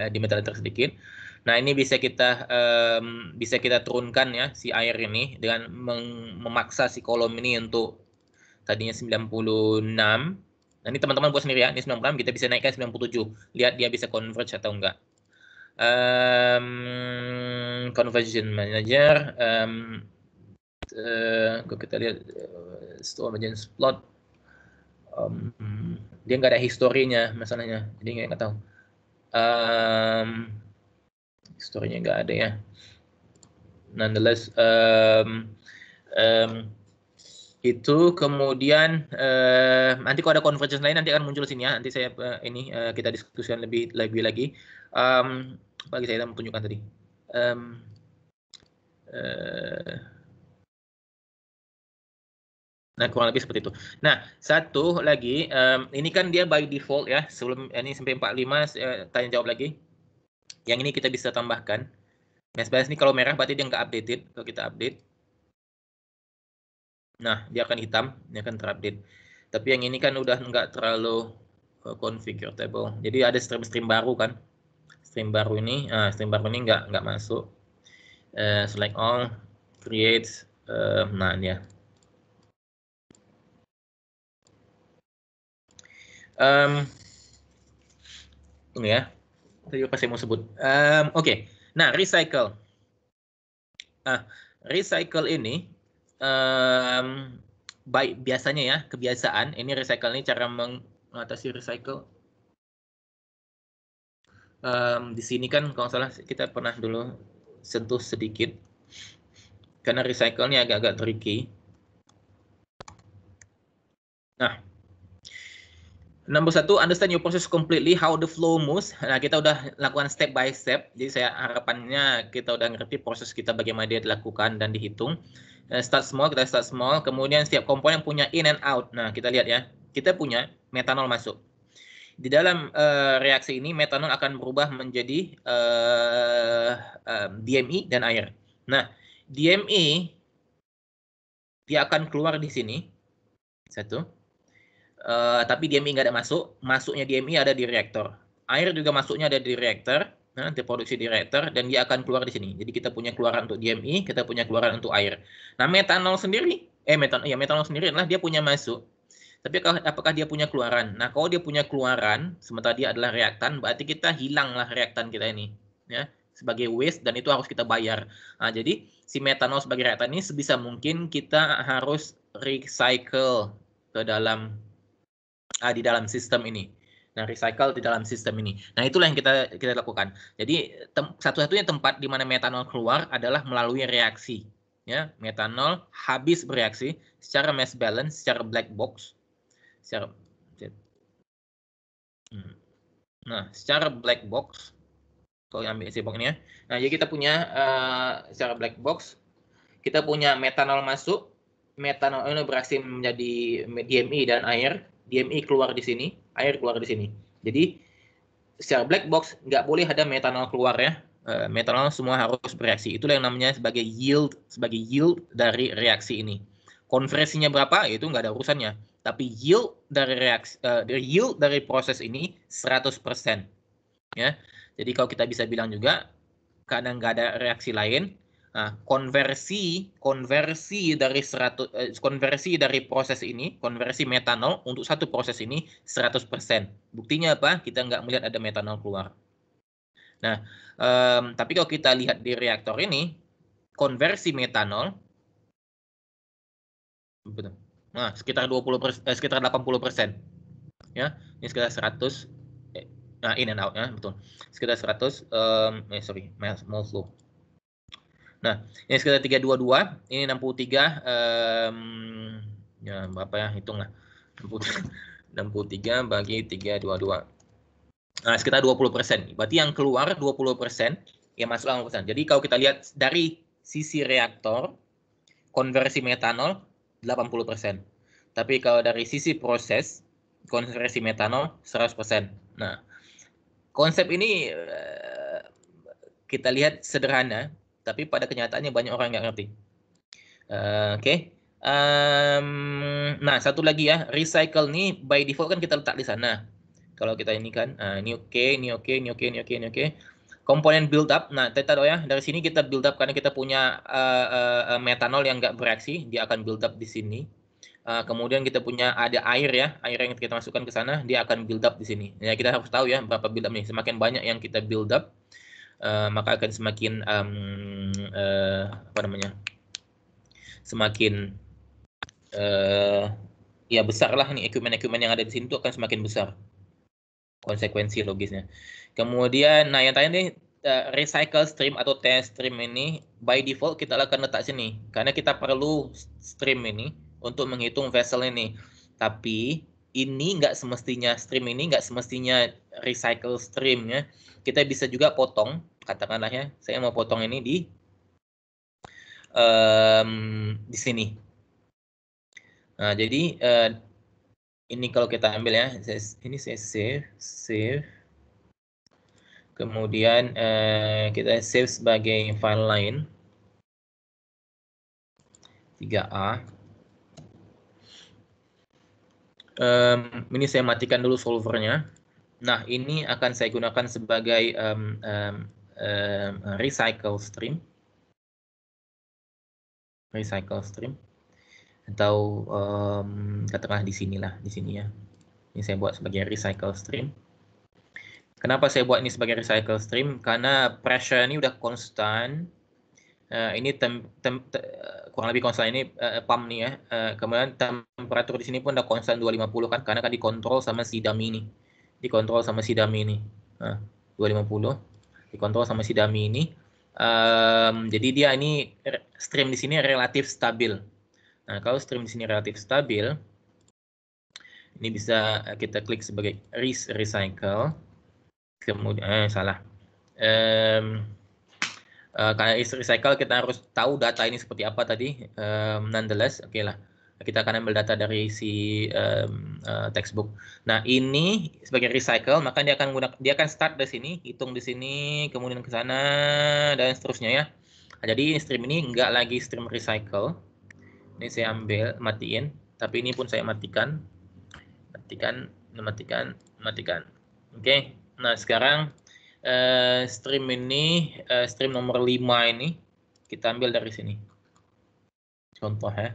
eh, di meter liter sedikit. Nah ini bisa kita um, bisa kita turunkan ya si air ini dengan memaksa si kolom ini untuk tadinya 96. Nah ini teman-teman buat sendiri ya, ini 96 kita bisa naikkan 97. Lihat dia bisa converge atau enggak. Um, conversion manager. Um, uh, kalau kita lihat uh, store macam plot um, dia nggak ada historinya masalahnya jadi nggak tahu um, historinya nggak ada ya nonetheless um, um, itu kemudian uh, nanti kalau ada convergence lain nanti akan muncul sini ya nanti saya uh, ini uh, kita diskusikan lebih lebih lagi um, apa lagi saya mau tunjukkan tadi um, Nah, kurang lebih seperti itu. Nah, satu lagi, um, ini kan dia by default ya, sebelum eh, ini sampai 45, saya eh, tanya jawab lagi. Yang ini kita bisa tambahkan. Mass nah, balance ini kalau merah berarti dia nggak updated, kalau kita update. Nah, dia akan hitam, dia akan terupdate. Tapi yang ini kan udah nggak terlalu uh, configurable. Jadi ada stream-stream baru kan. Stream baru ini, uh, stream baru ini nggak nggak masuk. Uh, select all, create, uh, nah ini ya, Um, ini ya, tadi apa saya mau sebut? Um, Oke, okay. nah recycle. Ah, recycle ini um, baik biasanya ya kebiasaan. Ini recycle ini cara mengatasi recycle. Um, di sini kan kalau salah kita pernah dulu sentuh sedikit karena recycle ini agak-agak tricky. Nah, Nomor satu, understand your process completely, how the flow moves. Nah, kita udah lakukan step by step. Jadi saya harapannya kita udah ngerti proses kita bagaimana dia dilakukan dan dihitung. Eh, start small, kita start small. Kemudian setiap komponen punya in and out. Nah, kita lihat ya. Kita punya metanol masuk. Di dalam uh, reaksi ini, metanol akan berubah menjadi uh, eh, uh, DME dan air. Nah, DME, dia akan keluar di sini. Satu uh, tapi DMI nggak ada masuk. Masuknya DMI ada di reaktor. Air juga masuknya ada di reaktor, nah, di produksi di reaktor, dan dia akan keluar di sini. Jadi kita punya keluaran untuk DMI, kita punya keluaran untuk air. Nah metanol sendiri, eh metanol, ya metanol sendiri adalah dia punya masuk. Tapi apakah dia punya keluaran? Nah kalau dia punya keluaran, sementara dia adalah reaktan, berarti kita hilanglah reaktan kita ini. Ya, sebagai waste dan itu harus kita bayar. Nah, jadi si metanol sebagai reaktan ini sebisa mungkin kita harus recycle ke dalam uh, di dalam sistem ini. Nah, recycle di dalam sistem ini. Nah, itulah yang kita kita lakukan. Jadi tem, satu-satunya tempat di mana metanol keluar adalah melalui reaksi. Ya, metanol habis bereaksi secara mass balance, secara black box, secara hmm. Nah, secara black box kalau yang ambil sibuk ini ya. Nah, jadi kita punya uh, secara black box kita punya metanol masuk, metanol ini bereaksi menjadi DME e dan air DMI e keluar di sini, air keluar di sini. Jadi secara black box nggak boleh ada metanol keluar ya. Eh, metanol semua harus bereaksi. Itulah yang namanya sebagai yield, sebagai yield dari reaksi ini. Konversinya berapa? Ya itu nggak ada urusannya. Tapi yield dari reaksi, e, yield dari proses ini 100%. Ya. Jadi kalau kita bisa bilang juga, karena nggak ada reaksi lain, Nah, konversi konversi dari 100 eh, konversi dari proses ini, konversi metanol untuk satu proses ini 100%. Buktinya apa? Kita nggak melihat ada metanol keluar. Nah, um, tapi kalau kita lihat di reaktor ini, konversi metanol Nah, sekitar 20 eh, sekitar 80 persen. Ya, ini sekitar 100. Eh, nah, in and out ya, betul. Sekitar 100, um, eh, sorry, mass, flow Nah, ini sekitar 322, ini 63 um, ya berapa ya hitung lah. 63, tiga bagi 322. Nah, sekitar 20%. Berarti yang keluar 20%, yang masuk 80%. Jadi kalau kita lihat dari sisi reaktor konversi metanol 80%. Tapi kalau dari sisi proses konversi metanol 100%. Nah, konsep ini eh, kita lihat sederhana tapi pada kenyataannya banyak orang nggak ngerti. Uh, Oke. Okay. Um, nah, satu lagi ya, recycle nih by default kan kita letak di sana. Kalau kita ini kan, uh, ini oke, okay, ini oke, okay, ini oke, okay, ini oke, okay, ini oke. Okay. Komponen build up. Nah, kita tahu ya, dari sini kita build up karena kita punya uh, uh, metanol yang nggak bereaksi, dia akan build up di sini. Uh, kemudian kita punya ada air ya, air yang kita masukkan ke sana, dia akan build up di sini. Ya, kita harus tahu ya berapa build up nih. Semakin banyak yang kita build up, Eh, maka akan semakin um, uh, apa namanya semakin uh, ya lah nih equipment-equipment yang ada di sini itu akan semakin besar konsekuensi logisnya. Kemudian nah yang tanya nih uh, recycle stream atau test stream ini by default kita akan letak sini karena kita perlu stream ini untuk menghitung vessel ini. Tapi ini nggak semestinya stream ini nggak semestinya recycle stream ya. Kita bisa juga potong, katakanlah ya, saya mau potong ini di um, di sini. Nah, jadi uh, ini kalau kita ambil ya, ini saya save, save. Kemudian uh, kita save sebagai file lain. 3A Um, ini saya matikan dulu solvernya. Nah, ini akan saya gunakan sebagai um, um, um, recycle stream. Recycle stream. Atau um, katakanlah di sinilah, di sini ya. Ini saya buat sebagai recycle stream. Kenapa saya buat ini sebagai recycle stream? Karena pressure ini udah konstan uh, ini tem, tem, te, kurang lebih konstan ini uh, pump nih ya. Uh, kemudian temperatur di sini pun udah konstan 250 kan karena kan dikontrol sama si dummy ini. Dikontrol sama si dummy ini. Nah, uh, 250 dikontrol sama si dummy ini. Um, jadi dia ini stream di sini relatif stabil. Nah, kalau stream di sini relatif stabil, ini bisa kita klik sebagai risk recycle. Kemudian eh salah. Um, Eh, karena is recycle kita harus tahu data ini seperti apa tadi um, nonetheless oke okay lah kita akan ambil data dari si um, uh, textbook. Nah ini sebagai recycle maka dia akan gunakan dia akan start dari sini hitung di sini kemudian ke sana dan seterusnya ya. Nah, jadi stream ini enggak lagi stream recycle. Ini saya ambil matiin tapi ini pun saya matikan matikan matikan matikan. Oke. Okay. Nah sekarang uh, stream ini uh, stream nomor 5 ini kita ambil dari sini. Contoh ya.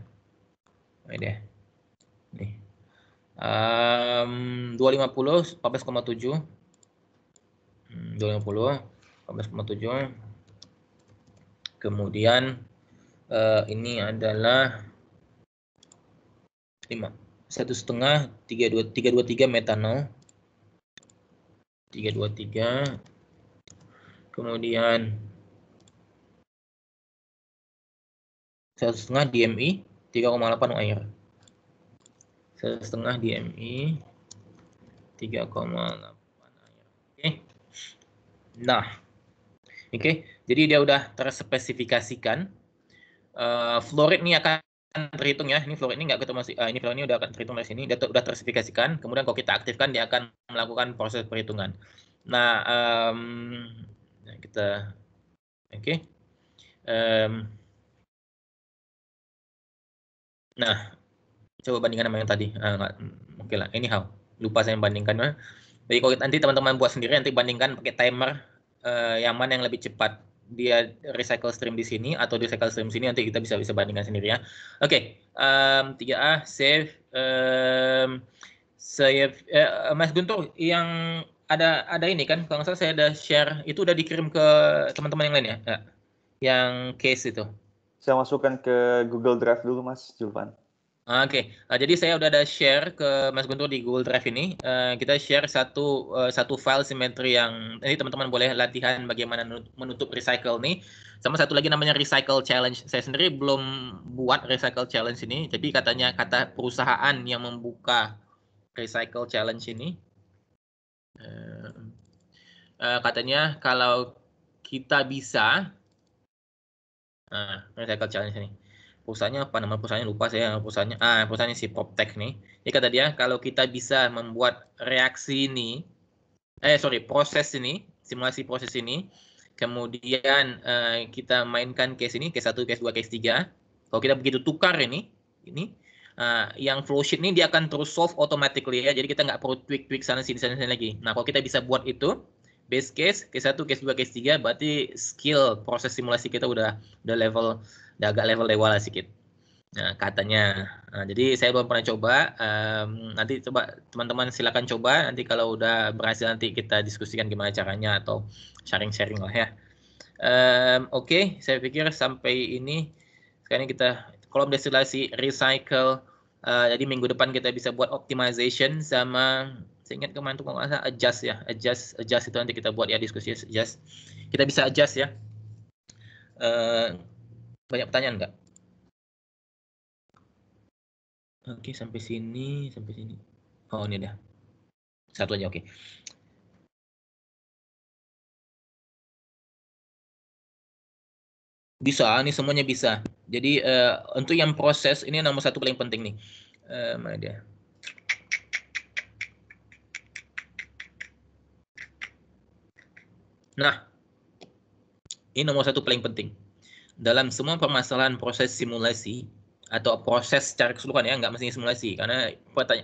Ini dia. Nih. Um, 250 14,7 250 14,7 kemudian uh, ini adalah 5 satu setengah tiga dua tiga metanol tiga dua tiga kemudian satu setengah DMI 3,8 delapan satu setengah DMI tiga delapan air. oke okay. nah oke okay. jadi dia udah terspesifikasikan uh, eh, fluorid ini akan terhitung ya. Ini fluorid ini nggak ketemu uh, ini fluorid ini udah akan terhitung dari sini, udah, udah terspesifikasikan. Kemudian kalau kita aktifkan dia akan melakukan proses perhitungan. Nah, um, Nah, kita oke um, nah coba bandingkan sama yang tadi ah, nggak oke okay lah anyhow lupa saya bandingkan nah, jadi kalau nanti teman-teman buat sendiri nanti bandingkan pakai timer uh, yang mana yang lebih cepat dia recycle stream di sini atau di recycle stream di sini nanti kita bisa bisa bandingkan sendiri ya. Oke, okay. um, 3A save um, save uh, Mas Guntur yang ada ada ini kan kalau nggak salah saya ada share itu udah dikirim ke teman-teman yang lain ya, ya yang case itu saya masukkan ke Google Drive dulu Mas Julvan ah, oke okay. nah, jadi saya udah ada share ke Mas Guntur di Google Drive ini uh, kita share satu uh, satu file simetri yang ini teman-teman boleh latihan bagaimana menutup recycle nih sama satu lagi namanya recycle challenge saya sendiri belum buat recycle challenge ini jadi katanya kata perusahaan yang membuka recycle challenge ini uh, uh, katanya kalau kita bisa Nah, mereka challenge ini Perusahaannya apa nama perusahaannya lupa saya perusahaannya ah perusahaannya si PopTech nih. Jadi kata dia kalau kita bisa membuat reaksi ini eh sorry proses ini simulasi proses ini kemudian uh, kita mainkan case ini case 1, case 2, case 3. Kalau kita begitu tukar ini ini uh, yang sheet ini dia akan terus solve automatically ya. Jadi kita nggak perlu tweak-tweak sana sini sana sini lagi. Nah, kalau kita bisa buat itu base case, case satu, case dua, case tiga, berarti skill proses simulasi kita udah udah level udah agak level dewa lah sedikit. Nah, katanya. Nah, jadi saya belum pernah coba. Um, nanti coba teman-teman silakan coba. Nanti kalau udah berhasil nanti kita diskusikan gimana caranya atau sharing-sharing lah ya. Um, Oke, okay. saya pikir sampai ini sekarang kita kolom destilasi recycle uh, jadi minggu depan kita bisa buat optimization sama saya ingat kemarin tuh kalau adjust ya adjust adjust itu nanti kita buat ya diskusi adjust kita bisa adjust ya uh, banyak pertanyaan enggak? oke okay, sampai sini sampai sini oh ini dah satu aja oke okay. Bisa, ini semuanya bisa. Jadi uh, untuk yang proses ini nomor satu paling penting nih. Uh, mana dia? Nah, ini nomor satu paling penting. Dalam semua permasalahan proses simulasi atau proses secara keseluruhan ya, nggak mesti simulasi. Karena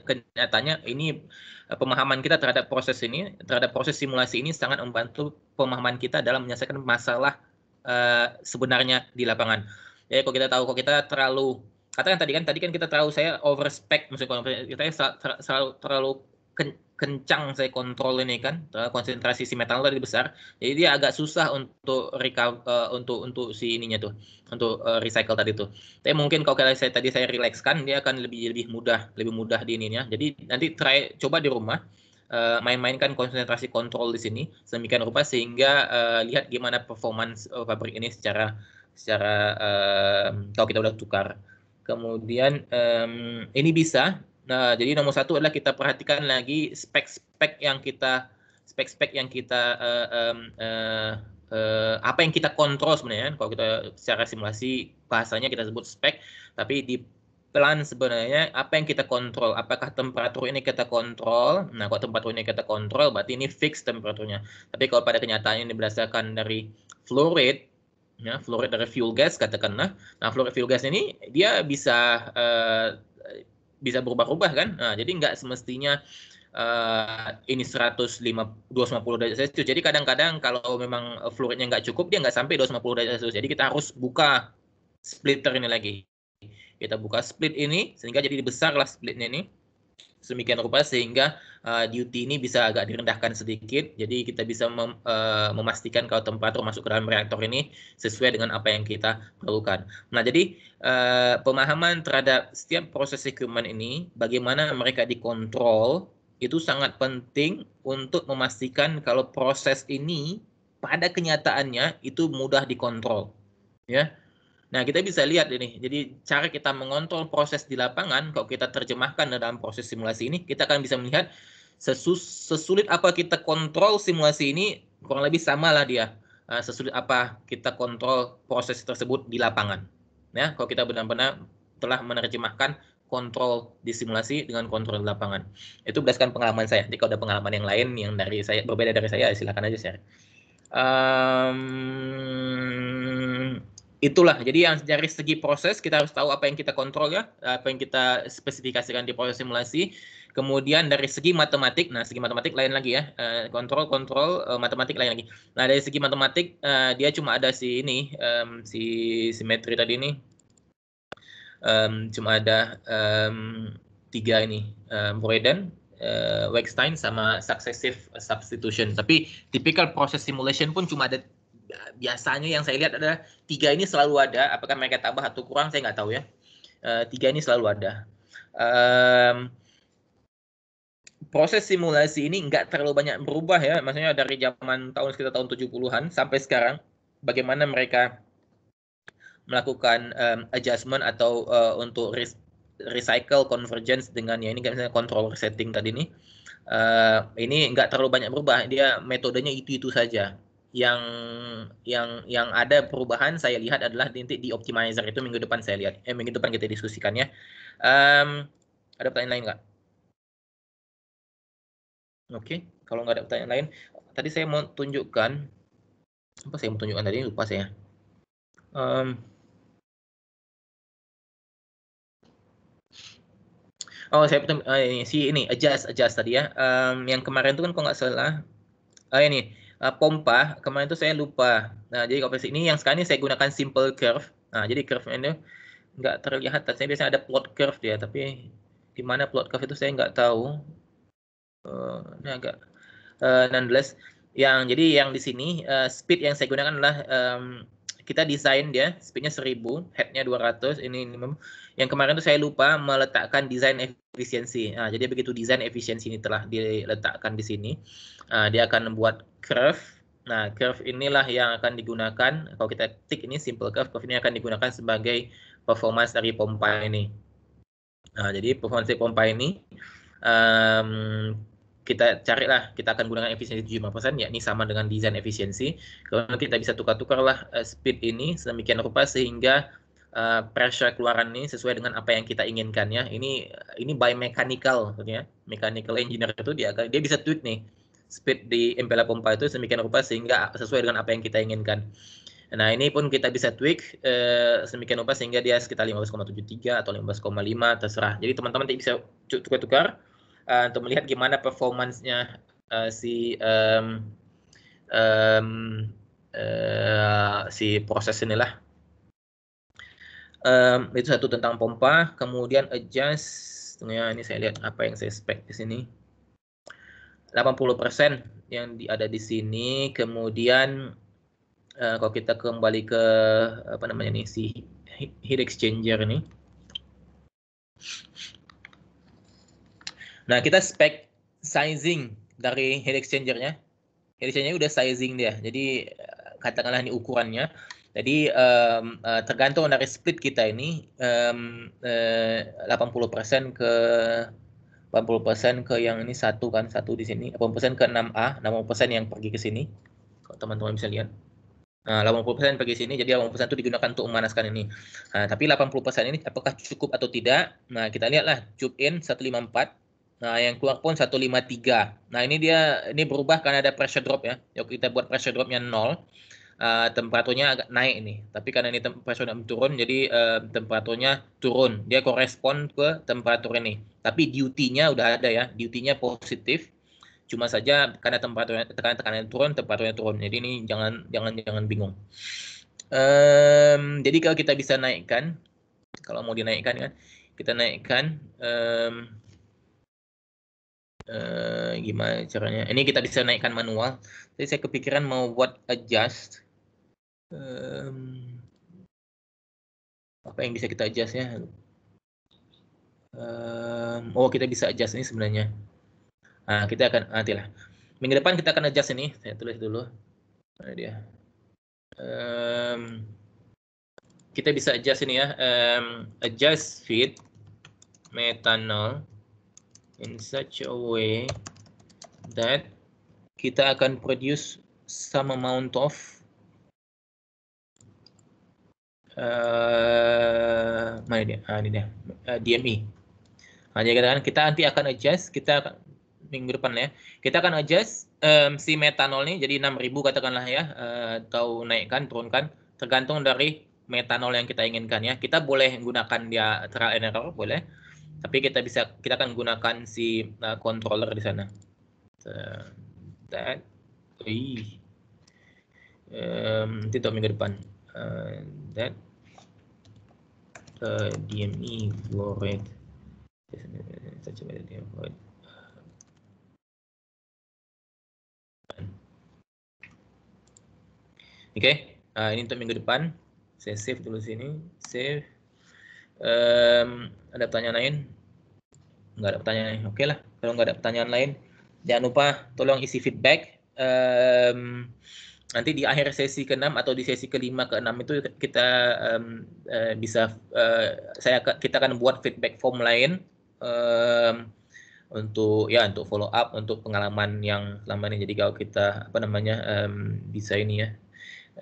kenyataannya ini eh, pemahaman kita terhadap proses ini, terhadap proses simulasi ini sangat membantu pemahaman kita dalam menyelesaikan masalah uh, sebenarnya di lapangan. ya kalau kita tahu kalau kita terlalu katakan tadi kan tadi kan kita terlalu saya overspec maksudnya kita terlalu terlalu ken, kencang saya kontrol ini kan konsentrasi si metal tadi besar jadi dia agak susah untuk recover uh, untuk untuk si ininya tuh untuk uh, recycle tadi tuh tapi mungkin kalau saya tadi saya rilekskan dia akan lebih lebih mudah lebih mudah di ininya jadi nanti try coba di rumah uh, main-mainkan konsentrasi kontrol di sini semikian rupa sehingga uh, lihat gimana performance eh, pabrik ini secara secara uh, kalau kita udah tukar. Kemudian um, ini bisa. Nah, jadi nomor satu adalah kita perhatikan lagi spek-spek yang kita spek-spek yang kita uh, um, uh, uh, apa yang kita kontrol sebenarnya. Kan. Kalau kita secara simulasi bahasanya kita sebut spek, tapi di pelan sebenarnya apa yang kita kontrol. Apakah temperatur ini kita kontrol? Nah, kalau temperatur ini kita kontrol, berarti ini fix temperaturnya. Tapi kalau pada kenyataannya ini berdasarkan dari flow rate, ya, flow rate dari fuel gas katakanlah. Nah, flow rate fuel gas ini dia bisa uh, bisa berubah-ubah kan? Nah, jadi nggak semestinya Uh, ini 150 derajat Celcius. Jadi kadang-kadang kalau memang flow rate nya nggak cukup, dia nggak sampai 250 derajat Celcius. Jadi kita harus buka splitter ini lagi. Kita buka split ini sehingga jadi besarlah splitnya ini semikian rupa sehingga uh, duty ini bisa agak direndahkan sedikit. Jadi kita bisa mem, uh, memastikan kalau temperatur masuk ke dalam reaktor ini sesuai dengan apa yang kita perlukan. Nah, jadi uh, pemahaman terhadap setiap proses equipment ini, bagaimana mereka dikontrol itu sangat penting untuk memastikan kalau proses ini pada kenyataannya itu mudah dikontrol. Ya, Nah, kita bisa lihat ini. Jadi, cara kita mengontrol proses di lapangan, kalau kita terjemahkan dalam proses simulasi ini, kita akan bisa melihat sesus, sesulit apa kita kontrol simulasi ini, kurang lebih sama lah dia. Ah, sesulit apa kita kontrol proses tersebut di lapangan. Ya, kalau kita benar-benar telah menerjemahkan kontrol di simulasi dengan kontrol di lapangan. Itu berdasarkan pengalaman saya. Jadi kalau ada pengalaman yang lain yang dari saya berbeda dari saya, silakan aja share. Um, itulah jadi yang dari segi proses kita harus tahu apa yang kita kontrol ya apa yang kita spesifikasikan di proses simulasi kemudian dari segi matematik nah segi matematik lain lagi ya eh, kontrol kontrol eh, matematik lain lagi nah dari segi matematik eh, dia cuma ada si ini si simetri tadi ini cuma ada tiga ini Broiden uh, Wegstein sama successive substitution tapi typical proses simulation pun cuma ada biasanya yang saya lihat adalah tiga ini selalu ada. Apakah mereka tambah atau kurang saya nggak tahu ya. Uh, tiga ini selalu ada. Um, proses simulasi ini nggak terlalu banyak berubah ya. Maksudnya dari zaman tahun sekitar tahun 70-an sampai sekarang. Bagaimana mereka melakukan um, adjustment atau uh, untuk re recycle convergence dengan ya ini kan misalnya control setting tadi ini. Uh, eh, ini nggak terlalu banyak berubah. Dia metodenya itu-itu saja yang yang yang ada perubahan saya lihat adalah nanti di optimizer itu minggu depan saya lihat eh minggu depan kita diskusikannya um, ada pertanyaan lain nggak oke okay. kalau nggak ada pertanyaan lain tadi saya mau tunjukkan apa saya mau tunjukkan tadi lupa saya um, Oh, saya uh, ini si ini adjust adjust tadi ya. Um, yang kemarin itu kan kok nggak salah, uh, ini uh, pompa kemarin itu saya lupa. Nah, jadi kalau ini yang sekarang ini saya gunakan simple curve. Nah, jadi curve ini nggak terlihat. Saya biasanya ada plot curve dia, tapi di mana plot curve itu saya nggak tahu. Uh, ini agak uh, nonetheless. Yang jadi yang di sini uh, speed yang saya gunakan adalah um, kita desain dia speednya 1000, headnya 200. Ini minimum. Yang kemarin tuh saya lupa meletakkan desain efisiensi. Nah, jadi begitu desain efisiensi ini telah diletakkan di sini. Nah, dia akan membuat curve. Nah, curve inilah yang akan digunakan. Kalau kita tik ini simple curve, curve ini akan digunakan sebagai performance dari pompa ini. Nah, jadi performance dari pompa ini um, kita carilah kita akan gunakan efisiensi 75% yakni sama dengan desain efisiensi. Kalau kita bisa tukar-tukarlah eh, speed ini sedemikian rupa sehingga uh, pressure keluaran ini sesuai dengan apa yang kita inginkan ya. Ini ini by mechanical ya. Mechanical engineer itu dia dia bisa tweak nih speed di impeller pompa itu semikian rupa sehingga sesuai dengan apa yang kita inginkan. Nah ini pun kita bisa tweak eh, semikian rupa sehingga dia sekitar 15,73 atau 15,5 terserah. Jadi teman-teman bisa tukar-tukar uh, untuk melihat gimana performancenya uh, si um, um, uh, si proses inilah. Um, itu satu tentang pompa, kemudian adjust. ya, ini saya lihat apa yang saya spek di sini. 80% yang di, ada di sini. Kemudian uh, kalau kita kembali ke apa namanya nih si heat exchanger ini. Nah, kita spek sizing dari heat exchanger-nya. Heat exchanger udah sizing dia. Jadi eh, katakanlah ini ukurannya. Jadi um, uh, tergantung dari split kita ini um, uh, 80% ke 80% ke yang ini satu kan satu di sini 80% ke 6A 60% yang pergi ke sini teman-teman bisa lihat Nah, 80% pergi sini, jadi 80% itu digunakan untuk memanaskan ini. Nah, tapi 80% ini apakah cukup atau tidak? Nah, kita lihatlah, cup in 154. Nah, yang keluar pun 153. Nah, ini dia ini berubah karena ada pressure drop ya. Yuk kita buat pressure dropnya 0. Eh, temperaturnya agak naik nih. Tapi karena ini pressure turun, jadi uh, temperaturnya turun. Dia korespon ke temperatur ini. Tapi duty-nya udah ada ya, duty-nya positif. Cuma saja karena temperaturnya tekanan tekanan turun, temperaturnya turun. Jadi ini jangan jangan jangan bingung. Um, jadi kalau kita bisa naikkan, kalau mau dinaikkan kan, kita naikkan. Um, Uh, gimana caranya ini kita bisa naikkan manual jadi saya kepikiran mau buat adjust um, apa yang bisa kita ya um, oh kita bisa adjust ini sebenarnya nah, kita akan ah, nanti lah. minggu depan kita akan adjust ini saya tulis dulu Ini dia um, kita bisa adjust ini ya um, adjust feed metanol in such a way that kita akan produce some amount of Eh, mana dia? Ah, ini dia. Uh, eh, DME. Nah, jadi katakan kita nanti akan adjust, kita akan, minggu depan ya. Kita akan adjust um, si metanol ini jadi 6000 katakanlah ya uh, atau naikkan turunkan tergantung dari metanol yang kita inginkan ya. Kita boleh gunakan dia trial and error boleh. Tapi kita bisa kita akan gunakan si uh, controller di sana. That. um, itu minggu depan. Uh, that Eh, DME fluoride. Such a DME fluoride. Eh, oke, okay. uh, eh, ini untuk minggu depan. Saya save dulu sini, save. Um, ada pertanyaan lain? Nggak ada pertanyaan lain. Oke okay lah, kalau nggak ada pertanyaan lain, jangan lupa tolong isi feedback. Um, nanti di akhir sesi ke-6 atau di sesi ke-5 ke-6 itu kita um, uh, bisa uh, saya kita akan buat feedback form lain um, untuk ya untuk follow up untuk pengalaman yang selama ini jadi kalau kita apa namanya um, bisa ini ya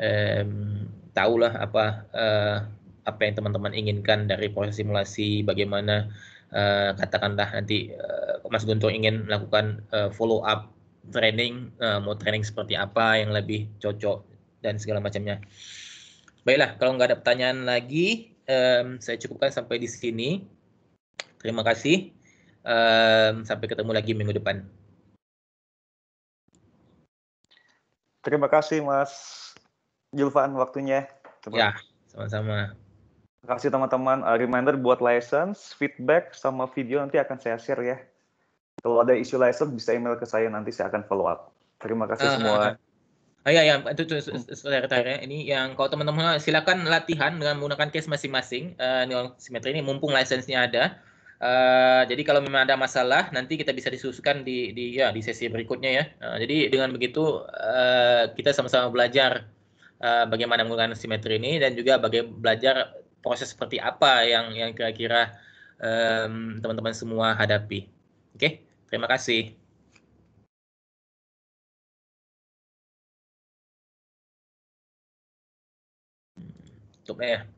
um, tahulah apa uh, apa yang teman-teman inginkan dari proses simulasi bagaimana uh, katakanlah nanti uh, Mas Guntur ingin melakukan uh, follow up training uh, mau training seperti apa yang lebih cocok dan segala macamnya. Baiklah, kalau nggak ada pertanyaan lagi, um, saya cukupkan sampai di sini. Terima kasih. Um, sampai ketemu lagi minggu depan. Terima kasih Mas Julvan waktunya. Ya, sama-sama. Terima kasih teman-teman. Uh, reminder buat license, feedback, sama video nanti akan saya share ya. Kalau ada isu lain bisa email ke saya nanti saya akan follow up. Terima kasih uh, semua. Uh, uh. Ah, ya, ya, itu saudara-saudara. Ini yang kalau teman-teman ah, silakan latihan dengan menggunakan case masing-masing uh, simetri ini mumpung lisensinya ada. Uh, jadi kalau memang ada masalah nanti kita bisa disusukan di di ya di sesi berikutnya ya. Uh, jadi dengan begitu uh, kita sama-sama belajar uh, bagaimana menggunakan simetri ini dan juga bagaimana belajar proses seperti apa yang yang kira-kira teman-teman um, semua hadapi. Oke. Okay? Terima kasih. Hmm, tutup ya.